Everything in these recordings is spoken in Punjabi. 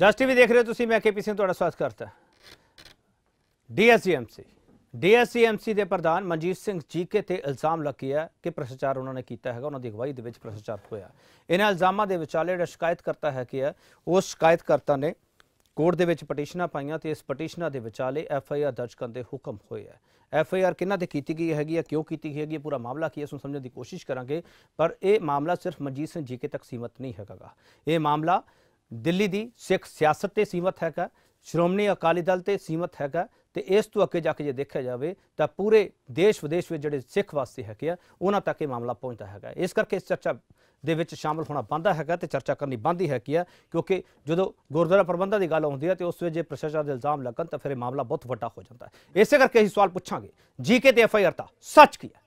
ਜਸ ਵੀ ਦੇਖ ਰਹੇ ਹੋ ਤੁਸੀਂ ਮੈਂ ਕੇਪੀ ਸਿੰਘ ਤੁਹਾਡਾ ਸਵਾਗਤ ਕਰਦਾ ਡੀਐਸਸੀਐਮਸੀ ਡੀਐਸਸੀਐਮਸੀ ਦੇ ਪ੍ਰਧਾਨ ਮਨਜੀਤ ਸਿੰਘ ਜੀਕੇ ਤੇ ਇਲਜ਼ਾਮ ਲੱਗਿਆ ਕਿ ਭ੍ਰਿਸ਼ਟਾਚਾਰ ਉਹਨਾਂ ਨੇ ਕੀਤਾ ਹੈਗਾ ਉਹਨਾਂ ਦੀ ਅਗਵਾਈ ਦੇ ਵਿੱਚ ਭ੍ਰਿਸ਼ਟਾਚਾਰ ਹੋਇਆ ਇਹਨਾਂ ਇਲਜ਼ਾਮਾਂ ਦੇ ਵਿਚਾਲੇ ਜਿਹੜਾ ਕਰਤਾ ਹੈ ਕਿ ਉਹ ਸ਼ਿਕਾਇਤ ਕਰਤਾ ਨੇ ਕੋਰਟ ਦੇ ਵਿੱਚ ਪਟੀਸ਼ਨਾਂ ਪਾਈਆਂ ਤੇ ਇਸ ਪਟੀਸ਼ਨਾਂ ਦੇ ਵਿਚਾਲੇ ਐਫਆਈਆਰ ਦਰਜ ਕਰਨ ਦੇ ਹੁਕਮ ਹੋਏ ਹੈ ਐਫਆਈਆਰ ਕਿੰਨਾ ਤੇ ਕੀਤੀ ਗਈ ਹੈਗੀ ਆ ਕਿਉਂ ਕੀਤੀ ਗਈ ਹੈਗੀ ਪੂਰਾ ਮਾਮਲਾ ਕੀ ਹੈ ਇਸ ਸਮਝਣ ਦੀ ਕੋਸ਼ਿਸ਼ ਕਰਾਂਗੇ ਪਰ ਇਹ ਮਾਮਲਾ ਸਿਰਫ ਮਨਜੀਤ ਸਿੰਘ ਜੀਕੇ ਤੱਕ ਸੀਮਤ ਨਹੀਂ ਹੈਗਾਗਾ ਇਹ ਮਾਮਲਾ ਦਿੱਲੀ ਦੀ ਸਿੱਖ ਸਿਆਸਤ ਤੇ ਸੀਮਤ ਹੈਗਾ ਸ਼੍ਰੋਮਣੀ ਅਕਾਲੀ ਦਲ ਤੇ ਸੀਮਤ ਹੈਗਾ ਤੇ ਇਸ ਤੋਂ ਅੱਗੇ ਜਾ ਕੇ ਜੇ ਦੇਖਿਆ ਜਾਵੇ ਤਾਂ ਪੂਰੇ ਦੇਸ਼ ਵਿਦੇਸ਼ ਵਿੱਚ ਜਿਹੜੇ ਸਿੱਖ ਵਾਸੀ ਹੈਗੇ ਆ ਉਹਨਾਂ ਤੱਕ ਇਹ ਮਾਮਲਾ ਪਹੁੰਚਦਾ ਹੈਗਾ ਇਸ ਕਰਕੇ ਇਸ ਚਰਚਾ ਦੇ ਵਿੱਚ ਸ਼ਾਮਲ ਹੋਣਾ ਬੰਦਾ ਹੈਗਾ ਤੇ ਚਰਚਾ ਕਰਨੀ ਬੰਦੀ ਹੈ ਆ ਕਿਉਂਕਿ ਜਦੋਂ ਗੁਰਦੁਆਰਾ ਪ੍ਰਬੰਧਾਂ ਦੀ ਗੱਲ ਹੁੰਦੀ ਹੈ ਤੇ ਉਸ ਵਿੱਚ ਜੇ ਪ੍ਰਸ਼ਾਸਨ ਦੇ ਇਲਜ਼ਾਮ ਲੱਗਣ ਤਾਂ ਫਿਰ ਇਹ ਮਾਮਲਾ ਬਹੁਤ ਵੱਡਾ ਹੋ ਜਾਂਦਾ ਹੈ ਇਸੇ ਕਰਕੇ ਅਸੀਂ ਸਵਾਲ ਪੁੱਛਾਂਗੇ ਜੀਕੇ ਤੇ ਐਫਆਈਆਰ ਦਾ ਸੱਚ ਕੀ ਹੈ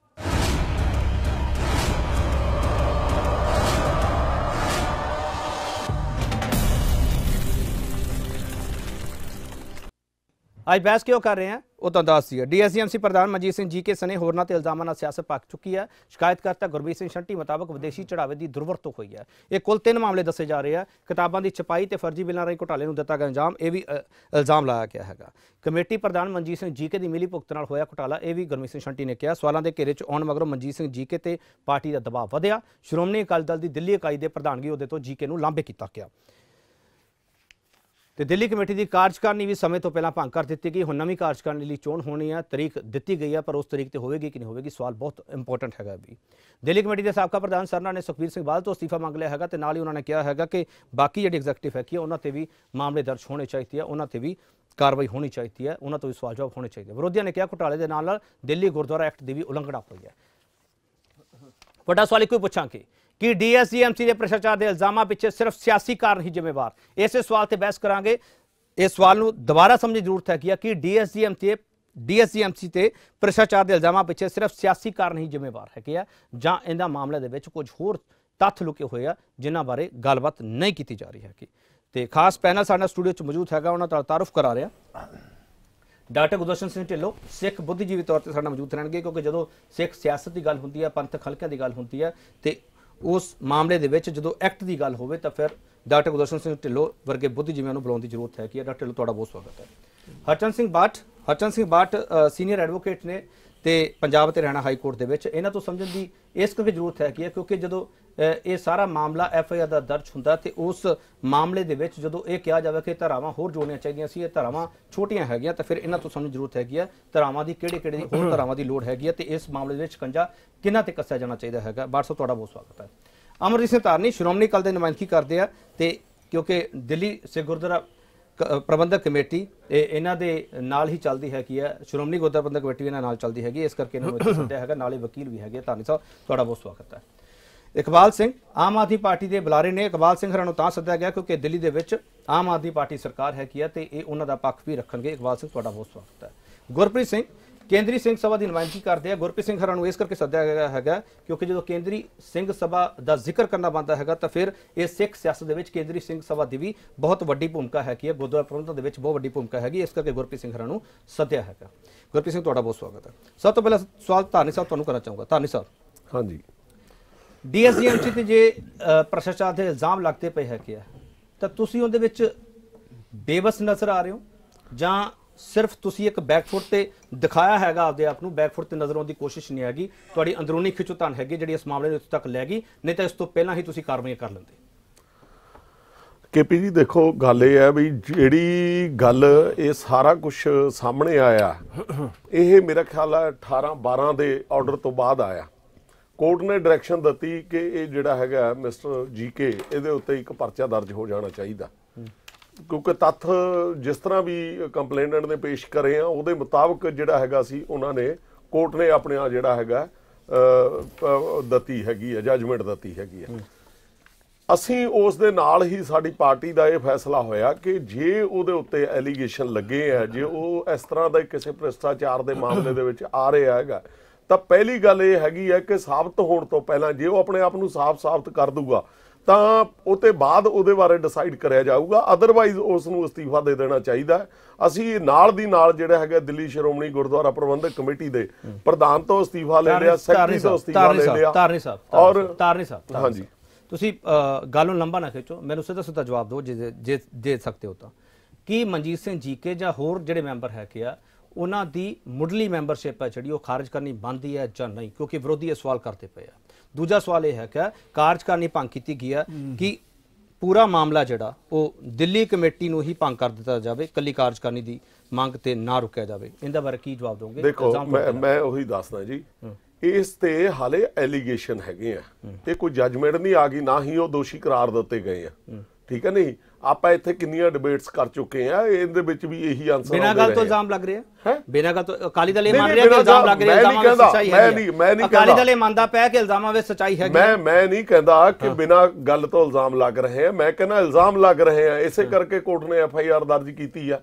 ਅੱਜ ਬਹਿਸ ਕਿਉਂ ਕਰ ਰਹੇ ਆ ਉਹ ਤਾਂ ਦੱਸ ਦਿਆ ਡੀਐਸਸੀਐਮਸੀ ਪ੍ਰਧਾਨ ਮਨਜੀਤ ਸਿੰਘ ਜੀ ਕੇ ਸਨੇ ਹੋਰਨਾਂ ਤੇ ਇਲਜ਼ਾਮਾਂ ਨਾਲ ਸਿਆਸਤ ਪੱਕ ਚੁੱਕੀ ਹੈ ਸ਼ਿਕਾਇਤਕਰਤਾ ਗੁਰਬੀਰ ਸਿੰਘ ਸ਼ੰਟੀ ਮੁਤਾਬਕ ਵਿਦੇਸ਼ੀ ਚੜਾਵੇ ਦੀ ਦੁਰਵਰਤੋਂ ਹੋਈ ਹੈ ਇਹ ਕੁੱਲ ਤਿੰਨ ਮਾਮਲੇ ਦੱਸੇ ਜਾ ਰਹੇ ਆ ਕਿਤਾਬਾਂ ਦੀ ਛਪਾਈ ਤੇ ਫਰਜ਼ੀ ਬਿੱਲਾਂ ਰਾਹੀਂ ਘੁਟਾਲੇ ਨੂੰ ਦਿੱਤਾ ਗਿਆ ਅੰਜਾਮ ਇਹ ਵੀ ਇਲਜ਼ਾਮ ਲਾਇਆ ਗਿਆ ਹੈਗਾ ਕਮੇਟੀ ਪ੍ਰਧਾਨ ਮਨਜੀਤ ਸਿੰਘ ਜੀ ਕੇ ਦੀ ਮਿਲੀ ਭੁਗਤ ਨਾਲ ਹੋਇਆ ਘੁਟਾਲਾ ਇਹ ਵੀ ਗੁਰਮੀਤ ਸਿੰਘ ਸ਼ੰਟੀ ਨੇ ਕਿਹਾ ਸਵਾਲਾਂ ਦੇ ਘੇਰੇ 'ਚ ਆਉਣ ਮਗਰੋਂ ਮਨਜੀਤ ਸਿੰਘ ਜੀ ਕੇ ਤੇ ਪਾਰਟੀ ਦਾ ਦਬਾਅ ਵਧਿਆ ਸ਼੍ਰੋਮਣੀ ਅਕਾਲੀ ਦਲ ਦੀ ਦਿੱਲੀ ਇਕਾਈ ਦੇ ਪ੍ਰਧਾਨਗੀ ਉਹਦੇ ਤੋਂ ਜੀ ਕੇ ਨੂੰ ਲਾਂਬੇ ਕੀਤਾ ਗਿਆ ਤੇ ਦਿੱਲੀ ਕਮੇਟੀ ਦੀ ਕਾਰਜਕਾਰਨੀ ਵੀ ਸਮੇਂ ਤੋਂ ਪਹਿਲਾਂ ਭੰਗ ਕਰ ਦਿੱਤੀ ਗਈ ਹੁਣ ਨਵੀਂ ਕਾਰਜਕਾਰਨੀ ਲਈ ਚੋਣ ਹੋਣੀ ਹੈ ਤਾਰੀਖ ਦਿੱਤੀ ਗਈ ਹੈ ਪਰ ਉਸ ਤਰੀਕ ਤੇ ਹੋਵੇਗੀ ਕਿ ਨਹੀਂ ਹੋਵੇਗੀ ਸਵਾਲ ਬਹੁਤ ਇੰਪੋਰਟੈਂਟ ਹੈਗਾ ਵੀ ਦਿੱਲੀ ਕਮੇਟੀ ਦੇ ਸਾਬਕਾ ਪ੍ਰਧਾਨ ਸਰਨਾ ਨੇ ਸੁਖਵੀਰ ਸਿੰਘ ਬਾਦਲ ਤੋਂ ਅਸਤੀਫਾ ਮੰਗ ਲਿਆ ਹੈਗਾ ਤੇ ਨਾਲ ਹੀ ਉਹਨਾਂ ਨੇ ਕਿਹਾ ਹੈਗਾ ਕਿ ਬਾਕੀ ਜਿਹੜੇ ਐਗਜ਼ੈਕਟਿਵ ਹੈ ਕਿ ਉਹਨਾਂ ਤੇ ਵੀ ਮਾਮਲੇ ਦਰਜ ਹੋਣੇ ਚਾਹੀਦੇ ਆ ਉਹਨਾਂ ਤੇ ਵੀ ਕਾਰਵਾਈ ਹੋਣੀ ਚਾਹੀਦੀ ਹੈ ਉਹਨਾਂ ਤੋਂ ਵੀ ਸਵਾਲ ਜਵਾਬ ਹੋਣੇ ਚਾਹੀਦੇ ਵਿਰੋਧੀਆਂ ਨੇ ਕਿਹਾ ਘੁਟਾਲੇ ਦੇ ਨਾਲ ਨਾਲ ਦਿੱਲੀ ਗੁਰਦੁਆਰਾ ਐਕਟ ਦੀ ਵੀ ਉਲੰਘਣਾ ਹੋਈ ਹੈ ਵੱਡਾ ਸਵਾਲ ਇੱਕ ਵੀ ਪੁੱਛਾਂ ਕਿ ਕਿ ਡੀਐਸਜੀਐਮਸੀ ਦੇ ਪ੍ਰਸ਼ਾਚਾਰ ਦੇ ਇਲਜ਼ਾਮਾਂ ਪਿੱਛੇ ਸਿਰਫ ਸਿਆਸੀ ਕਾਰਨ ਹੀ ਜ਼ਿੰਮੇਵਾਰ ਇਸੇ ਸਵਾਲ ਤੇ ਬਹਿਸ ਕਰਾਂਗੇ ਇਸ ਸਵਾਲ ਨੂੰ ਦੁਬਾਰਾ ਸਮਝਣ ਦੀ ਜ਼ਰੂਰਤ ਹੈ ਕਿ ਡੀਐਸਜੀਐਮਸੀ ਡੀਐਸਜੀਐਮਸੀ ਤੇ ਪ੍ਰਸ਼ਾਚਾਰ ਦੇ ਇਲਜ਼ਾਮਾਂ ਪਿੱਛੇ ਸਿਰਫ ਸਿਆਸੀ ਕਾਰਨ ਹੀ ਜ਼ਿੰਮੇਵਾਰ ਹੈ ਕਿ ਜਾਂ ਇਹਦਾ ਮਾਮਲੇ ਦੇ ਵਿੱਚ ਕੁਝ ਹੋਰ ਤੱਥ ਲੁਕੇ ਹੋਏ ਆ ਜਿਨ੍ਹਾਂ ਬਾਰੇ ਗੱਲਬਾਤ ਨਹੀਂ ਕੀਤੀ ਜਾ ਰਹੀ ਹੈ ਕਿ ਤੇ ਖਾਸ ਪੈਨਲ ਸਾਡਾ ਸਟੂਡੀਓ 'ਚ ਮੌਜੂਦ ਹੈਗਾ ਉਹਨਾਂ ਦਾ ਤਾਰਫ ਕਰਾ ਰਿਹਾ ਡਾਕਟਰ ਗੁਦਰਸ਼ਨ ਸਿੰਘ ਢਿੱਲੋਂ ਸਿੱਖ ਬੁੱਧੀਜੀਵੀ ਤੌਰ ਤੇ ਸਾਡਾ ਮੌਜੂਦ ਰਹਿਣਗੇ ਕਿਉਂਕਿ ਜਦੋਂ ਸਿੱਖ ਸਿਆਸਤ ਦੀ ਗੱਲ ਹੁੰਦੀ ਹੈ ਪੰਥਕ ਹਲਕਿਆਂ ਦੀ ਗੱਲ ਹੁੰਦੀ ਹੈ ਤੇ ਉਸ ਮਾਮਲੇ ਦੇ ਵਿੱਚ ਜਦੋਂ ਐਕਟ ਦੀ ਗੱਲ ਹੋਵੇ ਤਾਂ ਫਿਰ ਡਾਕਟਰ ਗੁਰਦਰਸ਼ਨ ਸਿੰਘ ਢਿੱਲੋ ਵਰਗੇ ਬੁੱਧੀਜੀਵੀਆਂ ਨੂੰ ਬੁਲਾਉਣ ਦੀ ਜ਼ਰੂਰਤ ਹੈ ਕਿ ਡਾਕਟਰ ਢਿੱਲੋਂ ਤੁਹਾਡਾ ਬਹੁਤ ਸਵਾਗਤ ਹੈ ਹਰਚੰਦ ਸਿੰਘ ਬਾਟ ਹਰਚੰਦ ਸਿੰਘ ਬਾਟ ਸੀਨੀਅਰ ਐਡਵੋਕੇਟ ਨੇ ਤੇ ਪੰਜਾਬ ਤੇ ਰਹਿਣਾ ਹਾਈ ਕੋਰਟ ਦੇ ਵਿੱਚ ਇਹਨਾਂ ਤੋਂ ਸਮਝਣ ਦੀ ਇਸ ਕਰਕੇ ਜ਼ਰੂਰਤ ਹੈ ਕਿ ਕਿਉਂਕਿ ਜਦੋਂ ਇਹ ਸਾਰਾ ਮਾਮਲਾ ਐਫ ਆਈ ਆਰ ਦਾ ਦਰਜ ਹੁੰਦਾ ਤੇ ਉਸ ਮਾਮਲੇ ਦੇ ਵਿੱਚ ਜਦੋਂ ਇਹ ਕਿਹਾ ਜਾਵੇ ਕਿ ਧਰਾਵਾਂ ਹੋਰ ਜੋੜਨੀਆਂ ਚਾਹੀਦੀਆਂ ਸੀ ਇਹ ਧਰਾਵਾਂ ਛੋਟੀਆਂ ਹੈਗੀਆਂ ਤਾਂ ਫਿਰ ਇਹਨਾਂ ਤੋਂ ਸਾਨੂੰ ਜ਼ਰੂਰਤ ਹੈਗੀ ਹੈ ਧਰਾਵਾਂ ਦੀ ਕਿਹੜੇ ਕਿਹੜੇ ਦੀ ਹੋਰ ਧਰਾਵਾਂ ਦੀ ਲੋੜ ਹੈਗੀ ਹੈ ਤੇ ਇਸ ਮਾਮਲੇ ਦੇ ਵਿੱਚ ਕੰਜਾ ਕਿੰਨਾ ਤੇ ਕੱਸਿਆ ਜਾਣਾ ਚਾਹੀਦਾ ਹੈਗਾ ਬਾਰਸਾ ਤੁਹਾਡਾ ਬਹੁਤ ਸਵਾਗਤ ਹੈ ਅਮਰਜੀਤ ਸਿੰਘ ਧਾਰਨੀ ਸ਼੍ਰੋਮਣੀ ਕਲ ਦੇ ਨੁਮਾਇੰਦਗੀ ਕਰਦੇ ਆ ਤੇ ਕਿਉਂਕਿ ਦਿੱਲੀ ਸੇ ਗੁਰਦੁਆਰਾ ਪ੍ਰਬੰਧਕ ਕਮੇਟੀ ਇਹ ਇਹਨਾਂ ਦੇ ਨਾਲ ਹੀ ਚੱਲਦੀ ਹੈ ਕੀ ਹੈ ਸ਼੍ਰੋਮਣੀ ਗੁਰਦੁਆਰਾ ਪ੍ਰਬੰਧਕ ਕਮੇਟੀ ਇਹਨਾਂ ਨਾਲ ਚੱਲਦੀ ਹੈਗੀ ਇਸ ਕਰਕੇ ਇਹਨਾਂ ਨੂੰ ਸੱਦਿਆ ਹੈਗਾ ਨਾਲੇ ਵਕੀਲ ਵੀ ਹੈਗੇ ਧਾਰਨੀ ਸਾਹਿਬ ਤੁਹਾਡਾ ਬਹੁਤ ਸਵਾਗਤ ਹੈ ਇਕਬਾਲ ਸਿੰਘ ਆਮ ਆਦਮੀ ਪਾਰਟੀ ਦੇ ਬੁਲਾਰੇ ਨੇ ਇਕਬਾਲ ਸਿੰਘ ਹਰਾਂ ਨੂੰ ਤਾਂ ਸੱਦਿਆ ਗਿਆ ਕਿਉਂਕਿ ਦਿੱਲੀ ਦੇ ਵਿੱਚ ਆਮ ਆਦਮੀ ਪਾਰਟੀ ਸਰਕਾਰ ਹੈ ਕੀ ਹੈ ਤੇ ਇਹ ਉਹਨਾਂ ਦਾ ਪੱਖ ਵੀ ਰੱਖਣਗੇ ਇਕਬਾਲ ਸਿੰਘ ਤੁਹਾਡਾ ਬਹੁਤ ਸਵਾਗਤ ਹੈ ਗੁਰਪ੍ਰੀਤ ਸਿੰਘ ਕੇਂਦਰੀ ਸਿੰਘ ਸਭਾ ਦੀ ਨੁਮਾਇੰਦਗੀ ਕਰਦੇ ਆ ਗੁਰਪ੍ਰੀਤ ਸਿੰਘ ਹਰਾਂ ਨੂੰ ਇਸ ਕਰਕੇ ਸੱਦਿਆ ਗਿਆ ਹੈਗਾ ਕਿਉਂਕਿ ਜਦੋਂ ਕੇਂਦਰੀ ਸਿੰਘ ਸਭਾ ਦਾ ਜ਼ਿਕਰ ਕਰਨਾ ਬੰਦਾ ਹੈਗਾ ਤਾਂ ਫਿਰ ਇਹ ਸਿੱਖ ਸਿਆਸਤ ਦੇ ਵਿੱਚ ਕੇਂਦਰੀ ਸਿੰਘ ਸਭਾ ਦੀ ਵੀ ਬਹੁਤ ਵੱਡੀ ਭੂਮਿਕਾ ਹੈ ਕਿ ਹੈ ਗੁਰਦੁਆਰਾ ਪ੍ਰਬੰਧਨ ਦੇ ਵਿੱਚ ਬਹੁਤ ਵੱਡੀ ਭੂਮਿਕਾ ਹੈਗੀ ਇਸ ਕਰਕੇ ਗੁਰਪ੍ਰੀਤ ਸਿੰਘ ਹਰਾਂ ਨੂੰ ਸੱਦਿਆ ਹੈਗਾ ਗੁਰਪ੍ਰੀਤ ਸਿੰਘ ਤੁਹਾਡਾ ਬਹੁਤ ਸਵਾਗਤ ਹੈ ਸਭ ਤੋਂ ਪਹਿਲਾਂ ਸਵਾਲ ਧਾਨੀ ਸਾਹਿਬ ਤੁਹਾਨੂੰ ਕਰਨਾ ਚਾਹੂੰਗਾ ਧਾਨੀ ਸਾਹਿਬ ਹਾਂਜੀ ਚ ਤੇ ਜੇ ਪ੍ਰਸ਼ਾਸਨ ਤੇ ਇਲਜ਼ਾਮ ਲੱਗਦੇ ਪਏ ਹੈਗੇ ਆ ਤਾਂ ਤੁਸੀਂ ਉਹਦੇ ਵਿੱਚ ਬੇਵਸ ਨਜ਼ਰ ਆ ਰਹੇ ਹੋ ਜਾਂ ਸਿਰਫ ਤੁਸੀਂ ਇੱਕ ਬੈਕਫੁੱਟ ਤੇ ਦਿਖਾਇਆ ਹੈਗਾ ਆਪਦੇ ਆਪ ਨੂੰ ਬੈਕਫੁੱਟ ਤੇ ਨਜ਼ਰ ਆਉਣ ਦੀ ਕੋਸ਼ਿਸ਼ ਨਹੀਂ ਹੈਗੀ ਤੁਹਾਡੀ ਅੰਦਰੂਨੀ ਖਿੱਚੋਤਾਨ ਹੈਗੀ ਜਿਹੜੀ ਇਸ ਮਾਮਲੇ ਦੇ ਉੱਤੇ ਤੱਕ ਲੈ ਗਈ ਨਹੀਂ ਤਾਂ ਇਸ ਤੋਂ ਪਹਿਲਾਂ ਹੀ ਤੁਸੀਂ ਕਾਰਵਾਈ ਕਰ ਲੈਂਦੇ ਕੇਪੀ ਜੀ ਦੇਖੋ ਗੱਲ ਇਹ ਹੈ ਵੀ ਜਿਹੜੀ ਗੱਲ ਇਹ ਸਾਰਾ ਕੁਝ ਸਾਹਮਣੇ ਆਇਆ ਇਹ ਮੇਰਾ ਖਿਆਲ ਹੈ 18 12 ਦੇ ਆਰਡਰ ਤੋਂ ਬਾਅਦ ਆਇਆ ਕੋਰਟ ਨੇ ਡਾਇਰੈਕਸ਼ਨ ਦਿੱਤੀ ਕਿ ਇਹ ਜਿਹੜਾ ਹੈਗਾ ਮਿਸਟਰ ਜੀਕੇ ਇਹਦੇ ਉੱਤੇ ਇੱਕ ਪਰਚਾ ਦਰਜ ਹੋ ਜਾਣਾ ਚਾਹੀਦਾ ਕਿਉਂਕਿ ਤੱਥ ਜਿਸ ਤਰ੍ਹਾਂ ਵੀ ਕੰਪਲੇਨੈਂਟ ਨੇ ਪੇਸ਼ ਕਰੇ ਆ ਉਹਦੇ ਮੁਤਾਬਕ ਜਿਹੜਾ ਹੈਗਾ ਸੀ ਉਹਨਾਂ ਨੇ ਕੋਰਟ ਨੇ ਆਪਣੇ ਆ ਜਿਹੜਾ ਹੈਗਾ ਦਿੱਤੀ ਹੈਗੀ ਹੈ ਜਜਮੈਂਟ ਦਿੱਤੀ ਹੈਗੀ ਹੈ ਅਸੀਂ ਉਸ ਦੇ ਨਾਲ ਹੀ ਸਾਡੀ ਪਾਰਟੀ ਦਾ ਇਹ ਫੈਸਲਾ ਹੋਇਆ ਕਿ ਜੇ ਉਹਦੇ ਉੱਤੇ ਐਲੀਗੇਸ਼ਨ ਲੱਗੇ ਆ ਜੇ ਉਹ ਇਸ ਤਰ੍ਹਾਂ ਦਾ ਕਿਸੇ ਭ੍ਰਿਸ਼ਟਾਚਾਰ ਦੇ ਮਾਮਲੇ ਦੇ ਵਿੱਚ ਆ ਰਿਹਾ ਹੈਗਾ ਤਾਂ ਪਹਿਲੀ ਗੱਲ ਇਹ ਹੈਗੀ ਹੈ ਕਿ ਸਾਬਤ ਹੋਣ ਤੋਂ ਪਹਿਲਾਂ ਜੇ ਉਹ ਆਪਣੇ ਆਪ ਨੂੰ ਸਾਫ਼ ਸਾਫ਼ਤ ਕਰ ਦੂਗਾ ਤਾਂ ਉਹ ਤੇ ਬਾਅਦ ਉਹਦੇ ਬਾਰੇ ਡਿਸਾਈਡ ਕਰਿਆ ਜਾਊਗਾ ਅਦਰਵਾਈਜ਼ ਉਸ ਨੂੰ ਅਸਤੀਫਾ ਦੇ ਦੇਣਾ ਚਾਹੀਦਾ ਅਸੀਂ ਨਾਲ ਦੀ ਨਾਲ ਜਿਹੜਾ ਹੈਗਾ ਦਿੱਲੀ ਸ਼੍ਰੋਮਣੀ ਗੁਰਦੁਆਰਾ ਪ੍ਰਬੰਧਕ ਕਮੇਟੀ ਦੇ ਪ੍ਰਧਾਨ ਤੋਂ ਅਸਤੀਫਾ ਲੈ ਲਿਆ ਸੈਕਟਰੀ ਤੋਂ ਅਸਤੀਫਾ ਲੈ ਲਿਆ ਤਾਰਨੀ ਸਾਹਿਬ ਔਰ ਤਾਰਨੀ ਸਾਹਿਬ ਹਾਂਜੀ ਤੁਸੀਂ ਗੱਲ ਨੂੰ ਲੰਬਾ ਨਾ ਖੇਚੋ ਮੈਨੂੰ ਸਿੱਧਾ ਸਿੱਧਾ ਜਵਾਬ ਦਿਓ ਜੇ ਦੇ ਸਕਦੇ ਹੋ ਤਾਂ ਕੀ ਮਨਜੀਤ ਸਿੰਘ ਜੀਕੇ ਜਾਂ ਹੋਰ ਜਿਹੜੇ ਮੈਂਬਰ ਹੈ ਕਿ ਆ ਉਹਨਾਂ ਦੀ ਮੁੱਢਲੀ ਮੈਂਬਰਸ਼ਿਪ ਹੈ ਜਿਹੜੀ ਉਹ ਖਾਰਜ ਕਰਨੀ ਬੰਦੀ ਹੈ ਜਾਂ ਨਹੀਂ ਕਿਉਂਕਿ ਵਿਰੋਧੀ ਇਹ ਸਵਾਲ ਕਰਦੇ ਪਏ ਆ ਦੂਜਾ ਸਵਾਲ ਇਹ ਹੈ ਕਿ ਕਰਨੀ ਭੰਗ ਕੀਤੀ ਗਈ ਹੈ ਕਿ ਪੂਰਾ ਮਾਮਲਾ ਜਿਹੜਾ ਉਹ ਦਿੱਲੀ ਕਮੇਟੀ ਨੂੰ ਹੀ ਭੰਗ ਕਰ ਦਿੱਤਾ ਜਾਵੇ ਕੱਲੀ ਕਰਨੀ ਦੀ ਮੰਗ ਤੇ ਨਾ ਰੁਕਿਆ ਜਾਵੇ ਇਹਦਾ ਬਾਰੇ ਕੀ ਜਵਾਬ ਦੋਗੇ ਦੇਖੋ ਮੈਂ ਮੈਂ ਉਹੀ ਦੱਸਦਾ ਜੀ ਇਸ ਤੇ ਹਾਲੇ ਐਲੀਗੇਸ਼ਨ ਹੈਗੇ ਆ ਤੇ ਕੋਈ ਜੱਜਮੈਂਟ ਨਹੀਂ ਆ ਗਈ ਨਾ ਹੀ ਉਹ ਦੋਸ਼ੀ ਕਰਾਰ ਦਿੱਤੇ ਗਏ ਆ ਠੀਕ ਹੈ ਨਹੀਂ ਆਪਾਂ ਇੱਥੇ ਕਿੰਨੀਆਂ ਡਿਬੇਟਸ ਕਰ ਚੁੱਕੇ ਆ ਇਹਦੇ ਵਿੱਚ ਵੀ ਇਹੀ ਆਨਸਰ ਬਿਨਾਂ ਗੱਲ ਤੋਂ ਇਲਜ਼ਾਮ ਲੱਗ ਰਿਹਾ ਹੈ ਬਿਨਾਂ ਗੱਲ ਤੋਂ ਅਕਾਲੀ ਦਲ ਇਹ ਮੰਨ ਰਿਹਾ ਕਿ ਇਲਜ਼ਾਮ ਲੱਗ ਰਿਹਾ ਇਲਜ਼ਾਮਾਂ ਸੱਚਾਈ ਹੈ ਮੈਂ ਨਹੀਂ ਮੈਂ ਨਹੀਂ ਕਹਿੰਦਾ ਅਕਾਲੀ ਦਲ ਇਹ ਮੰਨਦਾ ਪਿਆ ਕਿ ਇਲਜ਼ਾਮਾਂ ਵਿੱਚ ਸੱਚਾਈ ਹੈ ਮੈਂ ਮੈਂ ਨਹੀਂ ਕਹਿੰਦਾ ਕਿ ਬਿਨਾਂ ਗੱਲ ਤੋਂ ਇਲਜ਼ਾਮ ਲੱਗ ਰਹੇ ਆ ਮੈਂ ਕਹਿੰਦਾ ਇਲਜ਼ਾਮ ਲੱਗ ਰਹੇ ਆ ਇਸੇ ਕਰਕੇ ਕੋਰਟ ਨੇ ਐਫ ਆਈ ਆਰ ਦਰਜ ਕੀਤੀ ਆ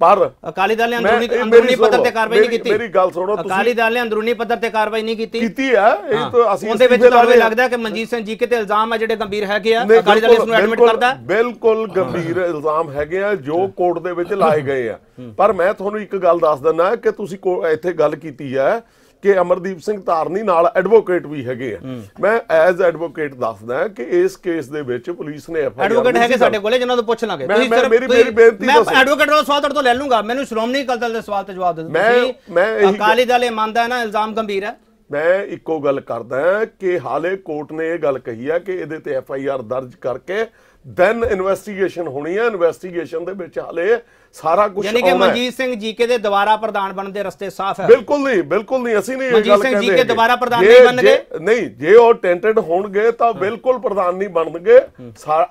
ਪਰ ਅਕਾਲੀ ਦਲ ਨੇ ਅੰਦਰੂਨੀ ਅੰਦਰੂਨੀ ਪੱਧਰ ਤੇ ਕਾਰਵਾਈ ਨਹੀਂ ਕੀਤੀ ਮੇਰੀ ਗੱਲ ਸੁਣੋ ਤੁਸੀਂ ਅਕਾਲੀ ਦਲ ਨੇ ਅੰਦਰੂਨੀ ਪੱਧਰ ਤੇ ਕਾਰਵਾਈ ਨਹੀਂ ਕੀਤੀ ਕੀਤੀ ਆ ਇਹ ਤਾਂ ਅਸੀਂ ਉਹਦੇ ਵਿੱਚ ਤੁਹਾਨੂੰ ਲੱਗਦਾ ਕਿ ਮਨਜੀਤ ਸਿੰਘ ਜੀ ਕਿਤੇ ਇਲਜ਼ਾਮ ਆ ਜਿਹੜੇ ਗੰਭੀਰ ਹੈਗੇ ਆ ਅਕਾਲੀ ਦਲ ਇਸ ਨੂੰ ਐਡਮਿਟ ਕਰਦਾ ਬਿਲਕੁਲ ਗੰਭੀਰ ਇਲਜ਼ਾਮ ਹੈਗੇ ਆ ਜੋ ਕੋਰਟ ਦੇ ਵਿੱਚ ਲਾਏ ਗਏ ਆ ਪਰ ਮੈਂ ਤੁਹਾਨੂੰ ਇੱਕ ਗੱਲ ਦੱਸ ਦਿੰਦਾ ਕਿ ਤੁਸੀਂ ਇੱਥੇ ਗੱਲ ਕੀਤੀ ਹੈ ਕਿ ਅਮਰਦੀਪ ਸਿੰਘ ਧਾਰਨੀ ਨਾਲ ਐਡਵੋਕੇਟ ਵੀ ਹੈਗੇ ਆ ਮੈਂ ਐਜ਼ ਐਡਵੋਕੇਟ ਦੱਸਦਾ ਕਿ ਇਸ ਕੇਸ ਦੇ ਵਿੱਚ ਪੁਲਿਸ ਨੇ ਐਫ ਐਡਵੋਕੇਟ ਹੈਗੇ ਸਾਡੇ ਕੋਲੇ ਜਿਨ੍ਹਾਂ ਤੋਂ ਪੁੱਛ ਲਾਂਗੇ ਤੁਸੀਂ ਸਿਰਫ ਮੇਰੀ ਮੇਰੀ ਬੇਨਤੀ ਮੈਂ ਐਡਵੋਕੇਟ ਨਾਲ ਸਵਾਲ ਤੁਹਾਡੇ ਤੋਂ ਲੈ ਲੂੰਗਾ ਮੈਨੂੰ ਸ਼੍ਰੋਮਣੀ ਅਕਾਲੀ ਦਲ ਦੇ ਸਵਾਲ ਤੇ ਜਵਾਬ ਦੇ ਦਿਓ ਮੈਂ ਮੈਂ ਅਕਾਲੀ ਦਲ ਇਹ ਮੰਨਦਾ ਹੈ ਨਾ ਇਲਜ਼ਾਮ ਗੰਭੀਰ ਹੈ ਮੈਂ ਇੱਕੋ ਗੱਲ ਕਰਦਾ ਕਿ ਹਾਲੇ ਕੋਰਟ ਨੇ ਇਹ ਗੱਲ ਕਹੀ ਹੈ ਕਿ ਇਹਦੇ ਤੇ ਐਫ ਆਈ ਆਰ ਦਰਜ ਕਰਕੇ ਦੈਨ ਇਨਵੈਸਟੀਗੇਸ਼ਨ ਹੋਣੀ ਹੈ ਇਨਵੈਸਟੀਗੇਸ਼ਨ ਦੇ ਵਿੱਚ ਹਾਲੇ ਸਾਰਾ ਕੁਝ ਯਾਨੀ ਕਿ ਮਨਜੀਤ ਸਿੰਘ ਜੀਕੇ ਦੇ ਦੁਬਾਰਾ ਪ੍ਰਧਾਨ ਬਣਨ ਦੇ ਰਸਤੇ ਸਾਫ਼ ਹੈ ਬਿਲਕੁਲ ਨਹੀਂ ਬਿਲਕੁਲ ਨਹੀਂ ਅਸੀਂ ਨਹੀਂ ਇਹ ਗੱਲ ਕਹਿੰਦੇ ਮਨਜੀਤ ਸਿੰਘ ਜੀਕੇ ਦੁਬਾਰਾ ਪ੍ਰਧਾਨ ਨਹੀਂ ਬਣਨਗੇ ਨਹੀਂ ਜੇ ਉਹ ਟੈਂਟਡ ਹੋਣਗੇ ਤਾਂ ਬਿਲਕੁਲ ਪ੍ਰਧਾਨ ਨਹੀਂ ਬਣਨਗੇ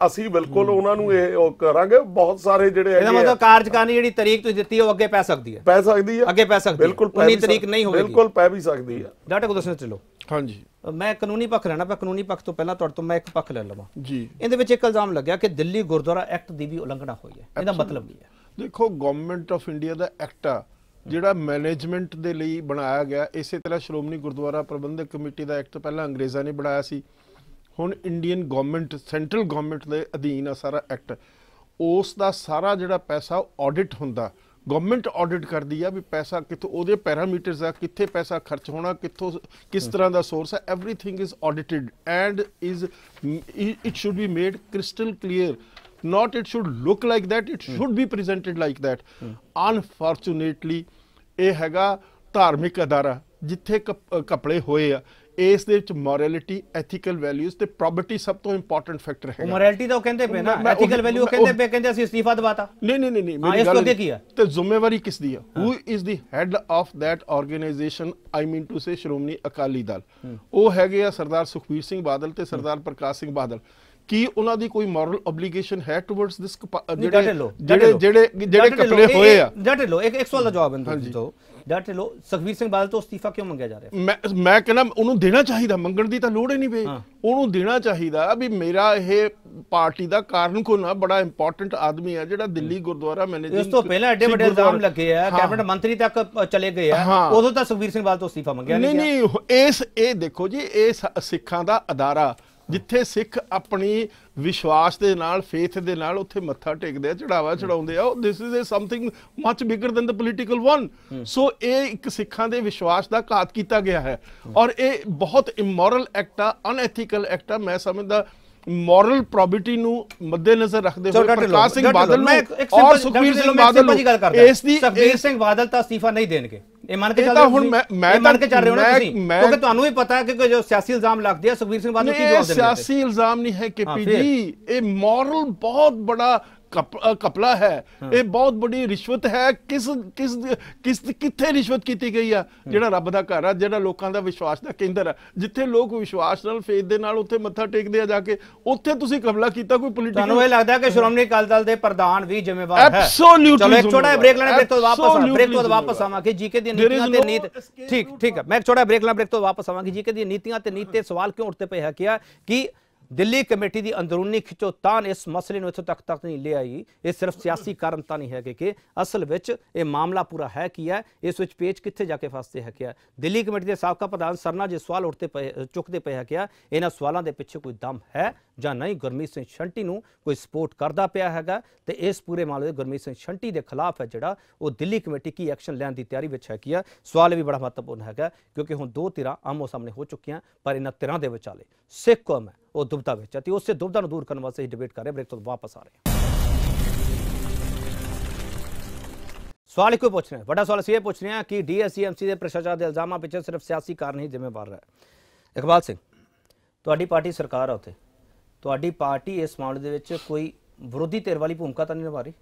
ਅਸੀਂ ਬਿਲਕੁਲ ਉਹਨਾਂ ਨੂੰ ਇਹ ਕਰਾਂਗੇ ਬਹੁਤ ਸਾਰੇ ਜਿਹੜੇ ਇਹਦਾ ਮਤਲਬ ਕਾਰਜਕਾਰੀ ਜਿਹੜੀ ਤਰੀਕ ਤੁਸੀਂ ਦਿੱਤੀ ਉਹ ਅੱਗੇ ਪੈ ਸਕਦੀ ਹੈ ਪੈ ਸਕਦੀ ਹੈ ਅੱਗੇ ਪੈ ਸਕਦੀ ਹੈ ਬਿਲਕੁਲ 19 ਤਰੀਕ ਨਹੀਂ ਹੋਵੇਗੀ ਬਿਲਕੁਲ ਪੈ ਵੀ ਸਕਦੀ ਹੈ ਡਾਟਾ ਕੋ ਦੱਸਣਾ ਚਲੋ ਹਾਂਜੀ ਮੈਂ ਕਾਨੂੰਨੀ ਪੱਖ ਲੈਣਾ ਪਰ ਕਾਨੂੰਨੀ ਪੱਖ ਤੋਂ ਪਹਿਲਾਂ ਤੁਹਾਡੇ ਤੋਂ ਮੈਂ ਇੱਕ ਪੱਖ ਲੈ ਲਵਾਂ ਜੀ ਇਹਦੇ ਵਿੱਚ ਇੱਕ ਇਲਜ਼ਾਮ ਲੱਗਿਆ ਕਿ ਦਿੱਲੀ ਗੁਰਦੁਆਰਾ ਐਕਟ ਦੀ ਵੀ ਉਲੰਘਣਾ ਹੋਈ ਹੈ ਇਹਦਾ ਮਤਲਬ ਕੀ ਹੈ ਦੇਖੋ ਗਵਰਨਮੈਂਟ ਆਫ ਇੰਡੀਆ ਦਾ ਐਕਟ ਆ ਜਿਹੜਾ ਮੈਨੇਜਮੈਂਟ ਦੇ ਲਈ ਬਣਾਇਆ ਗਿਆ ਇਸੇ ਤਰ੍ਹਾਂ ਸ਼੍ਰੋਮਣੀ ਗੁਰਦੁਆਰਾ ਪ੍ਰਬੰਧਕ ਕਮੇਟੀ ਦਾ ਐਕਟ ਪਹਿਲਾਂ ਅੰਗਰੇਜ਼ਾਂ ਨੇ ਬਣਾਇਆ ਸੀ ਹੁਣ ਇੰਡੀਅਨ ਗਵਰਨਮੈਂਟ ਸੈਂਟਰਲ ਗਵਰਨਮੈਂਟ ਦੇ ਅਧੀਨ ਆ ਸਾਰਾ ਐਕਟ ਉਸ ਦਾ ਸਾਰਾ ਜਿਹੜਾ ਪੈਸਾ ਆਡਿਟ ਹੁੰਦਾ ਗਵਰਨਮੈਂਟ ਆਡਿਟ ਕਰਦੀ ਆ ਵੀ ਪੈਸਾ ਕਿੱਥੋਂ ਉਹਦੇ ਪੈਰਾਮੀਟਰਸ ਆ ਕਿੱਥੇ ਪੈਸਾ ਖਰਚ ਹੋਣਾ ਕਿੱਥੋਂ ਕਿਸ ਤਰ੍ਹਾਂ ਦਾ ਸੋਰਸ ਆ everything is audited and is it should be made crystal clear not it should look like that it hmm. should be presented like that hmm. unfortunately ਇਹ ਹੈਗਾ ਧਾਰਮਿਕ ਅਦਾਰਾ ਜਿੱਥੇ ਕਪੜੇ ਹੋਏ ਆ ਇਸ ਦੇ ਵਿੱਚ ਮੋਰੈਲਿਟੀ ਐਥੀਕਲ ਵੈਲਿਊਜ਼ ਤੇ ਪ੍ਰੋਬਰਟੀ ਸਭ ਤੋਂ ਇੰਪੋਰਟੈਂਟ ਫੈਕਟਰ ਹੈ ਮੋਰੈਲਿਟੀ ਤਾਂ ਉਹ ਕਹਿੰਦੇ ਪਏ ਨਾ ਐਥੀਕਲ ਵੈਲਿਊ ਕਹਿੰਦੇ ਪਏ ਕਹਿੰਦੇ ਅਸੀਂ ਇਸਤੀਫਾ ਦਵਾਤਾ ਨਹੀਂ ਨਹੀਂ ਨਹੀਂ ਮੇਰੀ ਗੱਲ ਇਸ ਕੀ ਹੈ ਤੇ ਜ਼ਿੰਮੇਵਾਰੀ ਕਿਸ ਦੀ ਹੈ who is the head of that organisation I mean to say Shiromani Akali Dal ਉਹ ਹੈਗੇ ਆ ਸਰਦਾਰ ਸੁਖਬੀਰ ਸਿੰਘ ਬਾਦਲ ਤੇ ਸਰਦਾਰ ਪ੍ਰਕਾਸ਼ ਸਿੰਘ ਬਾਦਲ ਕੀ ਉਹਨਾਂ ਦੀ ਕੋਈ ਮੋਰਲ ਆਬਲੀਗੇਸ਼ਨ ਹੈ ਟੁਵਰਡਸ ਦਿਸ ਜਿਹੜੇ ਜਿਹੜੇ ਜਿਹੜੇ ਜਿਹੜੇ ਕਪਲੇ ਹੋਏ ਆ ਡਟ ਲੋ ਇੱਕ ਇੱਕ ਸਵਾਲ ਦਾ ਜਵਾਬ ਇਹਨਾਂ ਤੋਂ ਡਟ ਲੋ ਸੁਖਵੀਰ ਸਿੰਘ ਬਾਦਲ ਤੋਂ ਅਸਤੀਫਾ ਕਿਉਂ ਮੰਗਿਆ ਜਾ ਰਿਹਾ ਮੈਂ ਮੈਂ ਕਹਿੰਦਾ ਉਹਨੂੰ ਦੇਣਾ ਚਾਹੀਦਾ ਮੰਗਣ ਦੀ ਤਾਂ ਲੋੜ ਹੀ ਨਹੀਂ ਪਈ ਉਹਨੂੰ ਦੇਣਾ ਚਾਹੀਦਾ ਵੀ ਮੇਰਾ ਇਹ ਪਾਰਟੀ ਦਾ ਕਾਰਨ ਕੋ ਨਾ ਬੜਾ ਇੰਪੋਰਟੈਂਟ ਆਦਮੀ ਆ ਜਿਹੜਾ ਦਿੱਲੀ ਗੁਰਦੁਆਰਾ ਮੈਨੇਜਰ ਇਸ ਤੋਂ ਪਹਿਲਾਂ ਐਡੇ ਵੱਡੇ ਇਲਜ਼ਾਮ ਲੱਗੇ ਆ ਕੈਬਨਿਟ ਮੰਤਰੀ ਤੱਕ ਚਲੇ ਗਏ ਆ ਉਦੋਂ ਤਾਂ ਸੁਖਵੀਰ ਸਿੰਘ ਬਾਦਲ ਤੋਂ ਅਸਤੀਫਾ ਮੰਗਿਆ ਨਹੀਂ ਨਹੀਂ ਇਸ ਇਹ ਦੇਖੋ ਜੀ ਇਹ ਸਿੱਖਾਂ ਦਾ ਅਦਾਰਾ ਜਿੱਥੇ ਸਿੱਖ ਆਪਣੀ ਵਿਸ਼ਵਾਸ ਦੇ ਨਾਲ ਫੇਥ ਦੇ ਨਾਲ ਉੱਥੇ ਮੱਥਾ ਟੇਕਦੇ ਆ ਚੜਾਵਾ ਚੜਾਉਂਦੇ ਆ this is something much bigger than the political one so ਇਹ ਇੱਕ ਸਿੱਖਾਂ ਦੇ ਵਿਸ਼ਵਾਸ ਦਾ ਘਾਤ ਕੀਤਾ ਗਿਆ ਹੈ ਔਰ ਇਹ ਬਹੁਤ ਇਮੋਰਲ ਐਕਟ ਆ ਅਨਐਥੀਕਲ ਐਕਟ ਆ ਮੈਂ ਸਮਝਦਾ ਮੋਰਲ ਪ੍ਰੋਬਿਟੀ ਨੂੰ ਮੱਦੇਨਜ਼ਰ ਰੱਖਦੇ ਹੋਏ ਪ੍ਰਕਾਸ਼ ਸਿੰਘ ਬਾਦਲ ਨੂੰ ਔਰ ਸੁਖਵੀਰ ਸਿੰਘ ਬਾਦਲ ਨੂੰ ਇਸ ਦੀ ਸੁਖਵੀਰ ਸਿੰਘ ਬਾਦਲ ਤਾਂ ਅਸਤੀਫਾ ਨਹੀਂ ਦੇਣਗੇ ਇਹ ਮੰਨ ਕੇ ਚੱਲਦੇ ਹੁਣ ਮੈਂ ਮੰਨ ਕੇ ਚੱਲ ਰਹੇ ਹੋ ਨਾ ਤੁਸੀਂ ਕਿਉਂਕਿ ਤੁਹਾਨੂੰ ਵੀ ਪਤਾ ਹੈ ਕਿ ਜੋ ਸਿਆਸੀ ਇਲਜ਼ਾਮ ਲੱਗਦੇ ਆ ਸੁਖਵੀਰ ਸਿੰਘ ਬਾਦਲ ਕੀ ਜਵਾਬ ਦੇਣਗੇ ਇਹ ਸਿਆਸੀ ਇਲਜ਼ਾਮ ਨਹੀਂ ਹੈ ਕਿ ਪੀਜੀ ਇਹ ਮੋਰਲ ਬਹੁਤ ਬੜਾ ਕਪਲਾ ਹੈ ਇਹ ਬਹੁਤ ਵੱਡੀ ਰਿਸ਼ਵਤ ਹੈ ਕਿਸ ਕਿਸ ਕਿਸ ਕਿੱਥੇ ਰਿਸ਼ਵਤ ਕੀਤੀ ਗਈ ਆ ਜਿਹੜਾ ਰੱਬ ਦਾ ਘਰ ਆ ਜਿਹੜਾ ਲੋਕਾਂ ਦਾ ਵਿਸ਼ਵਾਸ ਦਾ ਕੇਂਦਰ ਆ ਜਿੱਥੇ ਲੋਕ ਵਿਸ਼ਵਾਸ ਨਾਲ ਫੇਦ ਦੇ ਨਾਲ ਉੱਥੇ ਮੱਥਾ ਟੇਕਦੇ ਆ ਜਾ ਕੇ ਉੱਥੇ ਤੁਸੀਂ ਕਬਲਾ ਕੀਤਾ ਕੋਈ ਪੋਲੀਟੀਕਲ ਤੁਹਾਨੂੰ ਇਹ ਲੱਗਦਾ ਕਿ ਸ਼੍ਰੋਮਣੀ ਅਕਾਲੀ ਦਲ ਦੇ ਪ੍ਰਧਾਨ ਵੀ ਜ਼ਿੰਮੇਵਾਰ ਹੈ ਐਬਸੋਲੂਟਲੀ ਚਲੋ ਇੱਕ ਛੋਟਾ ਬ੍ਰੇਕ ਲੈਣਾ ਫਿਰ ਤੋਂ ਵਾਪਸ ਆ ਬ੍ਰੇਕ ਤੋਂ ਵਾਪਸ ਆਵਾਂਗੇ ਜੀਕੇ ਦੀਆਂ ਨੀਤੀਆਂ ਤੇ ਨੀਤ ਠੀਕ ਠੀਕ ਹੈ ਮੈਂ ਇੱਕ ਛੋਟਾ ਬ੍ਰੇਕ ਲੈਣਾ ਬ੍ਰੇਕ ਤੋਂ ਵਾਪਸ ਆਵਾਂਗੇ ਜੀਕੇ ਦੀਆਂ ਨੀਤੀਆਂ ਤੇ ਨੀਤ ਤੇ ਸਵਾਲ ਕਿਉਂ ਉੱਠਦੇ ਪਏ ਹੈ ਕਿ ਦਿੱਲੀ ਕਮੇਟੀ ਦੀ ਅੰਦਰੂਨੀ ਖਿਚੋਤਾਨ ਇਸ ਮਸਲੇ ਨੂੰ ਇੱਥੋਂ ਤੱਕ ਤੱਕ ਨਹੀਂ ਲੈ ਆਈ ਇਹ ਸਿਰਫ ਸਿਆਸੀ ਕਾਰਨ ਤਾਂ ਨਹੀਂ ਹੈਗੇ ਕਿ ਅਸਲ ਵਿੱਚ ਇਹ ਮਾਮਲਾ ਪੂਰਾ ਹੈ ਕੀ ਹੈ ਇਸ ਵਿੱਚ ਪੇਚ ਕਿੱਥੇ ਜਾ ਕੇ ਫਸਦੇ ਹੈ ਕਿਆ ਦਿੱਲੀ ਕਮੇਟੀ ਦੇ ਸਾਬਕਾ ਪ੍ਰਧਾਨ ਸਰਨਾ ਜੀ ਸਵਾਲ ਉੱਠਦੇ ਪਏ ਚੁੱਕਦੇ ਪਏ ਹੈ ਕਿਆ ਇਹਨਾਂ ਸਵਾਲਾਂ ਦੇ ਪਿੱਛੇ ਕੋਈ ਦਮ ਹੈ ਜਾਂ ਨਹੀਂ ਗੁਰਮੀਤ ਸਿੰਘ ਛੰਟੀ ਨੂੰ ਕੋਈ ਸਪੋਰਟ ਕਰਦਾ ਪਿਆ ਹੈਗਾ ਤੇ ਇਸ ਪੂਰੇ ਮਾਮਲੇ ਦੇ ਗੁਰਮੀਤ ਸਿੰਘ ਛੰਟੀ ਦੇ ਖਿਲਾਫ ਹੈ ਜਿਹੜਾ ਉਹ ਦਿੱਲੀ ਕਮੇਟੀ ਕੀ ਐਕਸ਼ਨ ਲੈਣ ਦੀ ਤਿਆਰੀ ਵਿੱਚ ਹੈ ਕੀ ਆ ਸਵਾਲ ਵੀ ਬੜਾ ਮਹੱਤਵਪੂਰਨ ਹੈਗਾ ਕਿਉਂਕਿ ਹੁਣ ਦੋ ਧਿਰਾਂ ਆਮੋ ਸਾਹਮਣੇ ਹੋ ਚੁੱਕੀਆਂ ਪਰ ਇਹਨਾਂ ਧਿਰਾਂ ਦੇ ਵਿਚਾਲੇ ਸਿੱਖ ਕੌਮ ਹੈ ਉਹ ਦੁਬਤਾ ਵਿੱਚ ਹੈ ਤੇ ਉਸੇ ਦੁਬਤਾ ਨੂੰ ਦੂਰ ਕਰਨ ਵਾਸਤੇ ਹੀ ਡਿਬੇਟ ਕਰ ਰਹੇ ਬ੍ਰੇਕ ਤੋਂ ਵਾਪਸ ਆ ਰਹੇ ਸਵਾਲ ਕੋਈ ਪੁੱਛ ਰਿਹਾ ਵੱਡਾ ਸਵਾਲ ਸੀ ਇਹ ਪੁੱਛ ਰਹੇ ਕਿ ਡੀਐਸਸੀਐਮਸੀ ਦੇ ਪ੍ਰਸ਼ਾਸਨ ਦੇ ਇਲਜ਼ਾਮਾਂ ਪਿੱਛੇ ਸਿਰਫ ਸਿਆਸੀ ਕਾਰਨ ਹੀ ਜ਼ਿੰਮੇਵਾਰ ਹੈ ਇਕਬਾਲ ਸਿੰਘ ਤੁਹਾਡੀ ਪਾਰਟੀ ਸਰਕਾਰ ਆ ਉੱਥੇ ਤੁਹਾਡੀ ਪਾਰਟੀ ਇਸ ਮਾਮਲੇ ਦੇ ਵਿੱਚ ਕੋਈ ਵਿਰੋਧੀ ਧਿਰ ਵਾਲੀ ਭੂਮਿਕਾ ਤਾਂ ਨਹੀਂ ਨਿਭਾ ਰਹੀ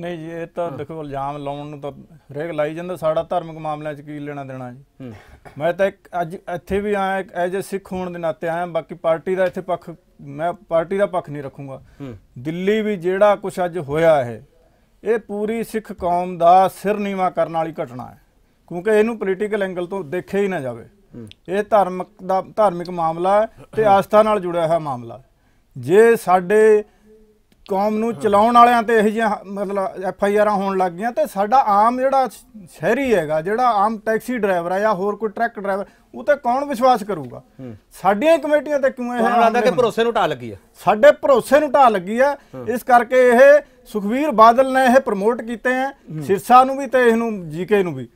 ਨਹੀਂ ਜੀ ਇਹ ਤਾਂ ਦੇਖੋ ਇਲਜ਼ਾਮ ਲਾਉਣ ਨੂੰ ਤਾਂ ਰੇਗ ਲਾਈ ਜਾਂਦਾ ਸਾਡਾ ਧਾਰਮਿਕ ਮਾਮਲਿਆਂ 'ਚ ਕੀ ਲੈਣਾ ਦੇਣਾ ਜੀ ਮੈਂ ਤਾਂ ਅੱਜ ਇੱਥੇ ਵੀ ਆਇਆ ਐਜ ਅ ਸਿੱਖ ਹੋਣ ਦੇ ਨਾਤੇ ਆਇਆ ਬਾਕੀ ਪਾਰਟੀ ਦਾ ਇੱਥੇ ਪੱਖ ਮੈਂ ਪਾਰਟੀ ਦਾ ਪੱਖ ਨਹੀਂ ਰੱਖੂੰਗਾ ਦਿੱਲੀ ਵੀ ਜਿਹੜਾ ਕੁਝ ਅੱਜ ਹੋਇਆ ਹੈ ਇਹ ਪੂਰੀ ਸਿੱਖ ਕੌਮ ਦਾ ਸਿਰ ਨੀਵਾ ਕਰਨ ਵਾਲੀ ਘਟਨਾ ਹੈ ਕਿਉਂਕਿ ਇਹਨੂੰ ਪੋਲੀਟੀਕਲ ਐਂਗਲ ਤੋਂ ਦੇਖਿਆ ਹੀ ਨਾ ਜਾਵੇ ਇਹ ਧਾਰਮਿਕ ਦਾ ਧਾਰਮਿਕ ਮਾਮਲਾ ਹੈ ਤੇ ਆਸਥਾ ਨਾਲ ਜੁੜਿਆ ਹੋਇਆ ਮਾਮਲਾ ਜੇ ਸਾਡੇ ਕੌਮ ਨੂੰ ਚਲਾਉਣ ਵਾਲਿਆਂ ਤੇ ਇਹ ਜਿਹੇ ਮਤਲਬ ਐਫ ਆਈ ਆਰਾਂ ਹੋਣ ਲੱਗ ਗਈਆਂ ਤੇ ਸਾਡਾ ਆਮ ਜਿਹੜਾ ਸ਼ਹਿਰੀ ਹੈਗਾ ਜਿਹੜਾ ਆਮ ਟੈਕਸੀ ਡਰਾਈਵਰ ਆ ਜਾਂ ਹੋਰ ਕੋਈ ਟਰੱਕ ਡਰਾਈਵਰ ਉਹ ਤੇ ਕੌਣ ਵਿਸ਼ਵਾਸ ਕਰੂਗਾ ਸਾਡੀਆਂ ਕਮੇਟੀਆਂ ਤੇ ਕਿਉਂ ਇਹ ਲੱਗਦਾ ਕਿ ਭਰੋਸੇ ਨੂੰ ਢਾਲ ਲੱਗੀ ਆ ਸਾਡੇ ਭਰੋਸੇ ਨੂੰ ਢਾਲ ਲੱਗੀ ਆ ਇਸ ਕਰਕੇ ਇਹ ਸੁਖਵੀਰ ਬਾਦਲ ਨੇ ਇਹ ਪ੍ਰਮੋਟ ਕੀਤੇ ਆ ਸਿਰਸਾ ਨੂੰ ਵੀ ਤੇ ਇਹਨੂੰ ਜੀਕੇ ਨੂੰ ਵੀ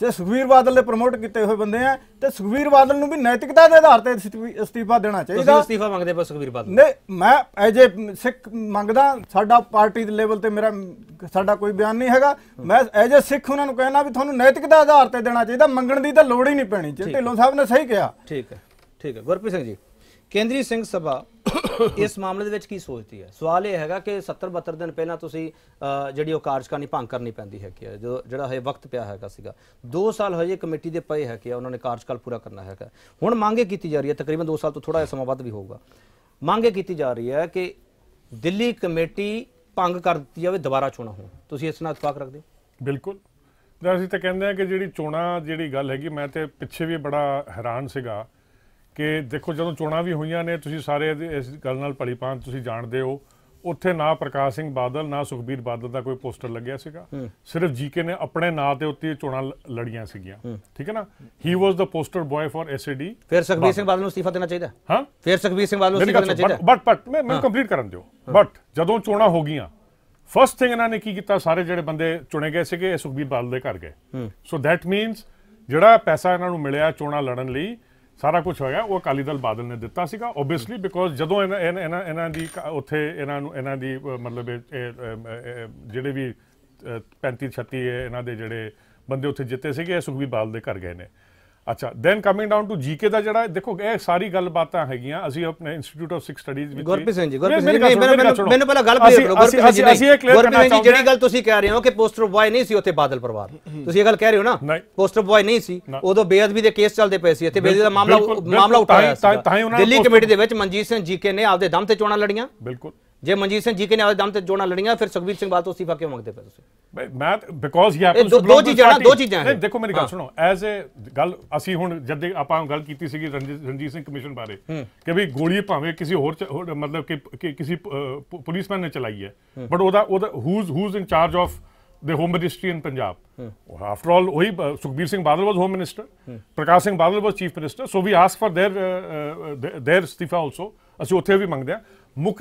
ਸੇ ਸੁਖਵੀਰ ਬਾਦਲ ਨੇ ਪ੍ਰਮੋਟ ਕੀਤੇ ਹੋਏ ਬੰਦੇ ਆ ਤੇ ਸੁਖਵੀਰ ਬਾਦਲ ਨੂੰ ਵੀ ਨੈਤਿਕਤਾ ਦੇ ਆਧਾਰ ਤੇ ਅਸਤੀਫਾ ਦੇਣਾ ਚਾਹੀਦਾ ਤੁਸੀਂ ਅਸਤੀਫਾ ਮੰਗਦੇ ਹੋ ਸੁਖਵੀਰ ਬਾਦਲ ਨਹੀਂ ਮੈਂ ਐਜੇ ਸਿੱਖ ਮੰਗਦਾ ਸਾਡਾ ਪਾਰਟੀ ਦੇ ਲੈਵਲ ਤੇ ਮੇਰਾ ਸਾਡਾ ਕੋਈ ਬਿਆਨ ਨਹੀਂ ਹੈਗਾ ਮੈਂ ਐਜੇ ਸਿੱਖ ਉਹਨਾਂ ਨੂੰ ਕਹਿਣਾ ਵੀ ਤੁਹਾਨੂੰ ਨੈਤਿਕਤਾ ਆਧਾਰ ਤੇ ਦੇਣਾ ਚਾਹੀਦਾ ਮੰਗਣ ਦੀ ਤਾਂ ਲੋੜ ਹੀ ਨਹੀਂ ਪੈਣੀ ਢਿੱਲੋਂ ਸਾਹਿਬ ਨੇ ਸਹੀ ਕਿਹਾ ਠੀਕ ਹੈ ਠੀਕ ਹੈ ਗੁਰਪ੍ਰੀਤ ਸਿੰਘ ਜੀ ਕੇਂਦਰੀ ਸਿੰਘ ਸਭਾ ਇਸ ਮਾਮਲੇ ਦੇ ਵਿੱਚ ਕੀ ਸੋਚਦੀ ਹੈ ਸਵਾਲ ਇਹ ਹੈਗਾ ਕਿ 70 72 ਦਿਨ ਪਹਿਲਾਂ ਤੁਸੀਂ ਜਿਹੜੀ ਉਹ ਕਾਰਜਕਾਰਨੀ ਭੰਗ ਕਰਨੀ ਪੈਂਦੀ ਹੈ ਕਿ ਜੋ ਜਿਹੜਾ ਹਜੇ ਵਕਤ ਪਿਆ ਹੈਗਾ ਸੀਗਾ 2 ਸਾਲ ਹਜੇ ਕਮੇਟੀ ਦੇ ਪਏ ਹੈ ਕਿ ਉਹਨਾਂ ਨੇ ਕਾਰਜਕਾਲ ਪੂਰਾ ਕਰਨਾ ਹੈਗਾ ਹੁਣ ਮੰਗੇ ਕੀਤੀ ਜਾ ਰਹੀ ਹੈ ਤਕਰੀਬਨ 2 ਸਾਲ ਤੋਂ ਥੋੜਾ ਜਿਹਾ ਸਮਾਂ ਵੱਧ ਵੀ ਹੋਊਗਾ ਮੰਗੇ ਕੀਤੀ ਜਾ ਰਹੀ ਹੈ ਕਿ ਦਿੱਲੀ ਕਮੇਟੀ ਭੰਗ ਕਰ ਦਿੱਤੀ ਜਾਵੇ ਦੁਬਾਰਾ ਚੋਣਾਂ ਹੋਣ ਤੁਸੀਂ ਇਸ ਨਾਲ ਇਤਫਾਕ ਰੱਖਦੇ ਬਿਲਕੁਲ ਬਿਲਕੁਲ ਅਸੀਂ ਤਾਂ ਕਹਿੰਦੇ ਆ ਕਿ ਜਿਹੜੀ ਚੋਣਾਂ ਜਿਹੜੀ ਗੱਲ ਹੈਗੀ ਮੈਂ ਤੇ ਪਿੱਛੇ ਵੀ ਬੜਾ ਹੈਰਾਨ ਸੀਗਾ ਕਿ ਦੇਖੋ ਜਦੋਂ ਚੋਣਾਂ ਵੀ ਹੋਈਆਂ ਨੇ ਤੁਸੀਂ ਸਾਰੇ ਇਸ ਗੱਲ ਨਾਲ ਭਲੀ ਭਾਂਤ ਤੁਸੀਂ ਜਾਣਦੇ ਹੋ ਉੱਥੇ ਨਾ ਪ੍ਰਕਾਸ਼ ਸਿੰਘ ਬਾਦਲ ਨਾ ਸੁਖਬੀਰ ਬਾਦਲ ਦਾ ਕੋਈ ਪੋਸਟਰ ਲੱਗਿਆ ਸੀਗਾ ਸਿਰਫ ਜੀਕੇ ਨੇ ਆਪਣੇ ਨਾਂ ਤੇ ਉੱਤੇ ਚੋਣਾਂ ਲੜੀਆਂ ਸੀਗੀਆਂ ਠੀਕ ਹੈ ਨਾ ਹੀ was the poster boy for SD ਫਿਰ ਸੁਖਬੀਰ ਸਿੰਘ ਬਾਦਲ ਨੂੰ ਅਸਤੀਫਾ ਦੇਣਾ ਚਾਹੀਦਾ ਹਾਂ ਫਿਰ ਸੁਖਬੀਰ ਸਿੰਘ ਬਾਦਲ ਨੂੰ ਅਸਤੀਫਾ ਦੇਣਾ ਚਾਹੀਦਾ ਬਟ ਬਟ ਮੈਂ ਮੈਂ ਕੰਪਲੀਟ ਕਰਨ ਦਿਓ ਬਟ ਜਦੋਂ ਚੋਣਾਂ ਹੋ ਗਈਆਂ ਫਰਸਟ ਥਿੰਗ ਇਹਨਾਂ ਨੇ ਕੀ ਕੀਤਾ ਸਾਰੇ ਜਿਹੜੇ ਬੰਦੇ ਚੁਣੇ ਗਏ ਸੀਗੇ ਸੁਖਬੀਰ ਬਾਦਲ ਦੇ ਘਰ ਗਏ ਸੋ ਥੈਟ ਮੀਨਸ ਜਿਹੜਾ ਪੈਸਾ ਇਹਨਾਂ ਨੂੰ ਮਿਲਿਆ ਚੋਣਾਂ ਲੜਨ ਲਈ ਸਾਰਾ ਕੁਝ ਹੋ ਗਿਆ ਉਹ ਅਕਾਲੀ ਦਲ ਬਾਦਲ ਨੇ ਦਿੱਤਾ ਸੀਗਾ ਆਬਵੀਅਸਲੀ ਬਿਕੋਜ਼ ਜਦੋਂ ਇਹਨਾਂ ਇਹਨਾਂ ਦੀ ਉੱਥੇ ਇਹਨਾਂ ਨੂੰ ਇਹਨਾਂ ਦੀ ਮਤਲਬ ਜਿਹੜੇ ਵੀ 35 36 ਇਹਨਾਂ ਦੇ ਜਿਹੜੇ ਬੰਦੇ ਉੱਥੇ ਜਿੱਤੇ ਸੀਗੇ ਸੁਖਵੀ ਬਾਦਲ ਦੇ ਘਰ ਗਏ ਨੇ ਅੱਛਾ then coming down to GK ਦਾ ਜਿਹੜਾ ਦੇਖੋ ਇਹ ਸਾਰੀ ਗੱਲਬਾਤਾਂ ਹੈਗੀਆਂ ਅਸੀਂ ਆਪਣੇ ਇੰਸਟੀਚਿਊਟ ਆਫ ਸਿਕ ਸਟੱਡੀਜ਼ ਵਿੱਚ ਗੁਰਪ੍ਰੀਤ ਸਿੰਘ ਜੀ ਗੁਰਪ੍ਰੀਤ ਸਿੰਘ ਮੈਨੂੰ ਪਹਿਲਾਂ ਗੱਲ ਕਲੀਅਰ ਕਰੋ ਗੁਰਪ੍ਰੀਤ ਸਿੰਘ ਜੀ ਕਰਨਾ ਚਾਹੁੰਦੇ ਹਾਂ ਜਿਹੜੀ ਗੱਲ ਤੁਸੀਂ ਕਹਿ ਰਹੇ ਹੋ ਕਿ ਪੋਸਟਰ ਬੁਆਏ ਨਹੀਂ ਸੀ ਉੱਥੇ ਬਾਦਲ ਪਰਿਵਾਰ ਤੁਸੀਂ ਇਹ ਗੱਲ ਕਹਿ ਰਹੇ ਹੋ ਨਾ ਪੋਸਟਰ ਬੁਆਏ ਨਹੀਂ ਸੀ ਉਦੋਂ ਬੇਅਦਬੀ ਦੇ ਕੇਸ ਚੱਲਦੇ ਪਏ ਸੀ ਇੱਥੇ ਬੇਅਦਬੀ ਦਾ ਮਾਮਲਾ ਮਾਮਲਾ ਉਠਾਇਆ ਸੀ ਦਿੱਲੀ ਕਮੇਟੀ ਦੇ ਵਿੱਚ ਮਨਜੀਤ ਸਿੰਘ ਜੀਕੇ ਨੇ ਆਪਦੇ ਦਮ ਤੇ ਚੋਣਾਂ ਲੜੀਆਂ ਬਿਲਕੁਲ ਜੇ ਮਨਜੀਤ ਸਿੰਘ ਜੀ ਕੇ ਨੇ ਦਮ ਤੇ ਜੋੜਾਂ ਲੜੀਆਂ ਫਿਰ ਸੁਖਵੀਰ ਸਿੰਘ ਬਾਦ ਤੋਂ ਅਸਤੀਫਾ ਕਿਉਂ ਮੰਗਦੇ ਪਏ ਤੁਸੀਂ ਮੈਂ ਬਿਕੋਜ਼ ਯਾ ਦੋ ਚੀਜ਼ਾਂ ਦੋ ਚੀਜ਼ਾਂ ਨਹੀਂ ਦੇਖੋ ਮੇਰੀ ਗੱਲ ਸੁਣੋ ਐਜ਼ ਅ ਗੱਲ ਅਸੀਂ ਹੁਣ ਜਦ ਆਪਾਂ ਗੱਲ ਕੀਤੀ ਸੀਗੀ ਰਣਜੀਤ ਸਿੰਘ ਕਮਿਸ਼ਨ ਬਾਰੇ ਕਿ ਵੀ ਗੋਲੀ ਭਾਵੇਂ ਕਿਸੇ ਹੋਰ ਮਤਲਬ ਕਿ ਕਿਸੇ ਪੁਲਿਸਮੈਨ ਨੇ ਚਲਾਈ ਹੈ ਬਟ ਉਹਦਾ ਉਹਦਾ who's who's in charge of the home ministry in Punjab after all ਉਹੀ Sukhbir Singh Badal was home minister Prakash Singh Badal was chief minister so we ask for their their इस्तीफा ਆਲਸੋ ਅਸੀਂ ਉੱਥੇ ਵੀ ਮੰਗਦੇ ਆ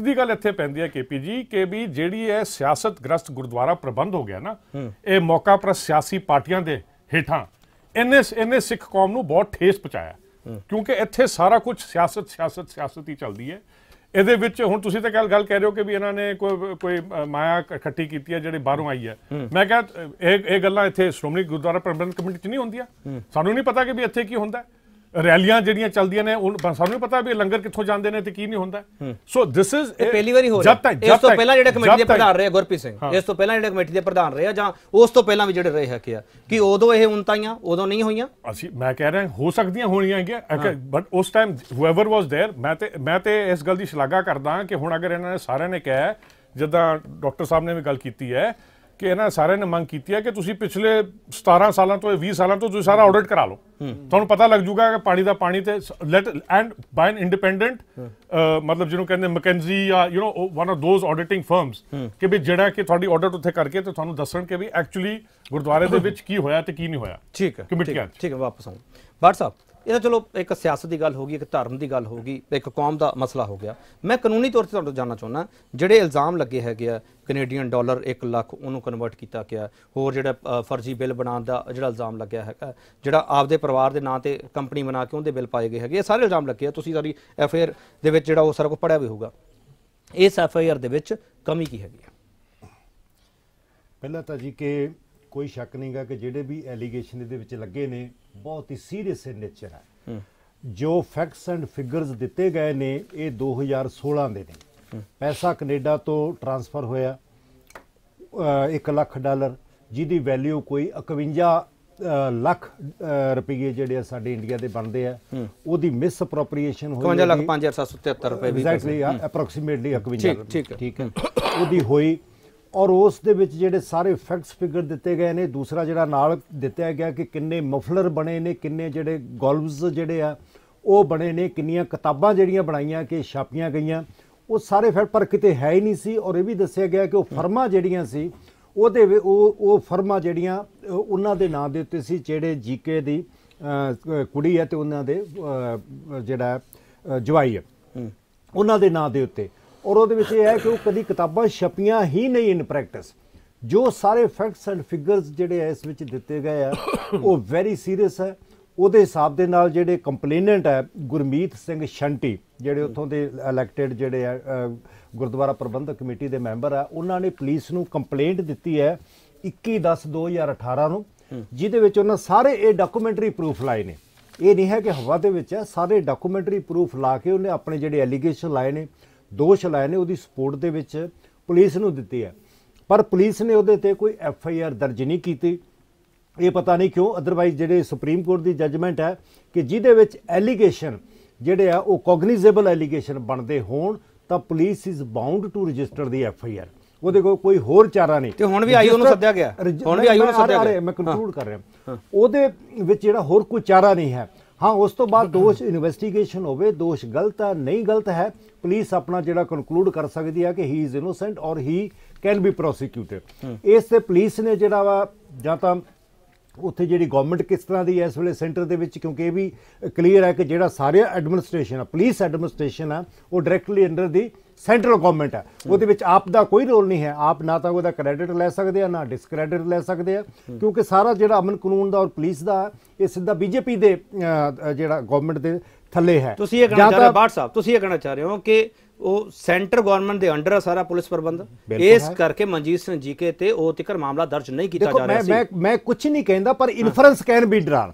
ਦੀ ਗੱਲ ਇੱਥੇ ਪੈਂਦੀ ਹੈ ਕੇਪੀ ਜੀ ਕਿ ਵੀ ਜਿਹੜੀ ਇਹ ਸਿਆਸਤ ਗ੍ਰਸਤ ਗੁਰਦੁਆਰਾ ਪ੍ਰਬੰਧ ਹੋ ਗਿਆ ਨਾ ਇਹ ਮੌਕਾ ਪਰ ਸਿਆਸੀ ਪਾਰਟੀਆਂ ਦੇ ਹੇਠਾਂ ਇਹਨੇ ਇਹਨੇ ਸਿੱਖ ਕੌਮ ਨੂੰ ਬਹੁਤ ਠੇਸ ਪਹੁੰਚਾਇਆ ਕਿਉਂਕਿ ਇੱਥੇ ਸਾਰਾ ਕੁਝ ਸਿਆਸਤ ਸਿਆਸਤ ਸਿਆਸਤ ਹੀ ਚੱਲਦੀ ਹੈ ਇਹਦੇ ਵਿੱਚ ਹੁਣ ਤੁਸੀਂ ਤਾਂ ਕੱਲ ਗੱਲ ਕਹਿ ਰਹੇ ਹੋ ਕਿ ਵੀ ਇਹਨਾਂ ਨੇ ਕੋਈ ਕੋਈ ਮਾਇਆ ਇਕੱਠੀ ਕੀਤੀ ਹੈ ਜਿਹੜੇ ਬਾਹਰੋਂ ਆਈ ਹੈ ਮੈਂ ਕਿਹਾ ਇਹ ਇਹ ਗੱਲਾਂ ਇੱਥੇ ਸ਼੍ਰੋਮਣੀ ਗੁਰਦੁਆਰਾ ਪ੍ਰਬੰਧਕ ਕਮੇਟੀ 'ਚ ਨਹੀਂ ਹੁੰਦੀਆਂ ਸਾਨੂੰ ਨਹੀਂ ਪਤਾ ਕਿ ਵੀ ਇੱਥੇ ਕੀ ਹੁੰਦਾ ਰੈਲੀਆਂ ਜਿਹੜੀਆਂ ਚੱਲਦੀਆਂ ਨੇ ਉਹ ਸਾਨੂੰ ਪਤਾ ਵੀ ਲੰਗਰ ਕਿੱਥੋਂ ਜਾਂਦੇ ਨੇ ਤੇ ਕੀ ਨਹੀਂ ਹੁੰਦਾ ਸੋ ਦਿਸ ਇਜ਼ ਇਹ ਪਹਿਲੀ ਵਾਰੀ ਹੋ ਰਿਹਾ ਇਸ ਤੋਂ ਪਹਿਲਾਂ ਜਿਹੜੇ ਕਮੇਟੀ ਦੇ ਪ੍ਰਧਾਨ ਰਹੇ ਗੁਰਪ੍ਰੀਤ ਸਿੰਘ ਇਸ ਤੋਂ ਪਹਿਲਾਂ ਜਿਹੜੇ ਕਮੇਟੀ ਦੇ ਪ੍ਰਧਾਨ ਰਹੇ ਜਾਂ ਉਸ ਤੋਂ ਪਹਿਲਾਂ ਵੀ ਜਿਹੜੇ ਰਹੇ ਹੈ ਆ ਕਿ ਉਦੋਂ ਇਹ ਉਨਤਾਈਆਂ ਉਦੋਂ ਨਹੀਂ ਹੋਈਆਂ ਅਸੀਂ ਮੈਂ ਕਹਿ ਰਿਹਾ ਹੋ ਸਕਦੀਆਂ ਹੋਣੀਆਂ ਹੈਗੀਆਂ ਬਟ ਉਸ ਟਾਈਮ ਹੂਐਵਰ ਵਾਸ देयर ਮੈਂ ਤੇ ਮੈਂ ਤੇ ਇਸ ਗੱਲ ਦੀ ਸ਼ਲਾਘਾ ਕਰਦਾ ਕਿ ਹੁਣ ਅਗਰ ਇਹਨਾਂ ਨੇ ਸਾਰਿਆਂ ਨੇ ਕਿਹਾ ਜਿੱਦਾਂ ਡਾਕਟਰ ਸਾਹਿਬ ਨੇ ਵੀ ਗੱਲ ਕੀਤੀ ਹੈ ਕਿ ਇਹਨਾਂ ਸਾਰਿਆਂ ਨੇ ਮੰਗ ਕੀਤੀ ਹੈ ਕਿ ਤੁਸੀਂ ਪਿਛਲੇ 17 ਸਾਲਾਂ ਤੋਂ 20 ਸਾਲਾਂ ਤੋਂ ਤੁਸੀਂ ਸਾਰਾ ਆਡਿਟ ਕਰਾ ਲਓ ਤੁਹਾਨੂੰ ਪਤਾ ਲੱਗ ਜੂਗਾ ਕਿ ਪਾਣੀ ਦਾ ਪਾਣੀ ਤੇ let and by an independent ਮਤਲਬ ਜਿਹਨੂੰ ਕਹਿੰਦੇ ਮੈਕੈਂਜੀ ਆ you know one of those auditing firms ਕਿ ਵੀ ਜਿਹੜਾ ਕਿ ਤੁਹਾਡੀ ਆਡਿਟ ਉੱਥੇ ਕਰਕੇ ਤੇ ਤੁਹਾਨੂੰ ਦੱਸਣ ਕਿ ਵੀ ਐਕਚੁਅਲੀ ਗੁਰਦੁਆਰੇ ਦੇ ਵਿੱਚ ਕੀ ਹੋਇਆ ਤੇ ਕੀ ਨਹੀਂ ਹੋਇਆ ਠੀਕ ਹੈ ਕਮਿਟੀ ਠੀਕ ਹੈ ਵਾਪਸ ਆਉਂ ਬਾਟ ਸਾਹਿਬ ਇਹ ਤਾਂ ਚਲੋ ਇੱਕ ਸਿਆਸਤ ਦੀ ਗੱਲ ਹੋ ਗਈ ਇੱਕ ਧਰਮ ਦੀ ਗੱਲ ਹੋ ਗਈ ਇੱਕ ਕੌਮ ਦਾ ਮਸਲਾ ਹੋ ਗਿਆ ਮੈਂ ਕਾਨੂੰਨੀ ਤੌਰ ਤੇ ਤੁਹਾਨੂੰ ਜਾਨਣਾ ਚਾਹੁੰਦਾ ਜਿਹੜੇ ਇਲਜ਼ਾਮ ਲੱਗੇ ਹੈਗੇ ਆ ਕੈਨੇਡੀਅਨ ਡਾਲਰ 1 ਲੱਖ ਉਹਨੂੰ ਕਨਵਰਟ ਕੀਤਾ ਗਿਆ ਹੋਰ ਜਿਹੜਾ ਫਰਜ਼ੀ ਬਿੱਲ ਬਣਾਉਣ ਦਾ ਜਿਹੜਾ ਇਲਜ਼ਾਮ ਲੱਗਿਆ ਹੈਗਾ ਜਿਹੜਾ ਆਪਦੇ ਪਰਿਵਾਰ ਦੇ ਨਾਂ ਤੇ ਕੰਪਨੀ ਬਣਾ ਕੇ ਉਹਦੇ ਬਿੱਲ ਪਾਏ ਗਏ ਹੈਗੇ ਇਹ ਸਾਰੇ ਇਲਜ਼ਾਮ ਲੱਗੇ ਆ ਤੁਸੀਂ ਸਾਰੀ ਐਫਆਈਆਰ ਦੇ ਵਿੱਚ ਜਿਹੜਾ ਉਹ ਸਾਰਾ ਕੁਝ ਪੜਿਆ ਵੀ ਹੋਊਗਾ ਇਸ ਐਫਆਈਆਰ ਦੇ ਵਿੱਚ ਕਮੀ ਕੀ ਹੈਗੀ ਪਹਿਲਾਂ ਤਾਂ ਜੀ ਕਿ ਕੋਈ ਸ਼ੱਕ ਨਹੀਂਗਾ ਕਿ ਜਿਹੜੇ ਵੀ ਐਲੀਗੇਸ਼ਨ ਇਹਦੇ ਵਿੱਚ ਲੱਗੇ ਨੇ ਬਹੁਤ ਹੀ ਸੀਰੀਅਸ ਇਨ ਨੇਚਰ ਹੈ ਜੋ ਫੈਕਟਸ ਐਂਡ ਫਿਗਰਸ ਦਿੱਤੇ ਗਏ ਨੇ ਇਹ 2016 ਦੇ ਨੇ ਪੈਸਾ ਕੈਨੇਡਾ ਤੋਂ ਟ੍ਰਾਂਸਫਰ ਹੋਇਆ 1 ਲੱਖ ਡਾਲਰ ਜਿਹਦੀ ਵੈਲਿਊ ਕੋਈ 51 ਲੱਖ ਰੁਪਏ ਜਿਹੜੇ ਸਾਡੇ ਇੰਡੀਆ ਦੇ ਬਣਦੇ ਆ ਉਹਦੀ ਮਿਸ ਅਪਰੋਪਰੀਏਸ਼ਨ ਹੋਈ 51 ਲੱਖ 5773 ਰੁਪਏ ਵੀ ਐਗਜ਼ੈਕਟਲੀ ਅਪਰੋਕਸੀਮੇਟਲੀ 51 ਠੀਕ ਹੈ ਉਹਦੀ ਹੋਈ ਔਰ ਉਸ ਦੇ ਵਿੱਚ ਜਿਹੜੇ ਸਾਰੇ ਫੈਕਟਸ ਫਿਗਰ ਦਿੱਤੇ ਗਏ ਨੇ ਦੂਸਰਾ ਜਿਹੜਾ ਨਾਲ ਦਿੱਤਾ ਗਿਆ ਕਿ ਕਿੰਨੇ ਮਫਲਰ ਬਣੇ ਨੇ ਕਿੰਨੇ ਜਿਹੜੇ ਗੋਲਵਸ ਜਿਹੜੇ ਆ ਉਹ ਬਣੇ ਨੇ ਕਿੰਨੀਆਂ ਕਿਤਾਬਾਂ ਜਿਹੜੀਆਂ ਬਣਾਈਆਂ ਕਿ ਛਾਪੀਆਂ ਗਈਆਂ ਉਹ ਸਾਰੇ ਫੈਕਟ ਪਰ ਕਿਤੇ ਹੈ ਹੀ ਨਹੀਂ ਸੀ ਔਰ ਇਹ ਵੀ ਦੱਸਿਆ ਗਿਆ ਕਿ ਉਹ ਫਰਮਾਂ ਜਿਹੜੀਆਂ ਸੀ ਉਹਦੇ ਉਹ ਉਹ ਫਰਮਾਂ ਜਿਹੜੀਆਂ ਉਹਨਾਂ ਦੇ ਨਾਂ ਦੇ ਉੱਤੇ ਸੀ ਜਿਹੜੇ ਜੀਕੇ ਦੀ ਕੁੜੀ ਹੈ ਤੇ ਉਹਨਾਂ ਦੇ ਜਿਹੜਾ ਜਵਾਈ ਹੈ ਉਹਨਾਂ ਦੇ ਨਾਂ ਦੇ ਉੱਤੇ ਔਰ ਉਹਦੇ ਵਿੱਚ ਇਹ ਹੈ ਕਿ ਉਹ ਕਦੀ ਕਿਤਾਬਾਂ ਛਪੀਆਂ ਹੀ ਨਹੀਂ ਇਨ ਪ੍ਰੈਕਟਿਸ ਜੋ ਸਾਰੇ ਫੈਕਟਸ ਐਂਡ ਫਿਗਰਸ ਜਿਹੜੇ ਐ ਇਸ ਵਿੱਚ ਦਿੱਤੇ ਗਏ ਆ ਉਹ ਵੈਰੀ ਸੀਰੀਅਸ ਹੈ ਉਹਦੇ ਹਿਸਾਬ ਦੇ ਨਾਲ ਜਿਹੜੇ ਕੰਪਲੇਨੈਂਟ ਹੈ ਗੁਰਮੀਤ ਸਿੰਘ ਸ਼ੰਟੀ ਜਿਹੜੇ ਉੱਥੋਂ ਦੇ ਇਲੈਕਟਿਡ ਜਿਹੜੇ ਆ ਗੁਰਦੁਆਰਾ ਪ੍ਰਬੰਧਕ ਕਮੇਟੀ ਦੇ ਮੈਂਬਰ ਆ ਉਹਨਾਂ ਨੇ ਪੁਲਿਸ ਨੂੰ ਕੰਪਲੇਂਟ ਦਿੱਤੀ ਹੈ 21/10/2018 ਨੂੰ ਜਿਹਦੇ ਵਿੱਚ ਉਹਨਾਂ ਸਾਰੇ ਇਹ ਡਾਕੂਮੈਂਟਰੀ ਪ੍ਰੂਫ ਲਾਏ ਨੇ ਇਹ ਨਹੀਂ ਹੈ ਕਿ ਹਵਾ ਦੇ ਵਿੱਚ ਹੈ ਸਾਰੇ ਡਾਕੂਮੈਂਟਰੀ ਪ੍ਰੂਫ ਲਾ ਕੇ ਉਹਨੇ ਆਪਣੇ ਜਿਹੜੇ ਐਲੀਗੇਸ਼ਨ ਲਾਏ ਨੇ ਦੋਸ਼ ਲਾਏ ਨੇ ਉਹਦੀ ਸਪੋਰਟ ਦੇ ਵਿੱਚ ਪੁਲਿਸ ਨੂੰ ਦਿੱਤੀ ਹੈ ਪਰ ਪੁਲਿਸ ਨੇ ਉਹਦੇ ਤੇ ਕੋਈ ਐਫ ਆਈ ਆਰ ਦਰਜ ਨਹੀਂ ਕੀਤੀ ਇਹ ਪਤਾ ਨਹੀਂ ਕਿਉਂ ਅਦਰਵਾਈਜ਼ ਜਿਹੜੇ ਸੁਪਰੀਮ ਕੋਰਟ ਦੀ ਜੱਜਮੈਂਟ ਹੈ ਕਿ ਜਿਹਦੇ ਵਿੱਚ ਐਲੀਗੇਸ਼ਨ ਜਿਹੜੇ ਆ ਉਹ ਕੋਗਨੀਜ਼ੇਬਲ ਐਲੀਗੇਸ਼ਨ ਬਣਦੇ ਹੋਣ ਤਾਂ police is bound to register the F I R ਉਹਦੇ ਕੋਲ ਕੋਈ ਹੋਰ ਚਾਰਾ ਨਹੀਂ ਤੇ ਹੁਣ ਵੀ ਆਈ ਉਹਨੂੰ ਸੱਦਿਆ ਗਿਆ ਹੁਣ ਵੀ ਆਈ ਉਹਨੂੰ ਸੱਦਿਆ ਗਿਆ ਮੈਂ ਕੰਕਲੂਡ ਕਰ ਰਿਹਾ ਉਹਦੇ ਵਿੱਚ ਜਿਹੜਾ ਹੋਰ ਕੋਈ ਚਾਰਾ ਨਹੀਂ ਹੈ ਹਾਂ ਉਸ ਤੋਂ ਬਾਅਦ ਦੋਸ਼ ਇਨਵੈਸਟੀਗੇਸ਼ਨ ਹੋਵੇ ਦੋਸ਼ ਗਲਤ ਹੈ ਨਹੀਂ ਗਲਤ ਹੈ ਪੁਲਿਸ ਆਪਣਾ ਜਿਹੜਾ ਕਨਕਲੂਡ ਕਰ ਸਕਦੀ ਹੈ ਕਿ ਹੀ ਇਜ਼ ਇਨੋਸੈਂਟ ਔਰ ਹੀ ਕੈਨ ਬੀ ਪ੍ਰੋਸੀਕਿਊਟਡ ਇਸ ਤੇ ਪੁਲਿਸ ਨੇ ਜਿਹੜਾ ਵਾ ਜਾਂ ਤਾਂ ਉੱਥੇ ਜਿਹੜੀ ਗਵਰਨਮੈਂਟ ਕਿਸ ਤਰ੍ਹਾਂ ਦੀ ਹੈ ਇਸ ਵੇਲੇ ਸੈਂਟਰ ਦੇ ਵਿੱਚ ਕਿਉਂਕਿ ਇਹ ਵੀ ਕਲੀਅਰ ਹੈ ਕਿ ਜਿਹੜਾ ਸਾਰੇ ਐਡਮਿਨਿਸਟ੍ਰੇਸ਼ਨ ਆ ਪੁਲਿਸ ਐਡਮਿਨਿਸਟ੍ਰੇਸ਼ਨ ਆ ਉਹ directly under the central government ਹੈ ਉਹਦੇ ਵਿੱਚ ਆਪ ਦਾ ਕੋਈ ਰੋਲ ਨਹੀਂ ਹੈ ਆਪ ਨਾ ਤਾਂ ਉਹਦਾ ਕ੍ਰੈਡਿਟ ਲੈ ਸਕਦੇ ਆ ਨਾ ਡਿਸਕ੍ਰੈਡਿਟ ਲੈ ਸਕਦੇ ਆ ਕਿਉਂਕਿ ਸਾਰਾ ਜਿਹੜਾ ਅਮਨ ਕਾਨੂੰਨ ਦਾ ਔਰ ਪੁਲਿਸ ਦਾ ਇਹ ਸਿੱਧਾ ਬੀਜੇਪੀ ਦੇ ਜਿਹੜਾ ਗਵਰਨਮੈਂਟ ਦੇ ਥੱਲੇ ਹੈ ਤੁਸੀਂ ਇਹ ਕਹਿਣਾ ਚਾਹ ਰਹੇ ਹੋ ਬਾਟ ਸਾਹਿਬ ਤੁਸੀਂ ਇਹ ਕਹਿਣਾ ਚਾਹ ਰਹੇ ਹੋ ਕਿ ਉਹ ਸੈਂਟਰ ਗਵਰਨਮੈਂਟ ਦੇ ਅੰਡਰ ਆ ਸਾਰਾ ਪੁਲਿਸ ਪ੍ਰਬੰਧ ਇਸ ਕਰਕੇ ਮਨਜੀਤ ਸਿੰਘ ਜੀ ਕੇ ਤੇ ਉਹ ਤਿਕਰ ਮਾਮਲਾ ਦਰਜ ਨਹੀਂ ਕੀਤਾ ਜਾ ਰਿਹਾ ਸੀ ਮੈਂ ਮੈਂ ਕੁਝ ਨਹੀਂ ਕਹਿੰਦਾ ਪਰ ਇਨਫਰੈਂਸ ਕੈਨ ਬੀ ਡਰਾਨ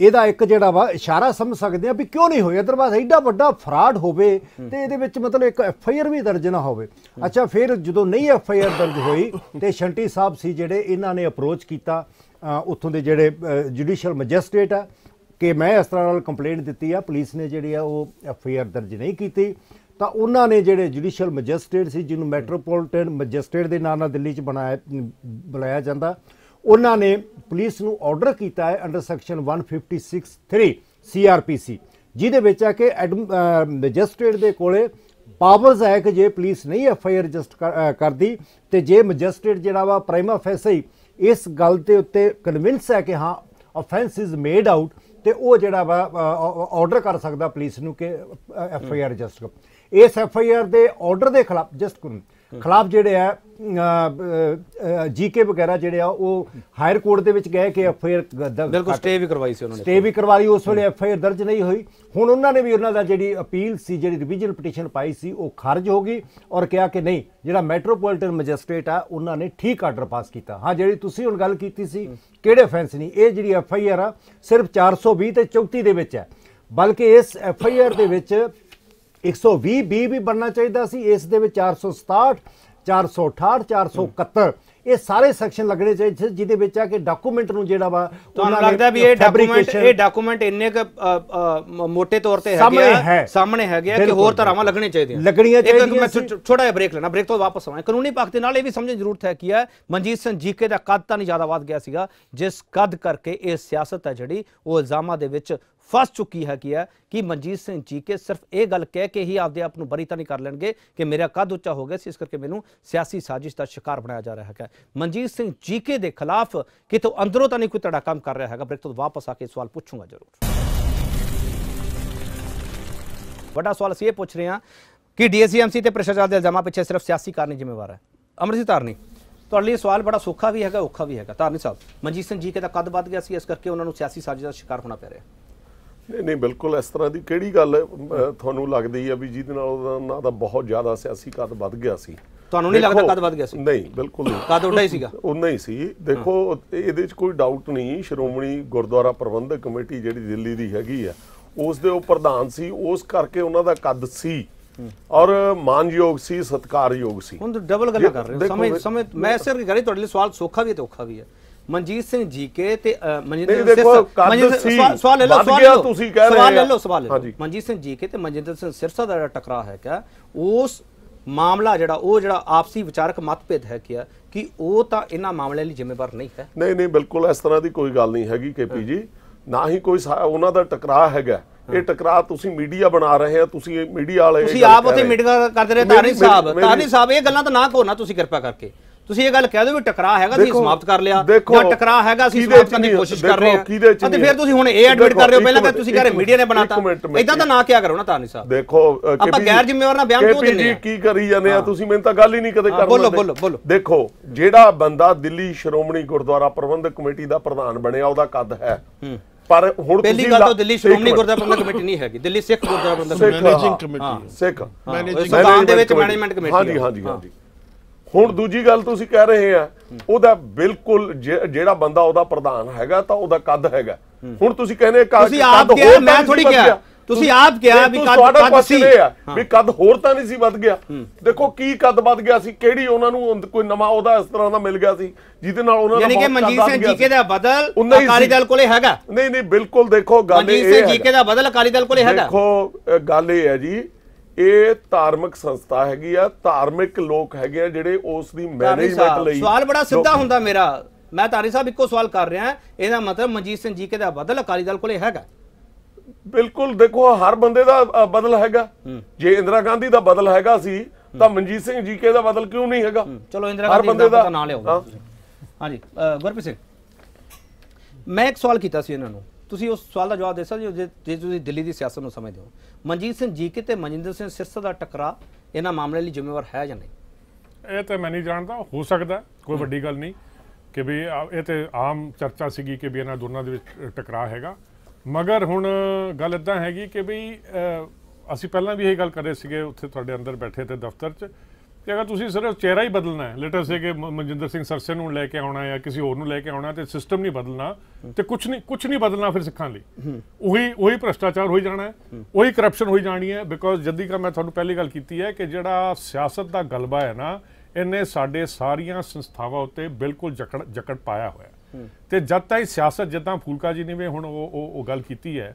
ਇਹਦਾ ਇੱਕ ਜਿਹੜਾ ਵਾ ਇਸ਼ਾਰਾ ਸਮਝ ਸਕਦੇ ਆ ਵੀ ਕਿਉਂ ਨਹੀਂ ਹੋਇਆ ਦਰਬਾਰ ਐਡਾ ਵੱਡਾ ਫਰਾਡ ਹੋਵੇ ਤੇ ਇਹਦੇ ਵਿੱਚ ਮਤਲਬ ਇੱਕ ਐਫ ਆਈ ਆਰ ਵੀ ਦਰਜ ਨਾ ਹੋਵੇ ਅੱਛਾ ਫਿਰ ਜਦੋਂ ਨਹੀਂ ਐਫ ਆਈ ਆਰ ਦਰਜ ਹੋਈ ਤੇ ਸ਼ੰਟੀ ਸਾਹਿਬ ਸੀ ਜਿਹੜੇ ਇਹਨਾਂ ਨੇ ਅਪਰੋਚ ਕੀਤਾ ਉੱਥੋਂ ਦੇ ਜਿਹੜੇ ਜੁਡੀਸ਼ੀਅਲ ਮੈਜਿਸਟ੍ਰੇਟ ਆ ਕਿ ਮੈਂ ਇਸ ਤਰ੍ਹਾਂ ਨਾਲ ਕੰਪਲੇਂਟ ਦਿੱਤੀ ਆ ਪੁਲਿਸ ਨੇ ਜਿਹੜੀ ਆ ਉਹ ਐਫ ਆਈ ਆਰ ਦਰਜ ਨਹੀਂ ਕੀਤੀ ਤਾਂ ਉਹਨਾਂ ਨੇ ਜਿਹੜੇ ਜੁਡੀਸ਼ੀਅਲ ਮੈਜਿਸਟ੍ਰੇਟ ਸੀ ਜਿਹਨੂੰ ਮੈਟਰੋਪੋਲੀਟਨ ਮੈਜਿਸਟ੍ਰੇਟ ਦੇ ਨਾਮ ਨਾਲ ਦਿੱਲੀ 'ਚ ਬਣਾਇਆ ਬੁਲਾਇਆ ਜਾਂਦਾ ਉਹਨਾਂ ਨੇ ਪੁਲਿਸ ਨੂੰ ਆਰਡਰ ਕੀਤਾ ਹੈ ਅੰਡਰ ਸੈਕਸ਼ਨ 156(3) ਸੀਆਰਪੀਸੀ ਜਿਹਦੇ ਵਿੱਚ ਆ ਕਿ ਮੈਜਿਸਟ੍ਰੇਟ ਦੇ ਕੋਲੇ ਪਾਵਰਸ ਹੈ ਕਿ ਜੇ ਪੁਲਿਸ ਨਹੀਂ ਐਫ ਆਈ ਆਰ ਰਜਿਸਟਰ ਕਰਦੀ ਤੇ ਜੇ ਮੈਜਿਸਟ੍ਰੇਟ ਜਿਹੜਾ ਵਾ ਪ੍ਰਾਈਮਾ ਫੈਸੀ ਇਸ ਗੱਲ ਤੇ ਉੱਤੇ ਕਨਵਿੰਸ ਹੈ ਕਿ ਹਾਂ ਆਫੈਂਸ ਇਜ਼ ਮੇਡ ਆਊਟ ਤੇ ਉਹ ਜਿਹੜਾ ਵਾ ਆਰਡਰ ਕਰ ਸਕਦਾ ਪੁਲਿਸ ਨੂੰ ਕਿ ਐਫ ਆਈ ਆਰ ਰਜਿਸਟਰ ਇਸ ਐਫ ਆਈ ਆਰ ਦੇ ਆਰਡਰ ਦੇ ਖਿਲਾਫ ਜਸਟ ਖਿਲਾਫ ਜਿਹੜੇ ਆ ਜੀਕੇ ਵਗੈਰਾ ਜਿਹੜੇ ਆ ਉਹ ਹਾਇਰ ਕੋਰਟ ਦੇ ਵਿੱਚ ਗਏ ਕਿ ਐਫ ਆਈ ਆਰ ਬਿਲਕੁਲ ਸਟੇ ਵੀ ਕਰਵਾਈ ਸੀ ਉਹਨਾਂ ਨੇ ਸਟੇ ਵੀ ਕਰਵਾਈ ਉਸ ਵੇਲੇ ਐਫ ਆਈ ਆਰ ਦਰਜ ਨਹੀਂ ਹੋਈ ਹੁਣ ਉਹਨਾਂ ਨੇ ਵੀ ਉਹਨਾਂ ਦਾ ਜਿਹੜੀ ਅਪੀਲ ਸੀ ਜਿਹੜੀ ਰਿਵੀਜ਼ਨ ਪਟੀਸ਼ਨ ਪਾਈ ਸੀ ਉਹ ਖਾਰਜ ਹੋ ਗਈ ਔਰ ਕਿਹਾ ਕਿ ਨਹੀਂ ਜਿਹੜਾ ਮੈਟਰੋਪੋਲੀਟਨ ਮੈਜਿਸਟ੍ਰੇਟ ਆ ਉਹਨਾਂ ਨੇ ਠੀਕ ਆਰਡਰ ਪਾਸ ਕੀਤਾ ਹਾਂ ਜਿਹੜੀ ਤੁਸੀਂ ਹੁਣ ਗੱਲ ਕੀਤੀ ਸੀ ਕਿਹੜੇ ਫੈਂਸ ਨਹੀਂ ਇਹ ਜਿਹੜੀ ਐਫ ਆਈ ਆਰ ਆ ਸਿਰਫ 420 ਤੇ 34 ਦੇ ਵਿੱਚ ਹੈ ਬਲਕਿ ਇਸ ਐਫ ਆਈ ਆਰ ਦੇ ਵਿੱਚ 120 ਬੀ ਵੀ ਬਣਨਾ ਚਾਹੀਦਾ ਸੀ ਇਸ ਦੇ ਵਿੱਚ 467 468 471 ਇਹ ਸਾਰੇ ਸੈਕਸ਼ਨ ਲੱਗਣੇ ਚਾਹੀਦੇ ਜਿਹਦੇ ਵਿੱਚ ਆ ਕਿ ਡਾਕੂਮੈਂਟ ਨੂੰ ਜਿਹੜਾ ਵਾ ਤੁਹਾਨੂੰ ਲੱਗਦਾ ਵੀ ਇਹ ਡਾਕੂਮੈਂਟ ਇਹ ਡਾਕੂਮੈਂਟ ਇੰਨੇ ਕ ਮੋٹے ਤੌਰ ਤੇ ਹੈਗੇ ਸਾਹਮਣੇ ਹੈਗੇ ਕਿ ਹੋਰ ਧਾਰਾਵਾਂ ਲੱਗਣੇ ਆ ਲੱਗਣੀਆਂ ਚਾਹੀਦੀਆਂ ਇੱਕ ਮੈਂ ਛੋਟਾ ਜਿਹਾ ਬ੍ਰੇਕ ਲੈਣਾ ਬ੍ਰੇਕ ਤੋਂ ਵਾਪਸ ਆਵਾਂ ਕਾਨੂੰਨੀ ਪੱਖ ਦੇ ਨਾਲ ਇਹ ਵੀ ਸਮਝਣ ਜ਼ਰੂਰਤ ਹੈ ਕਿ ਹੈ ਮਨਜੀਤ ਸਿੰਘ ਜੀਕੇ ਦਾ ਕੱਦ ਤਾਂ ਨਹੀਂ ਜ਼ਿਆਦਾ ਵੱਧ ਗਿਆ ਸੀਗਾ ਜਿਸ ਕੱਦ ਕਰਕੇ ਇਹ ਸਿਆਸਤ ਹੈ ਜਿਹੜੀ ਉਹ ਇਲਜ਼ਾਮਾਂ ਦੇ ਵਿੱਚ ਫਸ ਚੁੱਕੀ ਹੈ ਕਿ ਹੈ ਕਿ ਮਨਜੀਤ ਸਿੰਘ ਜੀ ਕੇ ਸਿਰਫ ਇਹ ਗੱਲ ਕਹਿ ਕੇ ਹੀ ਆਪਦੇ ਆਪ ਨੂੰ ਬਰੀ ਤਾਂ ਨਹੀਂ ਕਰ ਲੈਣਗੇ ਕਿ ਮੇਰਾ ਕੱਦ ਉੱਚਾ ਹੋ ਗਿਆ ਸੀ ਇਸ ਕਰਕੇ ਮੈਨੂੰ ਸਿਆਸੀ ਸਾਜ਼ਿਸ਼ ਦਾ ਸ਼ਿਕਾਰ ਬਣਾਇਆ ਜਾ ਰਿਹਾ ਹੈ ਮਨਜੀਤ ਸਿੰਘ ਜੀ ਕੇ ਦੇ ਖਿਲਾਫ ਕਿਤੋਂ ਅੰਦਰੋਂ ਤਾਂ ਨਹੀਂ ਕੋਈ ਤੜਾ ਕੰਮ ਕਰ ਰਿਹਾ ਹੈਗਾ ਬ੍ਰੇਕ ਤੋਂ ਵਾਪਸ ਆ ਕੇ ਸਵਾਲ ਪੁੱਛੂਗਾ ਜ਼ਰੂਰ ਵੱਡਾ ਸਵਾਲ ਅਸੀਂ ਇਹ ਪੁੱਛ ਰਹੇ ਹਾਂ ਕਿ ਡੀਐਸਐਮਸੀ ਤੇ ਪ੍ਰਸ਼ਾਸਨ ਦੇ ਇਲਜ਼ਾਮਾਂ ਪਿੱਛੇ ਸਿਰਫ ਸਿਆਸੀ ਕਾਰਨ ਜ਼ਿੰਮੇਵਾਰ ਹੈ ਅਮਰਜੀਤ ਧਾਰਨੀ ਤੁਹਾਡੇ ਲਈ ਸਵਾਲ ਬੜਾ ਸੌਖਾ ਵੀ ਹੈਗਾ ਔਖਾ ਵੀ ਹੈਗਾ ਧਾਰਨੀ ਸਾਹਿਬ ਮਨਜੀਤ ਸਿੰਘ ਜੀ ਕੇ ਦਾ ਕੱਦ ਵੱਧ ਗਿਆ ਸੀ ਇਸ ਕਰਕੇ ਉਹਨਾਂ ਨੂੰ ਸਿਆਸੀ ਸਾਜ਼ਿਸ਼ ਦਾ ਸ਼ਿਕਾਰ ਹੋਣਾ ਪੈ ਰਿਹਾ ਨਹੀਂ ਨਹੀਂ ਬਿਲਕੁਲ ਇਸ ਤਰ੍ਹਾਂ ਦੀ ਕਿਹੜੀ ਗੱਲ ਤੁਹਾਨੂੰ ਲੱਗਦੀ ਆ ਵੀ ਜਿਹਦੇ ਨਾਲ ਉਹਨਾਂ ਦਾ ਬਹੁਤ ਜ਼ਿਆਦਾ ਸਿਆਸੀ ਕਦ ਵੱਧ ਗਿਆ ਸੀ ਤੁਹਾਨੂੰ ਨਹੀਂ ਲੱਗਦਾ ਕਦ ਵੱਧ ਗਿਆ ਸੀ ਨਹੀਂ ਬਿਲਕੁਲ ਨਹੀਂ ਕਦ ਉੱਡਾ ਹੀ ਸੀਗਾ ਉਹ ਨਹੀਂ ਸੀ ਦੇਖੋ ਇਹਦੇ ਵਿੱਚ ਕੋਈ ਡਾਊਟ ਨਹੀਂ ਸ਼੍ਰੋਮਣੀ ਗੁਰਦੁਆਰਾ ਪ੍ਰਬੰਧਕ ਕਮੇਟੀ ਜਿਹੜੀ ਦਿੱਲੀ ਦੀ ਹੈਗੀ ਆ ਉਸ ਦੇ ਉਹ ਪ੍ਰਧਾਨ ਸੀ ਉਸ ਕਰਕੇ ਉਹਨਾਂ ਦਾ ਕੱਦ ਸੀ ਔਰ ਮਾਨਯੋਗ ਸੀ ਸਤਕਾਰਯੋਗ ਸੀ ਹੁਣ ਡਬਲ ਗੱਲ ਕਰ ਰਹੇ ਹੋ ਸਮਝ ਸਮਝ ਮੈਂ ਸਿਰ ਗੱਲ ਤੁਹਾਡੇ ਲਈ ਸਵਾਲ ਸੋਖਾ ਵੀ ਹੈ ਤੇ ਔਖਾ ਵੀ ਹੈ ਮਨਜੀਤ ਸਿੰਘ ਜੀ ਕੇ ਤੇ ਮਨਜਿੰਦਰ ਸਿੰਘ ਸਵਾਲ ਲੈ ਲਓ ਸਵਾਲ ਲੈ ਲਓ ਤੁਸੀਂ ਕਹਿ ਰਹੇ ਸਵਾਲ ਲੈ ਲਓ ਸਵਾਲ ਲੈ ਲਓ ਮਨਜੀਤ ਸਿੰਘ ਜੀ ਕੇ ਤੇ ਮਨਜਿੰਦਰ ਸਿੰਘ ਸਿਰਸਾ ਦਾ ਜਿਹੜਾ ਟਕਰਾ ਹੈ ਕਿਆ ਉਸ ਮਾਮਲਾ ਜਿਹੜਾ ਉਹ ਜਿਹੜਾ ਆਪਸੀ ਵਿਚਾਰਕ ਮਤਭੇਦ ਹੈ ਕਿਆ ਕਿ ਉਹ ਤਾਂ ਇਹਨਾਂ ਮਾਮਲੇ ਲਈ ਜ਼ਿੰਮੇਵਾਰ ਨਹੀਂ ਹੈ ਨਹੀਂ ਨਹੀਂ ਬਿਲਕੁਲ ਇਸ ਤਰ੍ਹਾਂ ਦੀ ਕੋਈ ਗੱਲ ਨਹੀਂ ਹੈਗੀ ਕੇਪੀ ਜੀ ਨਾ ਹੀ ਕੋਈ ਉਹਨਾਂ ਦਾ ਟਕਰਾ ਹੈਗਾ ਇਹ ਟਕਰਾ ਤੁਸੀਂ ਮੀਡੀਆ ਬਣਾ ਰਹੇ ਹੋ ਤੁਸੀਂ ਮੀਡੀਆ ਵਾਲੇ ਤੁਸੀਂ ਆਪ ਉੱਥੇ ਮੀਟਿੰਗ ਕਰਦੇ ਰਹੇ ਤਾਰੀ ਸਾਹਿਬ ਤਾਰੀ ਸਾਹਿਬ ਇਹ ਗੱਲਾਂ ਤਾਂ ਨਾ ਕਰੋ ਨਾ ਤੁਸੀਂ ਕਿਰਪਾ ਕਰਕੇ ਤੁਸੀਂ ਇਹ ਗੱਲ ਕਹਿ ਦਿਓ ਵੀ ਟਕਰਾ ਹੈਗਾ ਸੀ ਸਮਾਪਤ ਕਰ ਲਿਆ ਜਾਂ ਟਕਰਾ ਹੈਗਾ ਅਸੀਂ ਸਮਾਪਤ ਕਰਨ ਦੀ ਕੋਸ਼ਿਸ਼ ਕਰ ਰਹੇ ਹਾਂ ਅਤੇ ਫਿਰ ਤੁਸੀਂ ਹੁਣ ਇਹ ਐਡਮਿਟ ਕਰ ਰਹੇ ਹੋ ਪਹਿਲਾਂ ਤਾਂ ਤੁਸੀਂ ਕਹ ਰਹੇ ਮੀਡੀਆ ਨੇ ਬਣਾਤਾ ਇਦਾਂ ਤਾਂ ਨਾ ਕਿਆ ਕਰੋ ਨਾ ਤਾਨੀ ਸਾਹਿਬ ਦੇਖੋ ਆਪਾਂ ਗੈਰ ਜ਼ਿੰਮੇਵਾਰ ਨਾ ਬਿਆਨ ਕਿਉਂ ਦਿੰਦੇ ਆ ਕੀ ਕਰੀ ਜਾਂਦੇ ਆ ਤੁਸੀਂ ਮੈਨੂੰ ਤਾਂ ਗੱਲ ਹੀ ਨਹੀਂ ਕਦੇ ਕਰ ਬੋਲੋ ਬੋਲੋ ਬੋਲੋ ਦੇਖੋ ਜਿਹੜਾ ਬੰਦਾ ਦਿੱਲੀ ਸ਼੍ਰੋਮਣੀ ਗੁਰਦੁਆਰਾ ਪ੍ਰਬੰਧਕ ਕਮੇਟੀ ਦਾ ਪ੍ਰਧਾਨ ਬਣਿਆ ਉਹਦਾ ਕੱਦ ਹੈ ਪਰ ਹੁਣ ਪਹਿਲੀ ਗੱਲ ਤਾਂ ਦਿੱਲੀ ਸ਼੍ਰੋਮਣੀ ਗੁਰਦੁਆਰਾ ਪ੍ਰਬੰਧਕ ਕਮੇਟੀ ਨਹੀਂ ਹੈਗੀ Delhi Sikh Gurdwara Prabandhak managing committee Sikh managing committee ਹਾਂਜੀ ਹਾਂਜੀ ਹਾਂਜੀ ਹੁਣ ਦੂਜੀ ਗੱਲ ਤੁਸੀਂ ਕਹਿ ਰਹੇ ਆ ਉਹਦਾ ਬਿਲਕੁਲ ਜਿਹੜਾ ਬੰਦਾ ਉਹਦਾ ਪ੍ਰਧਾਨ ਹੈਗਾ ਤਾਂ ਉਹਦਾ ਕੱਦ ਹੈਗਾ ਹੁਣ ਤੁਸੀਂ ਕਹਿੰਦੇ ਕੱਦ ਤੁਸੀਂ ਆਪ ਕਿਹਾ ਮੈਂ ਥੋੜੀ ਕਿਹਾ ਤੁਸੀਂ ਆਪ ਕਿਹਾ ਵੀ ਕੱਦ ਕੱਦ ਸੀ ਵੀ ਕੱਦ ਹੋਰ ਤਾਂ ਨਹੀਂ ਸੀ ਵੱਧ ਗਿਆ ਦੇਖੋ ਕੀ ਕੱਦ ਵੱਧ ਗਿਆ ਸੀ ਕਿਹੜੀ ਉਹਨਾਂ ਨੂੰ ਕੋਈ ਨਵਾਂ ਉਹਦਾ ਇਸ ਤਰ੍ਹਾਂ ਦਾ ਮਿਲ ਗਿਆ ਸੀ ਜਿਹਦੇ ਨਾਲ ਉਹਨਾਂ ਦਾ ਯਾਨੀ ਕਿ ਮਨਜੀਤ ਸਿੰਘ ਜੀਕੇ ਦਾ ਬਦਲ ਅਕਾਲੀ ਦਲ ਕੋਲੇ ਹੈਗਾ ਨਹੀਂ ਨਹੀਂ ਬਿਲਕੁਲ ਦੇਖੋ ਗੱਲ ਇਹ ਹੈ ਮਨਜੀਤ ਸਿੰਘ ਜੀਕੇ ਦਾ ਬਦਲ ਅਕਾਲੀ ਦਲ ਕੋਲੇ ਹੈਗਾ ਦੇਖੋ ਗੱਲ ਇਹ ਹੈ ਜੀ ਇਹ ਧਾਰਮਿਕ ਸੰਸਥਾ ਹੈਗੀ ਆ ਧਾਰਮਿਕ ਲੋਕ ਹੈਗੇ ਆ ਜਿਹੜੇ ਉਸ ਦੀ ਮੈਨੇਜਮੈਂਟ ਲਈ ਸਵਾਲ ਬੜਾ ਸਿੱਧਾ ਹੁੰਦਾ ਮੇਰਾ ਮੈਂ ਤਾਰੀ ਸਾਹਿਬ ਇੱਕੋ ਸਵਾਲ ਕਰ ਰਿਹਾ ਇਹਦਾ ਮਤਲਬ ਮਨਜੀਤ ਸਿੰਘ ਜੀ ਕੇ ਦਾ ਬਦਲ ਅਕਾਲੀ ਦਲ ਕੋਲੇ ਹੈਗਾ ਬਿਲਕੁਲ ਦੇਖੋ ਹਰ ਬੰਦੇ ਦਾ ਬਦਲ ਹੈਗਾ ਜੇ ਇੰਦਰਾ ਗਾਂਧੀ ਦਾ ਬਦਲ ਹੈਗਾ ਸੀ ਤਾਂ ਮਨਜੀਤ ਸਿੰਘ ਜੀ ਕੇ ਦਾ ਬਦਲ ਕਿਉਂ ਨਹੀਂ ਹੈਗਾ ਚਲੋ ਇੰਦਰਾ ਗਾਂਧੀ ਦਾ ਨਾਂ ਲਿਆਓ ਹਾਂਜੀ ਗੁਰਪ੍ਰੀਤ ਸਿੰਘ ਮੈਂ ਇੱਕ ਸਵਾਲ ਕੀਤਾ ਸੀ ਇਹਨਾਂ ਨੂੰ ਤੁਸੀਂ ਉਸ ਸਵਾਲ ਦਾ ਜਵਾਬ ਦੇ ਸਕਦੇ ਹੋ ਜੇ ਤੁਸੀਂ ਦਿੱਲੀ ਦੀ ਸਿਆਸਤ ਨੂੰ ਸਮਝਦੇ ਹੋ ਮਨਜੀਤ ਸਿੰਘ ਜੀਕੇ ਤੇ ਮਨਜਿੰਦਰ ਸਿੰਘ ਸਿਰਸਾ ਦਾ ਟਕਰਾ ਇਹਨਾਂ ਮਾਮਲੇ ਲਈ ਜ਼ਿੰਮੇਵਾਰ ਹੈ ਜਾਂ ਨਹੀਂ ਇਹ ਤਾਂ ਮੈਂ ਨਹੀਂ ਜਾਣਦਾ ਹੋ ਸਕਦਾ ਕੋਈ ਵੱਡੀ ਗੱਲ ਨਹੀਂ ਕਿ ਵੀ ਇਹ ਤੇ ਆਮ ਚਰਚਾ ਸੀਗੀ ਕਿ ਵੀ ਇਹਨਾਂ ਦੋਨਾਂ ਦੇ ਵਿੱਚ ਟਕਰਾ ਹੈਗਾ ਮਗਰ ਹੁਣ ਗੱਲ ਇਦਾਂ ਹੈਗੀ ਕਿ ਵੀ ਅਸੀਂ ਪਹਿਲਾਂ ਵੀ ਇਹ ਗੱਲ ਕਰ ਰਹੇ ਸੀਗੇ ਉੱਥੇ ਤੁਹਾਡੇ ਅੰਦਰ ਬੈਠੇ ਤੇ ਦਫ਼ਤਰ 'ਚ ਕਿ ਅਗਰ ਤੁਸੀਂ ਸਿਰਫ ਚਿਹਰਾ ਹੀ ਬਦਲਣਾ ਹੈ ਲੇਟਰ ਸੇ ਕਿ ਮਨਜਿੰਦਰ ਸਿੰਘ ਸਰਸੇ ਨੂੰ ਲੈ ਕੇ ਆਉਣਾ ਜਾਂ ਕਿਸੇ ਹੋਰ ਨੂੰ ਲੈ ਕੇ ਆਉਣਾ ਤੇ ਸਿਸਟਮ ਨਹੀਂ ਬਦਲਣਾ ਤੇ ਕੁਝ ਨਹੀਂ ਕੁਝ ਨਹੀਂ ਬਦਲਣਾ ਫਿਰ ਸਿੱਖਾਂ ਲਈ ਉਹੀ ਉਹੀ ਭ੍ਰਸ਼ਟਾਚਾਰ ਹੋਈ ਜਾਣਾ ਹੈ ਉਹੀ ਕਰਪਸ਼ਨ ਹੋਈ ਜਾਣੀ ਹੈ ਬਿਕੋਜ਼ ਜੱਦੀ ਕਾ ਮੈਂ ਤੁਹਾਨੂੰ ਪਹਿਲੀ ਗੱਲ ਕੀਤੀ ਹੈ ਕਿ ਜਿਹੜਾ ਸਿਆਸਤ ਦਾ ਗਲਬਾ ਹੈ ਨਾ ਇਹਨੇ ਸਾਡੇ ਸਾਰੀਆਂ ਸੰਸਥਾਵਾਂ ਉੱਤੇ ਬਿਲਕੁਲ ਜਕੜ ਜਕੜ ਪਾਇਆ ਹੋਇਆ ਤੇ ਜਦ ਤਾਈਂ ਸਿਆਸਤ ਜਿੱਦਾਂ ਫੂਲਕਾ ਜੀ ਨੇ ਵੀ ਹੁਣ ਉਹ ਉਹ ਗੱਲ ਕੀਤੀ ਹੈ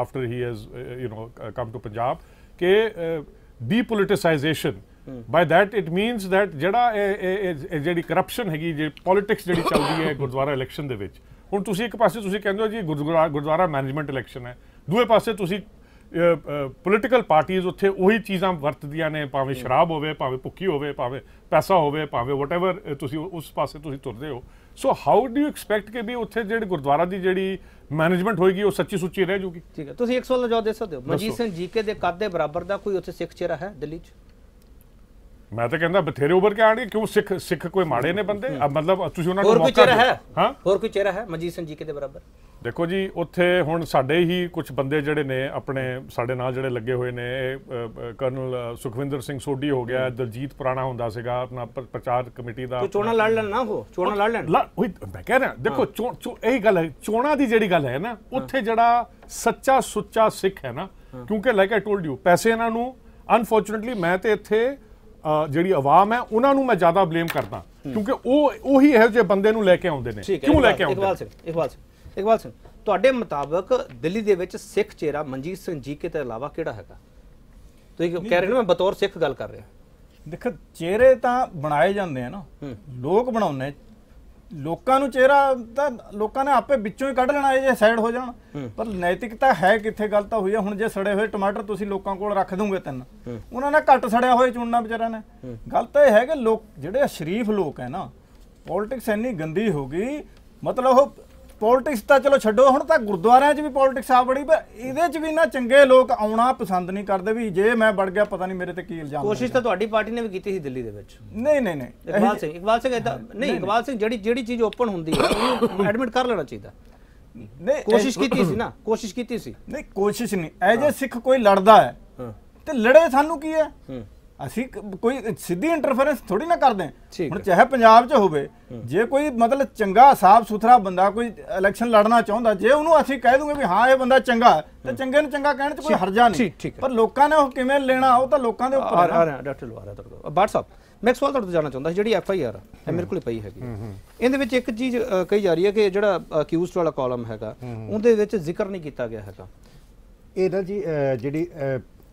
after he has you know come to Punjab ਕਿ depoliticization by that it means that ਜਿਹੜਾ ਇਹ ਜਿਹੜੀ ਕਰਪਸ਼ਨ ਹੈਗੀ ਜਿਹੜੀ ਪੋਲਿਟਿਕਸ ਜਿਹੜੀ ਚੱਲਦੀ ਹੈ ਗੁਰਦੁਆਰਾ ਇਲੈਕਸ਼ਨ ਦੇ ਵਿੱਚ ਹੁਣ ਤੁਸੀਂ ਇੱਕ ਪਾਸੇ ਤੁਸੀਂ ਕਹਿੰਦੇ ਹੋ ਜੀ ਗੁਰਦੁਆਰਾ ਮੈਨੇਜਮੈਂਟ ਇਲੈਕਸ਼ਨ ਹੈ ਦੂਏ ਪਾਸੇ ਤੁਸੀਂ ਪੋਲਿਟੀਕਲ ਪਾਰਟੀਆਂ ਉੱਥੇ ਉਹੀ ਚੀਜ਼ਾਂ ਵਰਤਦੀਆਂ ਨੇ ਭਾਵੇਂ ਸ਼ਰਾਬ ਹੋਵੇ ਭਾਵੇਂ ਭੁੱਕੀ ਹੋਵੇ ਭਾਵੇਂ ਪੈਸਾ ਹੋਵੇ ਭਾਵੇਂ ਵਾਟਐਵਰ ਤੁਸੀਂ ਉਸ ਪਾਸੇ ਤੁਸੀਂ ਤੁਰਦੇ ਹੋ so how do you expect ਕਿ ਵੀ ਉੱਥੇ ਜਿਹੜੇ ਗੁਰਦੁਆਰਾ ਦੀ ਜਿਹੜੀ ਮੈਨੇਜਮੈਂਟ ਹੋਏਗੀ ਉਹ ਸੱਚੀ ਸੁੱਚੀ ਰਹਿ ਜੂਗੀ ਠੀਕ ਹੈ ਤੁਸੀਂ ਇੱਕ ਸਵਾਲ ਦਾ ਜਵਾਬ ਦੇ ਸਕਦੇ ਹੋ ਮਨਜੀਤ ਸਿੰਘ ਜੀਕੇ ਦੇ ਕੱਦ ਦੇ ਬਰਾਬਰ ਦਾ ਕੋਈ ਉੱਥੇ ਸਿੱਖ ਚਿਹਰਾ ਹੈ ਦਿੱਲੀ 'ਚ ਮੈਂ ਤਾਂ ਕਹਿੰਦਾ ਬਥੇਰੇ ਉਭਰ ਕੇ ਆਣਗੇ ਕਿਉਂ ਸਿੱਖ ਸਿੱਖ ਕੋਈ ਮਾੜੇ ਨੇ ਬੰਦੇ ਮਤਲਬ ਤੁਸੀਂ ਉਹਨਾਂ ਨੂੰ ਮੌਕਾ ਹੋਰ ਹੈ ਹਾਂ ਹੋਰ ਕੋਈ ਚਿਹਰਾ ਹੈ ਮਜੀਦ ਸਿੰਘ ਜੀ ਕੇ ਦੇ ਬਰਾਬਰ ਦੇਖੋ ਜੀ ਉੱਥੇ ਹੁਣ ਸਾਡੇ ਹੀ ਕੁਝ ਬੰਦੇ ਜਿਹੜੇ ਨੇ ਆਪਣੇ ਸਾਡੇ ਨਾਲ ਜਿਹੜੇ ਲੱਗੇ ਹੋਏ ਨੇ ਕਰਨਲ ਸੁਖਵਿੰਦਰ ਸਿੰਘ ਸੋਢੀ ਹੋ ਗਿਆ ਦਲਜੀਤ ਪੁਰਾਣਾ ਹੁੰਦਾ ਸੀਗਾ ਆਪਣਾ ਪ੍ਰਚਾਰ ਕਮੇਟੀ ਦਾ ਚੋਣਾ ਲੜ ਲੈਣ ਨਾ ਉਹ ਚੋਣਾ ਲੜ ਲੈਣ ਮੈਂ ਕਹਿ ਰਿਹਾ ਦੇਖੋ ਚੋ ਇਹ ਗੱਲ ਹੈ ਚੋਣਾ ਦੀ ਜਿਹੜੀ ਗੱਲ ਹੈ ਨਾ ਉੱਥੇ ਜਿਹੜਾ ਸੱਚਾ ਸੁੱਚਾ ਸਿੱਖ ਹੈ ਨਾ ਕਿਉਂਕਿ ਲਾਈਕ ਆ ਟੋਲਡ ਯੂ ਪੈਸੇ ਇਹਨਾਂ ਨੂੰ ਅਨਫੋਰਚੂਨੇਟਲੀ ਮੈਂ ਤੇ ਇੱਥੇ ਜਿਹੜੀ ਆਵਾਮ ਹੈ ਉਹਨਾਂ ਨੂੰ ਮੈਂ ਜ਼ਿਆਦਾ ਬਲੇਮ ਕਰਦਾ ਕਿਉਂਕਿ ਉਹ ਉਹੀ ਇਹੋ ਜਿਹੇ ਬੰਦੇ ਨੂੰ ਲੈ ਕੇ ਆਉਂਦੇ ਨੇ ਕਿਉਂ ਲੈ ਕੇ ਆਉਂਦੇ ਇਕਬਾਲ ਸਿੰਘ ਇਕਬਾਲ ਸਿੰਘ ਇਕਬਾਲ ਸਿੰਘ ਤੁਹਾਡੇ ਮੁਤਾਬਕ ਦਿੱਲੀ ਦੇ ਵਿੱਚ ਸਿੱਖ ਚਿਹਰਾ ਮਨਜੀਤ ਸਿੰਘ ਜੀ ਕੇ ਤੇ ਇਲਾਵਾ ਕਿਹੜਾ ਹੈਗਾ ਤੁਸੀਂ ਕਹਿ ਰਹੇ ਹੋ ਮੈਂ ਬਤੌਰ ਸਿੱਖ ਗੱਲ ਕਰ ਰਿਹਾ ਦੇਖੋ ਚਿਹਰੇ ਤਾਂ ਬਣਾਏ ਜਾਂਦੇ ਆ ਨਾ ਲੋਕ ਬਣਾਉਂਦੇ ਲੋਕਾਂ ਨੂੰ ਚਿਹਰਾ ਤਾਂ ਲੋਕਾਂ ਨੇ ਆਪੇ ਵਿੱਚੋਂ ਹੀ ਕੱਢ ਲੈਣਾ ਇਹ ਜੇ ਸਾਈਡ ਹੋ ਜਾਣ ਪਰ ਨੈਤਿਕਤਾ ਹੈ ਕਿੱਥੇ ਗਲਤ ਤਾਂ ਹੋਈ ਹੈ ਹੁਣ ਜੇ ਸੜੇ ਹੋਏ ਟਮਾਟਰ ਤੁਸੀਂ ਲੋਕਾਂ ਕੋਲ ਰੱਖ ਦੋਗੇ ਤਿੰਨ ਉਹਨਾਂ ਨੇ ਘੱਟ ਸੜਿਆ ਹੋਏ ਚੁਣਨਾ ਵਿਚਾਰਿਆਂ ਨੇ ਗਲਤ ਤਾਂ ਇਹ ਹੈ ਕਿ ਲੋਕ ਜਿਹੜੇ ਸ਼ਰੀਫ ਲੋਕ ਹੈ ਨਾ ਪੋਲਿਟਿਕਸ ਇੰਨੀ ਗੰਦੀ ਹੋ ਗਈ ਮਤਲਬ ਉਹ ਪੋਲਿਟਿਕਸ ਤਾਂ ਚਲੋ ਛੱਡੋ ਹੁਣ ਤਾਂ ਗੁਰਦੁਆਰਿਆਂ 'ਚ ਵੀ ਪੋਲਿਟਿਕਸ ਆ ਬੜੀ ਪਰ ਇਹਦੇ 'ਚ ਵੀ ਨਾ ਚੰਗੇ ਲੋਕ ਆਉਣਾ ਪਸੰਦ ਨਹੀਂ ਕਰਦੇ ਵੀ ਜੇ ਮੈਂ ਵੜ ਗਿਆ ਪਤਾ ਨਹੀਂ ਮੇਰੇ ਤੇ ਕੀ ਇਲਜ਼ਾਮ ਕੋਸ਼ਿਸ਼ ਤਾਂ ਤੁਹਾਡੀ ਪਾਰਟੀ ਨੇ ਵੀ ਕੀਤੀ ਸੀ ਦਿੱਲੀ ਦੇ ਵਿੱਚ ਨਹੀਂ ਨਹੀਂ ਨਹੀਂ ਇਕਬਾਲ ਸਿੰਘ ਇਕਬਾਲ ਸਿੰਘ ਇਦਾਂ ਨਹੀਂ ਇਕਬਾਲ ਸਿੰਘ ਜਿਹੜੀ ਜਿਹੜੀ ਚੀਜ਼ ਓਪਨ ਹੁੰਦੀ ਹੈ ਉਹਨੂੰ ਐਡਮਿਟ ਕਰ ਲੈਣਾ ਚਾਹੀਦਾ ਨਹੀਂ ਕੋਸ਼ਿਸ਼ ਕੀਤੀ ਸੀ ਨਾ ਕੋਸ਼ਿਸ਼ ਕੀਤੀ ਸੀ ਨਹੀਂ ਕੋਸ਼ਿਸ਼ ਨਹੀਂ ਐਜੇ ਸਿੱਖ ਕੋਈ ਲੜਦਾ ਹੈ ਤੇ ਲੜੇ ਸਾਨੂੰ ਕੀ ਹੈ ਅਸੀਂ ਕੋਈ ਸਿੱਧੀ ਇੰਟਰਫੇਰੈਂਸ ਥੋੜੀ ਨਾ ਕਰਦੇ ਹੁਣ ਚਾਹੇ ਪੰਜਾਬ 'ਚ ਹੋਵੇ ਜੇ ਕੋਈ ਮਤਲਬ ਚੰਗਾ ਸਾਫ ਸੁਥਰਾ ਬੰਦਾ ਕੋਈ ਇਲੈਕਸ਼ਨ ਲੜਨਾ ਚਾਹੁੰਦਾ ਜੇ ਉਹਨੂੰ ਅਸੀਂ ਕਹਿ ਦੂਗੇ ਵੀ ਹਾਂ ਇਹ ਬੰਦਾ ਚੰਗਾ ਤੇ ਚੰਗੇ ਨੂੰ ਚੰਗਾ ਕਹਿਣ 'ਚ ਕੋਈ ਹਰਜਾ ਨਹੀਂ ਪਰ ਲੋਕਾਂ ਨੇ ਉਹ ਕਿਵੇਂ ਲੈਣਾ ਉਹ ਤਾਂ ਲੋਕਾਂ ਦੇ ਉੱਪਰ ਆ ਰਿਹਾ ਡਾਕਟਰ ਲਵਾਰਾ ਤੁਹਾਡੇ ਕੋਲ ਬਾਟ ਮੈਂ ਇੱਕ ਸਵਾਲ ਤੁਹਾਡੇ ਤੋਂ ਜਾਣਨਾ ਚਾਹੁੰਦਾ ਜਿਹੜੀ ਐਫ ਆਈ ਆਰ ਹੈ ਮੇਰੇ ਕੋਲ ਪਈ ਹੈਗੀ ਇਹਦੇ ਵਿੱਚ ਇੱਕ ਚੀਜ਼ ਕਹੀ ਜਾ ਰਹੀ ਹੈ ਕਿ ਜਿਹੜਾ ਅਕਿਊਜ਼ਡ ਵਾਲਾ ਕਾਲਮ ਹੈਗਾ ਉਹਦੇ ਵਿੱਚ ਜ਼ਿਕਰ ਨਹੀਂ ਕੀਤਾ ਗਿਆ ਹੈਗਾ ਇਹ ਨਾ ਜੀ ਜਿਹੜੀ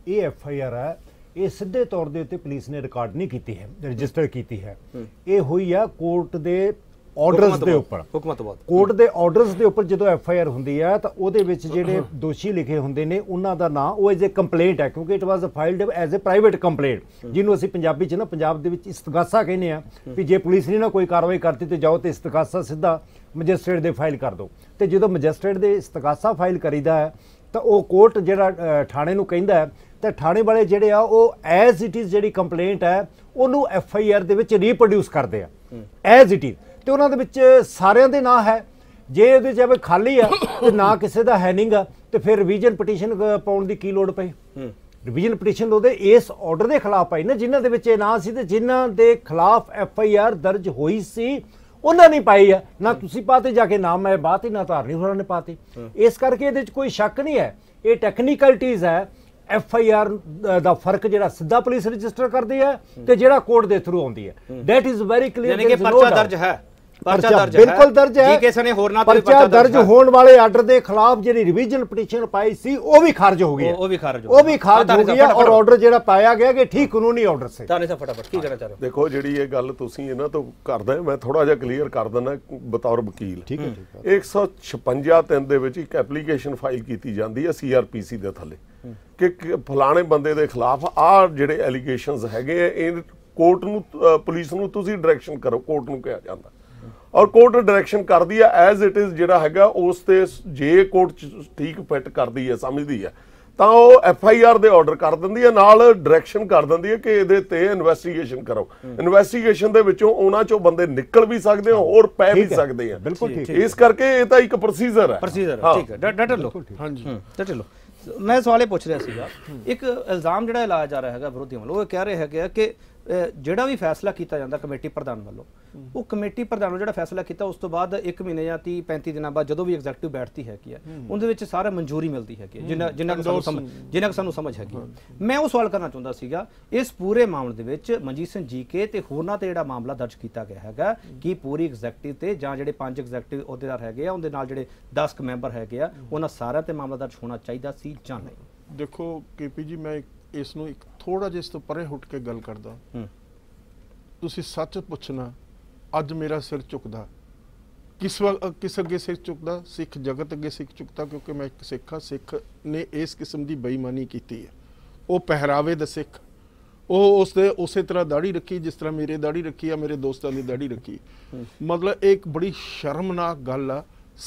ਇਹ ਐਫ ਆਈ ਆਰ ਹੈ ਇਹ ਸਿੱਧੇ ਤੌਰ ਦੇ ਉੱਤੇ ਪੁਲਿਸ ਨੇ ਰਿਕਾਰਡ ਨਹੀਂ ਕੀਤੀ ਹੈ ਰਜਿਸਟਰ ਕੀਤੀ ਹੈ ਇਹ ਹੋਈ ਆ ਕੋਰਟ ਦੇ ਆਰਡਰਸ ਦੇ ਉੱਪਰ ਹੁਕਮਤ ਬਾਅਦ ਕੋਰਟ ਦੇ ਆਰਡਰਸ ਦੇ ਉੱਪਰ ਜਦੋਂ ਐਫ ਆਈ ਆਰ ਹੁੰਦੀ ਆ ਤਾਂ ਉਹਦੇ ਵਿੱਚ ਜਿਹੜੇ ਦੋਸ਼ੀ ਲਿਖੇ ਹੁੰਦੇ ਨੇ ਉਹਨਾਂ ਦਾ ਨਾਮ ਉਹ ਐਜ਼ ਅ ਕੰਪਲੇਂਟ ਹੈ ਕਿਉਂਕਿ it was filed as a private complaint ਜਿਹਨੂੰ ਅਸੀਂ ਪੰਜਾਬੀ 'ਚ ਨਾ ਪੰਜਾਬ ਦੇ ਵਿੱਚ ਇਸਤਗਾਸਾ ਕਹਿੰਦੇ ਆ ਕਿ ਜੇ ਪੁਲਿਸ ਨੇ ਨਾ ਕੋਈ ਕਾਰਵਾਈ ਕਰਤੀ ਤੇ ਜਾਓ ਤੇ ਇਸਤਗਾਸਾ ਸਿੱਧਾ ਮੈਜਿਸਟ੍ਰੇਟ ਦੇ ਫਾਈਲ ਕਰ ਦਿਓ ਤੇ ਜਦੋਂ ਮੈਜਿਸਟ੍ਰੇਟ ਦੇ ਇਸਤਗਾਸਾ ਫਾਈਲ ਕਰੀਦਾ ਹੈ ਤਾਂ ਉਹ ਕੋਰਟ ਜਿਹੜਾ ਥਾਣੇ ਨੂੰ ਕਹਿੰਦਾ ਹੈ ਤੇ ਥਾਣੇ ਵਾਲੇ ਜਿਹੜੇ ਆ ਉਹ ਐਜ਼ ਇਟ ਇਜ਼ ਜਿਹੜੀ ਕੰਪਲੇਂਟ ਹੈ ਉਹਨੂੰ ਐਫ ਆਈ ਆਰ ਦੇ ਵਿੱਚ ਰੀਪਰੋਡਿਊਸ ਕਰਦੇ ਆ ਐਜ਼ ਇਟ ਇਜ਼ ਤੇ ਉਹਨਾਂ ਦੇ ਵਿੱਚ ਸਾਰਿਆਂ ਦੇ ਨਾਂ ਹੈ ਜੇ ਉਹਦੇ ਜੇ ਖਾਲੀ ਆ ਤੇ ਨਾ ਕਿਸੇ ਦਾ ਹੈਨਿੰਗ ਆ ਤੇ ਫਿਰ ਰਿਵੀਜ਼ਨ ਪਟੀਸ਼ਨ ਪਾਉਣ ਦੀ ਕੀ ਲੋੜ ਪਈ ਰਿਵੀਜ਼ਨ ਪਟੀਸ਼ਨ ਉਹਦੇ ਇਸ ਆਰਡਰ ਦੇ ਖਿਲਾਫ ਆਈ ਨਾ ਜਿਨ੍ਹਾਂ ਦੇ ਵਿੱਚ ਇਹ ਨਾਂ ਸੀ ਤੇ ਜਿਨ੍ਹਾਂ ਦੇ ਖਿਲਾਫ ਐਫ ਆਈ ਆਰ ਦਰਜ ਹੋਈ ਸੀ ਉਹਨਾਂ ਨੇ ਪਾਈ ਆ ਨਾ ਤੁਸੀਂ ਪਾਤੇ ਜਾ ਕੇ ਨਾਮ ਹੈ ਬਾਤ ਹੀ ਨਾ ਧਾਰਨੀ ਹੋਰਾਂ ਨੇ ਪਾਤੀ ਇਸ ਕਰਕੇ ਇਹਦੇ ਵਿੱਚ ਕੋਈ ਸ਼ੱਕ ਨਹੀਂ ਹੈ ਇਹ ਟੈਕਨੀਕਲਟੀਜ਼ ਹੈ ਐਫ ਆਈ ਆਰ ਦਾ ਫਰਕ ਜਿਹੜਾ ਸਿੱਧਾ ਪੁਲਿਸ ਰਜਿਸਟਰ ਕਰਦੀ ਹੈ ਤੇ ਜਿਹੜਾ ਕੋਰਟ ਦੇ ਥਰੂ ਆਉਂਦੀ ਹੈ ਥੈਟ ਇਜ਼ ਵੈਰੀ ਕਲੀਅਰ ਯਾਨੀ ਕਿ ਪਰਚਾ ਦਰਜ ਹੈ ਪਰਚਾ ਦਰਜ ਬਿਲਕੁਲ ਦਰਜ ਹੈ ਜੀ ਕਿਸ ਨੇ ਹੋਰ ਨਾ ਪਰਚਾ ਦਰਜ ਹੋਣ ਵਾਲੇ ਆਰਡਰ ਦੇ ਖਿਲਾਫ ਜਿਹੜੀ ਰਿਵੀਜ਼ਨ ਪਟੀਸ਼ਨ ਪਾਈ ਸੀ ਉਹ ਵੀ ਖਾਰਜ ਹੋ ਗਈ ਹੈ ਉਹ ਵੀ ਖਾਰਜ ਹੋ ਗਈ ਉਹ ਵੀ ਖਾਰਜ ਹੋ ਗਈ ਔਰ ਆਰਡਰ ਜਿਹੜਾ ਪਾਇਆ ਗਿਆ ਕਿ ਠੀਕ ਕਾਨੂੰਨੀ ਆਰਡਰ ਸੀ ਤਾਂ ਸਾ ਫਟਾਫਟ ਕੀ ਕਰਨਾ ਚਾਹ ਰਹੇ ਦੇਖੋ ਜਿਹੜੀ ਇਹ ਗੱਲ ਤੁਸੀਂ ਇਹਨਾਂ ਤੋਂ ਕਰਦੇ ਮੈਂ ਥੋੜਾ ਜਿਹਾ ਕਲੀਅਰ ਕਰ ਦਿੰਦਾ ਬਤੌਰ ਵਕੀਲ ਠੀਕ ਹੈ 156 3 ਦੇ ਵਿੱਚ ਇੱਕ ਐਪਲੀਕੇਸ਼ਨ ਫਾਈਲ ਕੀਤੀ ਜਾਂਦੀ ਹੈ ਸੀਆਰਪੀਸੀ ਦੇ ਥੱਲੇ ਕਿ ਫਲਾਣੇ ਬੰਦੇ ਦੇ ਖਿਲਾਫ ਆ ਜਿਹੜੇ ਐਲੀਗੇਸ਼ਨਸ ਹੈਗੇ ਇਹ ਕੋਰਟ ਨੂੰ ਪੁਲਿਸ ਨੂੰ ਤੁਸੀਂ ਡਾਇਰੈਕਸ਼ਨ ਕਰੋ ਕੋਰਟ ਨੂੰ ਕਿਹਾ ਜਾਂਦਾ ਔਰ ਕੋਰਟ ਡਾਇਰੈਕਸ਼ਨ ਕਰਦੀ ਆ ਐਜ਼ ਇਟ ਇਜ਼ ਜਿਹੜਾ ਹੈਗਾ ਉਸ ਤੇ ਜੇ ਕੋਰਟ ਠੀਕ ਫਿੱਟ ਕਰਦੀ ਆ ਸਮਝਦੀ ਆ ਤਾਂ ਉਹ ਐਫ ਆਈ ਆਰ ਦੇ ਆਰਡਰ ਕਰ ਦਿੰਦੀ ਆ ਨਾਲ ਡਾਇਰੈਕਸ਼ਨ ਕਰ ਦਿੰਦੀ ਆ ਕਿ ਇਹਦੇ ਤੇ ਇਨਵੈਸਟੀਗੇਸ਼ਨ ਕਰੋ ਇਨਵੈਸਟੀਗੇਸ਼ਨ ਦੇ ਵਿੱਚੋਂ ਉਹਨਾਂ ਚੋਂ ਬੰਦੇ ਨਿਕਲ ਵੀ ਸਕਦੇ ਆ ਹੋਰ ਪੈ ਵੀ ਸਕਦੇ ਆ ਬਿਲਕੁਲ ਠੀਕ ਇਸ ਕਰਕੇ ਇਹ ਤਾਂ ਇੱਕ ਪ੍ਰੋਸੀਜਰ ਹੈ ਪ੍ਰੋਸੀਜਰ ਠੀਕ ਹੈ ਡਟ ਲਓ ਹਾਂਜੀ ਡਟ ਲਓ ਮੈਂ ਸਵਾਲੇ ਪੁੱਛ ਰਿਹਾ ਸੀਗਾ ਇੱਕ ਇਲਜ਼ਾਮ ਜਿਹੜਾ ਲਾਇਆ ਜਾ ਰਿਹਾ ਹੈਗਾ ਵਿਰੋਧੀ ਵੱਲੋਂ ਉਹ ਕਹਿ ਰਹੇ ਹੈਗੇ ਕਿ ਜਿਹੜਾ ਵੀ ਫੈਸਲਾ ਕੀਤਾ ਜਾਂਦਾ ਕਮੇਟੀ ਪ੍ਰਧਾਨ ਵੱਲੋਂ ਉਹ ਕਮੇਟੀ ਪ੍ਰਧਾਨ ਨੇ ਜਿਹੜਾ ਫੈਸਲਾ ਕੀਤਾ ਉਸ ਤੋਂ ਬਾਅਦ 1 ਮਹੀਨੇ ਜਾਂ 30 35 ਦਿਨਾਂ ਬਾਅਦ ਜਦੋਂ ਵੀ ਐਗਜ਼ੈਕਟਿਵ ਬੈਠਦੀ ਹੈਗੀ ਹੈ ਉਹਦੇ ਵਿੱਚ ਸਾਰਾ ਮਨਜ਼ੂਰੀ ਮਿਲਦੀ ਹੈਗੀ ਜਿੰਨਾ ਜਿੰਨਾ ਸਾਨੂੰ ਸਮਝ ਜਿੰਨਾ ਸਾਨੂੰ ਸਮਝ ਹੈਗੀ ਮੈਂ ਉਹ ਸਵਾਲ ਕਰਨਾ ਚਾਹੁੰਦਾ ਸੀਗਾ ਇਸ ਪੂਰੇ ਮਾਮਲੇ ਦੇ ਵਿੱਚ ਮਨਜੀਤ ਸਿੰਘ ਜੀਕੇ ਤੇ ਹੋਰਨਾਂ ਤੇ ਜਿਹੜਾ ਮਾਮਲਾ ਦਰਜ ਕੀਤਾ ਗਿਆ ਹੈਗਾ ਕਿ ਪੂਰੀ ਐਗਜ਼ੈਕਟਿਵ ਤੇ ਜਾਂ ਜਿਹੜੇ ਪੰਜ ਐਗਜ਼ੈਕਟਿਵ ਅਹੁਦੇਦਾਰ ਹੈਗੇ ਆ ਉਹਦੇ ਨਾਲ ਜਿਹੜੇ 10 ਕ ਮੈਂਬਰ ਹੈਗੇ ਆ ਉਹਨਾਂ ਸਾਰਿਆਂ ਤੇ ਮਾਮਲਾ ਦਰਜ ਹੋਣਾ ਚਾਹੀਦਾ ਸੀ ਜਾਂ ਨਹੀਂ ਦੇਖੋ ਕੇਪੀ ਜੀ ਮੈਂ ਇਸ ਨੂੰ ਇੱਕ ਥੋੜਾ ਜਿਸ ਤੋਂ ਪਰੇ ਹਟ ਕੇ ਗੱਲ ਕਰਦਾ ਤੁਸੀਂ ਸੱਚ ਪੁੱਛਣਾ ਅੱਜ ਮੇਰਾ ਸਿਰ ਝੁਕਦਾ ਕਿਸ ਕਿਸ ਅੱਗੇ ਸਿਰ ਝੁਕਦਾ ਸਿੱਖ ਜਗਤ ਅੱਗੇ ਸਿਰ ਝੁਕਦਾ ਕਿਉਂਕਿ ਮੈਂ ਇੱਕ ਸਿੱਖ ਹਾਂ ਸਿੱਖ ਨੇ ਇਸ ਕਿਸਮ ਦੀ ਬੇਈਮਾਨੀ ਕੀਤੀ ਹੈ ਉਹ ਪਹਿਰਾਵੇ ਦਾ ਸਿੱਖ ਉਹ ਉਸਦੇ ਉਸੇ ਤਰ੍ਹਾਂ ਦਾੜੀ ਰੱਖੀ ਜਿਸ ਤਰ੍ਹਾਂ ਮੇਰੇ ਦਾੜੀ ਰੱਖੀ ਆ ਮੇਰੇ ਦੋਸਤਾਂ ਦੀ ਦਾੜੀ ਰੱਖੀ ਮਤਲਬ ਇੱਕ ਬੜੀ ਸ਼ਰਮਨਾਕ ਗੱਲ ਆ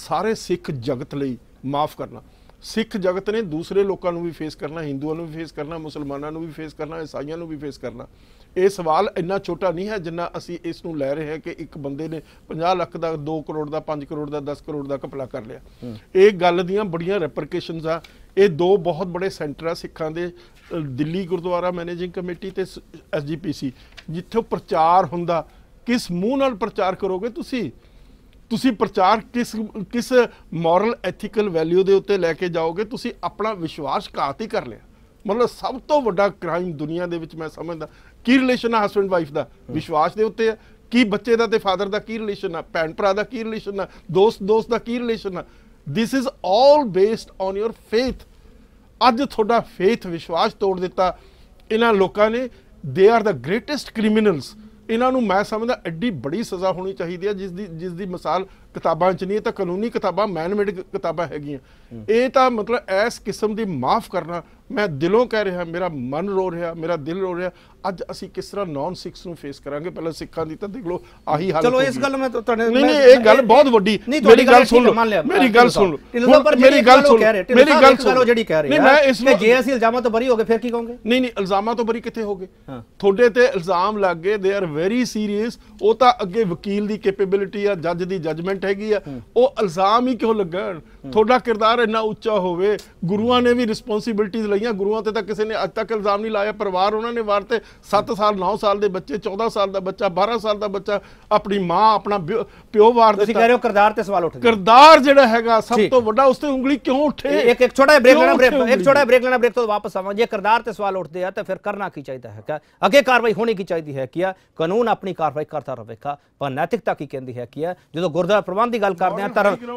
ਸਾਰੇ ਸਿੱਖ ਜਗਤ ਲਈ ਮਾਫ ਕਰਨਾ ਸਿੱਖ ਜਗਤ ਨੇ ਦੂਸਰੇ ਲੋਕਾਂ ਨੂੰ ਵੀ ਫੇਸ ਕਰਨਾ ਹਿੰਦੂਆਂ ਨੂੰ ਵੀ ਫੇਸ ਕਰਨਾ ਮੁਸਲਮਾਨਾਂ ਨੂੰ ਵੀ ਫੇਸ ਕਰਨਾ ਇਸਾਈਆਂ ਨੂੰ ਵੀ ਫੇਸ ਕਰਨਾ ਇਹ ਸਵਾਲ ਇੰਨਾ ਛੋਟਾ ਨਹੀਂ ਹੈ ਜਿੰਨਾ ਅਸੀਂ ਇਸ ਨੂੰ ਲੈ ਰਹੇ ਹਾਂ ਕਿ ਇੱਕ ਬੰਦੇ ਨੇ 50 ਲੱਖ ਦਾ 2 ਕਰੋੜ ਦਾ 5 ਕਰੋੜ ਦਾ 10 ਕਰੋੜ ਦਾ ਕਪਲਾ ਕਰ ਲਿਆ ਇਹ ਗੱਲ ਦੀਆਂ ਬੜੀਆਂ ਰੈਪਰਕੇਸ਼ਨਸ ਆ ਇਹ ਦੋ ਬਹੁਤ ਬੜੇ ਸੈਂਟਰ ਆ ਸਿੱਖਾਂ ਦੇ ਦਿੱਲੀ ਗੁਰਦੁਆਰਾ ਮੈਨੇਜਿੰਗ ਕਮੇਟੀ ਤੇ ਐਸਜੀਪੀਸੀ ਜਿੱਥੇ ਪ੍ਰਚਾਰ ਹੁੰਦਾ ਕਿਸ ਮੂੰਹ ਨਾਲ ਪ੍ਰਚਾਰ ਕਰੋਗੇ ਤੁਸੀਂ ਤੁਸੀਂ ਪ੍ਰਚਾਰ ਕਿਸ ਕਿਸ ਮੋਰਲ ਐਥੀਕਲ ਵੈਲਿਊ ਦੇ ਉੱਤੇ ਲੈ ਕੇ ਜਾਓਗੇ ਤੁਸੀਂ ਆਪਣਾ ਵਿਸ਼ਵਾਸ ਘਾਤ ਹੀ ਕਰ ਲਿਆ ਮਤਲਬ ਸਭ ਤੋਂ ਵੱਡਾ ਕ੍ਰਾਈਮ ਦੁਨੀਆ ਦੇ ਵਿੱਚ ਮੈਂ ਸਮਝਦਾ ਕੀ ਰਿਲੇਸ਼ਨ ਆ ਹਸਬੰਡ ਵਾਈਫ ਦਾ ਵਿਸ਼ਵਾਸ ਦੇ ਉੱਤੇ ਹੈ ਕੀ ਬੱਚੇ ਦਾ ਤੇ ਫਾਦਰ ਦਾ ਕੀ ਰਿਲੇਸ਼ਨ ਆ ਭੈਣ ਭਰਾ ਦਾ ਕੀ ਰਿਲੇਸ਼ਨ ਆ ਦੋਸਤ ਦੋਸਤ ਦਾ ਕੀ ਰਿਲੇਸ਼ਨ ਆ this is all based on your faith ਅੱਜ ਤੁਹਾਡਾ ਫੇਥ ਵਿਸ਼ਵਾਸ ਤੋੜ ਦਿੱਤਾ ਇਹਨਾਂ ਲੋਕਾਂ ਨੇ they are the greatest criminals ਇਹਨਾਂ ਨੂੰ ਮੈਂ ਸਮਝਦਾ ਐਡੀ ਬੜੀ ਸਜ਼ਾ ਹੋਣੀ ਚਾਹੀਦੀ ਹੈ ਜਿਸ ਦੀ ਜਿਸ ਦੀ ਮਿਸਾਲ ਕਿਤਾਬਾਂ 'ਚ ਨਹੀਂ ਤਾਂ ਕਾਨੂੰਨੀ ਕਿਤਾਬਾਂ ਮੈਨਮੇਡ ਕਿਤਾਬਾਂ ਹੈਗੀਆਂ ਇਹ ਤਾਂ ਮਤਲਬ ਇਸ ਕਿਸਮ ਦੀ ਮਾਫ ਕਰਨਾ ਮੈਂ ਦਿਲੋਂ ਕਹਿ ਰਿਹਾ ਮੇਰਾ ਮਨ ਰੋ ਰਿਹਾ ਮੇਰਾ ਦਿਲ ਰੋ ਰਿਹਾ ਅੱਜ ਅਸੀਂ ਕਿਸ ਤਰ੍ਹਾਂ ਨੌਨ ਸਿੱਖਸ ਨੂੰ ਫੇਸ ਕਰਾਂਗੇ ਪਹਿਲਾਂ ਸਿੱਖਾਂ ਦੀ ਤਾਂ ਦੇਖ ਲਓ ਆਹੀ ਹਾਲ ਚਲੋ ਇਸ ਗੱਲ ਮੈਂ ਤੁਹਾਡੇ ਨਹੀਂ ਨਹੀਂ ਇਹ ਗੱਲ ਬਹੁਤ ਵੱਡੀ ਮੇਰੀ ਗੱਲ ਸੁਣ ਲਓ ਮੇਰੀ ਗੱਲ ਸੁਣ ਲਓ ਮੇਰੀ ਗੱਲ ਸੁਣ ਮੇਰੀ ਗੱਲ ਸੁਣ ਲਓ ਜਿਹੜੀ ਕਹਿ ਰਹੇ ਮੈਂ ਇਸ ਨੂੰ ਜੇ ਅਸੀਂ ਇਲਜ਼ਾਮਾਂ ਤੋਂ ਬਰੀ ਹੋ ਗਏ ਫਿਰ ਕੀ ਕਹੋਗੇ ਨਹੀਂ ਨਹੀਂ ਇਲਜ਼ਾਮਾਂ ਤੋਂ ਬਰੀ ਕਿੱਥੇ ਹੋਗੇ ਤੁਹਾਡੇ ਤੇ ਇਲਜ਼ਾਮ ਲੱਗ ਗਏ ਦੇ ਆਰ ਵੈਰੀ ਸੀਰੀਅਸ ਉਹ ਤਾਂ ਅੱਗੇ ਵਕੀਲ ਦੀ ਕੈਪੇਬਿਲਿਟੀ ਆ ਜੱਜ ਦੀ ਜੱਜਮੈਂਟ ਹੈਗੀ ਆ ਉਹ ਇਲਜ਼ਾਮ ਹੀ ਕਿਉਂ ਲੱਗਣ ਤੁਹਾਡਾ ਕਿਰਦਾਰ ਇੰਨਾ ਉੱਚਾ ਹੋਵੇ ਗੁਰੂਆਂ ਨੇ ਵੀ ਰਿਸਪੌਂਸਿਬਿਲਟੀਆਂ ਲਈਆਂ ਗੁਰੂਆਂ ਤੇ ਤਾਂ ਕਿਸੇ ਨੇ ਅੱਜ ਤੱਕ ਇਲਜ਼ਾਮ ਨਹੀਂ ਲਾਇਆ ਪਰਿਵਾਰ ਉਹਨਾਂ ਨੇ ਵਾਰ ਤੇ 7 ਸਾਲ 9 ਸਾਲ ਦੇ ਬੱਚੇ 14 ਸਾਲ ਦਾ ਬੱਚਾ 12 ਸਾਲ ਦਾ ਬੱਚਾ ਆਪਣੀ ਮਾਂ ਆਪਣਾ ਪਿਓ ਵਾਰ ਦਿੱਤਾ ਤੁਸੀਂ ਕਹਿ ਰਹੇ ਹੋ ਕਿਰਦਾਰ ਤੇ ਸਵਾਲ ਉੱਠਦੇ ਕਿਰਦਾਰ ਜਿਹੜਾ ਹੈਗਾ ਸਭ ਤੋਂ ਵੱਡਾ ਉਸ ਤੇ ਉਂਗਲੀ ਕਿਉਂ ਉੱਠੇ ਇੱਕ ਇੱਕ ਛੋਟਾ ਬ੍ਰੇਕ ਲੈਣਾ ਬ੍ਰੇਕ ਇੱਕ ਛੋਟਾ ਬ੍ਰੇਕ ਲੈਣਾ ਬ੍ਰੇਕ ਤੋਂ ਵਾਪਸ ਜੇ ਕਿਰਦਾਰ ਤੇ ਸਵਾਲ ਉੱਠਦੇ ਆ ਤਾਂ ਫਿਰ ਕਰਨਾ ਕੀ ਚਾਹੀਦਾ ਹੈ ਅੱਗੇ ਕਾਰਵਾਈ ਹੋਣੀ ਕੀ ਚਾਹੀਦੀ ਹੈ ਕਿ ਕਾਨੂੰਨ ਆਪਣੀ ਕਾਰਵਾਈ ਕਰਦਾ ਰਹੇਗਾ ਪਰ ਨੈਤਿਕਤਾ ਕੀ ਕਹਿੰਦੀ ਹੈ ਕਿ ਜਦੋਂ ਗੁਰਦੁਆਰਾ ਪ੍ਰਬੰਧ ਦੀ ਗੱਲ ਕਰਦੇ ਆ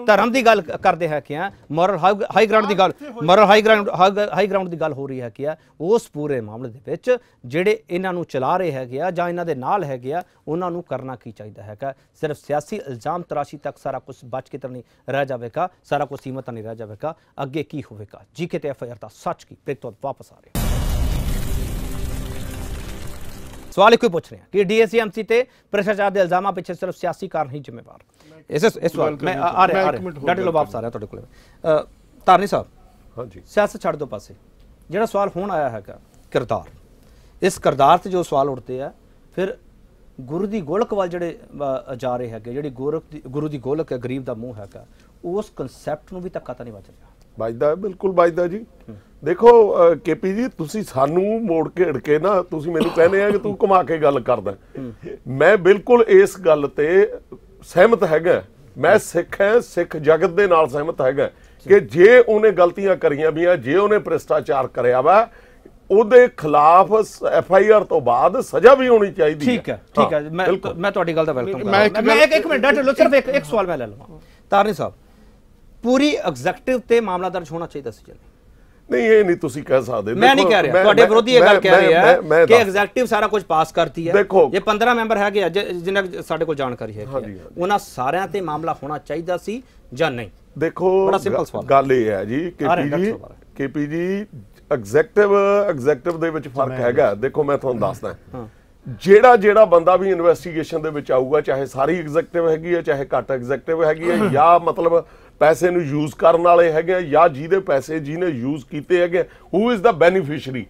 ਧਰਮ ਦੀ ਗੱਲ ਕਰਦੇ ਹੈ ਕਿ ਆ ਮੋਰਲ ਹਾਈ ਗ੍ਰਾਉਂਡ ਦੀ ਗੱਲ moral high ground high ground ਦੀ ਗੱਲ ਹੋ ਰਹੀ ਹੈ ਕਿ ਆ ਉਸ ਪੂਰੇ ਮਾਮਲੇ ਦੇ ਵਿੱਚ ਜਿਹੜੇ ਇਹਨਾਂ ਨੂੰ ਚਲਾ ਰਹੇ ਹੈਗੇ ਆ ਜਾਂ ਇਹਨਾਂ ਦੇ ਨਾਲ ਹੈਗੇ ਆ ਉਹਨਾਂ ਨੂੰ ਕਰਨਾ ਕੀ ਚਾਹੀਦਾ ਹੈਗਾ ਸਿਰਫ ਸਿਆਸੀ ਇਲਜ਼ਾਮ ਤਰਾਸ਼ੀ ਤੱਕ ਸਾਰਾ ਕੁਝ ਬਚ ਕੇ ਤਰ ਨਹੀਂ ਰਹਿ ਜਾਵੇਗਾ ਸਾਰਾ ਕੁਝ ਸੀਮਤ ਨਹੀਂ ਰਹਿ ਜਾਵੇਗਾ ਅੱਗੇ ਕੀ ਹੋਵੇਗਾ ਜੀਕੇ ਤੇ ਐਫਆਈਆਰ ਦਾ ਸੱਚ ਕੀ ਬ੍ਰੇਕ ਤੋਂ ਵਾਪਸ ਆ ਰਹੇ ਸਵਾਲ ਇਹ ਕੋਈ ਪੁੱਛ ਰਿਹਾ ਕਿ ਡੀਐਸਐਮਸੀ e ਤੇ ਪ੍ਰਸ਼ਾਸਨ ਦੇ ਇਲਜ਼ਾਮਾਂ ਪਿੱਛੇ ਸਿਰਫ ਸਿਆਸੀ ਕਾਰਨ ਹੀ ਜ਼ਿੰਮੇਵਾਰ ਇਸ ਇਸ ਵਾਰ ਮੈਂ ਆ ਰਿਹਾ ਆ ਰਿਹਾ ਡਾਟੇ ਲੋ ਵਾਪਸ ਆ ਰਿਹਾ ਤੁਹਾਡੇ ਕੋਲੇ ਤਾਰਨੀ ਸਾਹਿਬ ਹਾਂਜੀ ਸਿਆਸਤ ਛੱਡ ਦੋ ਪਾਸੇ ਜਿਹੜਾ ਸਵਾਲ ਹੁਣ ਆਇਆ ਹੈਗਾ ਕਿਰਦਾਰ ਇਸ ਕਿਰਦਾਰ ਤੇ ਜੋ ਸਵਾਲ ਉੱਠਦੇ ਆ ਫਿਰ ਗੁਰੂ ਦੀ ਗੋਲਕ ਵੱਲ ਜਿਹੜੇ ਜਾ ਰਹੇ ਹੈਗੇ ਜਿਹੜੀ ਦੀ ਗੁਰੂ ਦੀ ਗੋਲਕ ਹੈ ਗਰੀਬ ਦਾ ਮੂੰਹ ਹੈਗਾ ਉਸ ਕਨਸੈਪਟ ਨੂੰ ਵੀ ਤੱਕਾ ਤਾਂ ਨਹੀਂ ਵੱਜ ਰਿਹਾ ਬਿਲਕੁਲ ਵੱਜਦਾ ਜੀ ਦੇਖੋ ਕੇਪੀ ਜੀ ਤੁਸੀਂ ਸਾਨੂੰ ਮੋੜ ਕੇ ਢਕੇ ਨਾ ਤੁਸੀਂ ਮੈਨੂੰ ਕਹਿੰਦੇ ਆ ਕਿ ਤੂੰ ਕਮਾ ਕੇ ਗੱਲ ਕਰਦਾ ਮੈਂ ਬਿਲਕੁਲ ਇਸ ਗੱਲ ਤੇ ਸਹਿਮਤ ਹੈਗਾ ਮੈਂ ਸਿੱਖ ਹਾਂ ਸਿੱਖ ਜਗਤ ਦੇ ਨਾਲ ਸਹਿਮਤ ਹੈਗਾ ਕਿ ਜੇ ਉਹਨੇ ਗਲਤੀਆਂ ਕਰੀਆਂ ਵੀ ਆ ਜੇ ਉਹਨੇ ਭ੍ਰਿਸ਼ਟਾਚਾਰ ਕਰਿਆ ਵਾ ਉਹਦੇ ਖਿਲਾਫ ਐਫ ਆਈ ਆਰ ਤੋਂ ਬਾਅਦ ਸਜ਼ਾ ਵੀ ਹੋਣੀ ਚਾਹੀਦੀ ਹੈ ਠੀਕ ਹੈ ਠੀਕ ਹੈ ਮੈਂ ਮੈਂ ਤੁਹਾਡੀ ਗੱਲ ਦਾ ਵੈਲਕਮ ਕਰਦਾ ਮੈਂ ਇੱਕ ਮਿੰਟ ਡਟ ਲੋ ਸਿਰਫ ਇੱਕ ਇੱਕ ਸਵਾਲ ਮੈਂ ਲੈ ਲਵਾਂ ਤਾਰਨੀ ਸਾਹਿਬ ਪੂਰੀ ਐਗਜ਼ੈਕਟਿਵ ਤੇ ਮਾਮਲਾ ਦਰਜ ਹੋਣਾ ਚਾਹੀਦਾ ਸੀ ਜੀ ਨਹੀਂ ਇਹ ਨਹੀਂ ਤੁਸੀਂ ਕਹਿ ਸਕਦੇ ਮੈਂ ਨਹੀਂ ਕਹਿ ਰਿਹਾ ਤੁਹਾਡੇ ਵਿਰੋਧੀ ਇਹ ਗੱਲ ਕਹਿ ਰਹੇ ਆ ਕਿ ਐਗਜ਼ੈਕਟਿਵ ਸਾਰਾ ਕੁਝ ਪਾਸ ਕਰਤੀ ਹੈ ਇਹ 15 ਮੈਂਬਰ ਹੈਗੇ ਜਿਨ੍ਹਾਂ ਸਾਡੇ ਕੋਲ ਜਾਣਕਾਰੀ ਹੈ ਉਹਨਾਂ ਸਾਰਿਆਂ ਤੇ ਮਾਮਲਾ ਹੋਣਾ ਚਾਹੀਦਾ ਸੀ ਜਾਂ ਨਹੀਂ ਦੇਖੋ ਗੱਲ ਇਹ ਹੈ ਜੀ ਕੇਪੀਜੀ ਕੇਪੀਜੀ ਐਗਜ਼ੈਕਟਿਵ ਐਗਜ਼ੈਕਟਿਵ ਦੇ ਵਿੱਚ ਫਰਕ ਹੈਗਾ ਦੇਖੋ ਮੈਂ ਤੁਹਾਨੂੰ ਦੱਸਦਾ ਜਿਹੜਾ ਜਿਹੜਾ ਬੰਦਾ ਵੀ ਇਨਵੈਸਟੀਗੇਸ਼ਨ ਦੇ ਵਿੱਚ ਆਊਗਾ ਚਾਹੇ ਸਾਰੀ ਐਗਜ਼ੈਕਟਿਵ ਹੈਗੀ ਹੈ ਚਾਹੇ ਘੱਟ ਐਗਜ਼ੈਕਟਿਵ ਹੈਗੀ ਹੈ ਜਾਂ ਮਤਲਬ ਪੈਸੇ ਨੂੰ ਯੂਜ਼ ਕਰਨ ਵਾਲੇ ਹੈਗੇ ਆ ਜਾਂ ਜਿਹਦੇ ਪੈਸੇ ਜਿਹਨੇ ਯੂਜ਼ ਕੀਤੇ ਹੈਗੇ ਹੂ ਇਜ਼ ਦਾ ਬੈਨੀਫੀਸ਼ੀਅਰੀ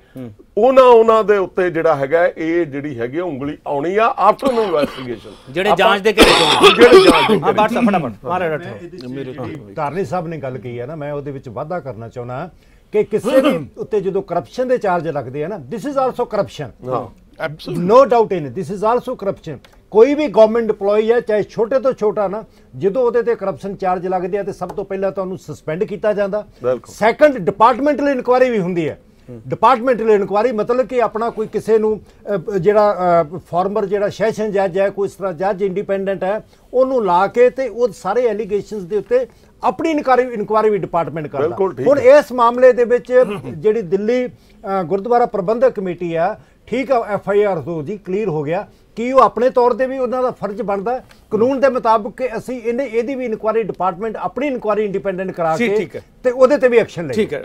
ਉਹਨਾਂ ਉਹਨਾਂ ਦੇ ਉੱਤੇ ਜਿਹੜਾ ਹੈਗਾ ਇਹ ਜਿਹੜੀ ਹੈਗੀ ਉਂਗਲੀ ਆਉਣੀ ਆ ਆਫਟਰ ਨੋ ਇਨਵੈਸਟੀਗੇਸ਼ਨ ਜਿਹੜੇ ਜਾਂਚ ਦੇ ਕੇ ਤੋਂ ਜਿਹੜੇ ਜਾਂਚ ਦੇ ਹਾਂ ਬਾਟ ਫਟਾਫਟ ਮਾਰੇ ਰੱਖੋ ਮੇਰੇ ਧਾਰਨੀ ਸਾਹਿਬ ਨੇ ਗੱਲ ਕਹੀ ਹੈ ਨਾ ਮੈਂ ਉਹਦੇ ਵਿੱਚ ਵਾਅਦਾ ਕਰਨਾ ਚਾਹੁੰਦਾ ਕਿ ਕਿਸੇ ਦੇ ਉੱਤੇ ਜਦੋਂ ਕਰਪਸ਼ਨ ਦੇ ਚਾਰਜ ਲੱਗਦੇ ਆ ਨਾ this is also corruption absolute no doubt in this is also corruption ਕੋਈ ਵੀ ਗਵਰਨਮੈਂਟ ਏਮਪਲੋਈ ਹੈ ਚਾਹੇ ਛੋਟੇ ਤੋਂ ਛੋਟਾ ਨਾ ਜਦੋਂ ਉਹਦੇ ਤੇ ਕਰਪਸ਼ਨ ਚਾਰਜ ਲੱਗਦੇ ਆ ਤੇ ਸਭ ਤੋਂ ਪਹਿਲਾਂ ਤੁਹਾਨੂੰ ਸਸਪੈਂਡ ਕੀਤਾ ਜਾਂਦਾ ਸੈਕੰਡ ਡਿਪਾਰਟਮੈਂਟਲ ਇਨਕੁਆਇਰੀ ਵੀ ਹੁੰਦੀ ਹੈ ਡਿਪਾਰਟਮੈਂਟਲ ਇਨਕੁਆਇਰੀ ਮਤਲਬ ਕਿ ਆਪਣਾ ਕੋਈ ਕਿਸੇ ਨੂੰ ਜਿਹੜਾ ਫਾਰਮਰ ਜਿਹੜਾ ਸੈਸ਼ਨ ਜੱਜ ਹੈ ਕੋਈ ਇਸ ਤਰ੍ਹਾਂ ਜੱਜ ਇੰਡੀਪੈਂਡੈਂਟ ਹੈ ਉਹਨੂੰ ਲਾ ਕੇ ਤੇ ਉਹ ਸਾਰੇ ਐਲੀਗੇਸ਼ਨਸ ਦੇ ਉੱਤੇ ਆਪਣੀ ਇਨਕੁਆਇਰੀ ਇਨਕੁਆਇਰੀ ਵੀ ਡਿਪਾਰਟਮੈਂਟ ਕਰਦਾ ਹੁਣ ਇਸ ਮਾਮਲੇ ਦੇ ਵਿੱਚ ਜਿਹੜੀ ਦਿੱਲੀ ਗੁਰਦੁਆਰਾ ਪ੍ਰਬੰਧਕ ਕਮੇਟੀ ਆ ਠੀਕ ਆ ਐਫ ਆਈ ਆਰ ਤੋਂ ਜੀ ਕਲੀਅਰ ਹੋ ਗਿਆ ਕਿ ਉਹ ਆਪਣੇ ਤੌਰ ਤੇ ਵੀ ਉਹਨਾਂ ਦਾ ਫਰਜ਼ ਬਣਦਾ ਕਾਨੂੰਨ ਦੇ ਮੁਤਾਬਕ ਕਿ ਅਸੀਂ ਇਹਨੇ ਇਹਦੀ ਵੀ ਇਨਕੁਆਰੀ ਡਿਪਾਰਟਮੈਂਟ ਆਪਣੀ ਇਨਕੁਆਰੀ ਇੰਡੀਪੈਂਡੈਂਟ ਕਰਾ ਕੇ ਤੇ ਉਹਦੇ ਤੇ ਵੀ ਐਕਸ਼ਨ ਲੈ ਠੀਕ ਹੈ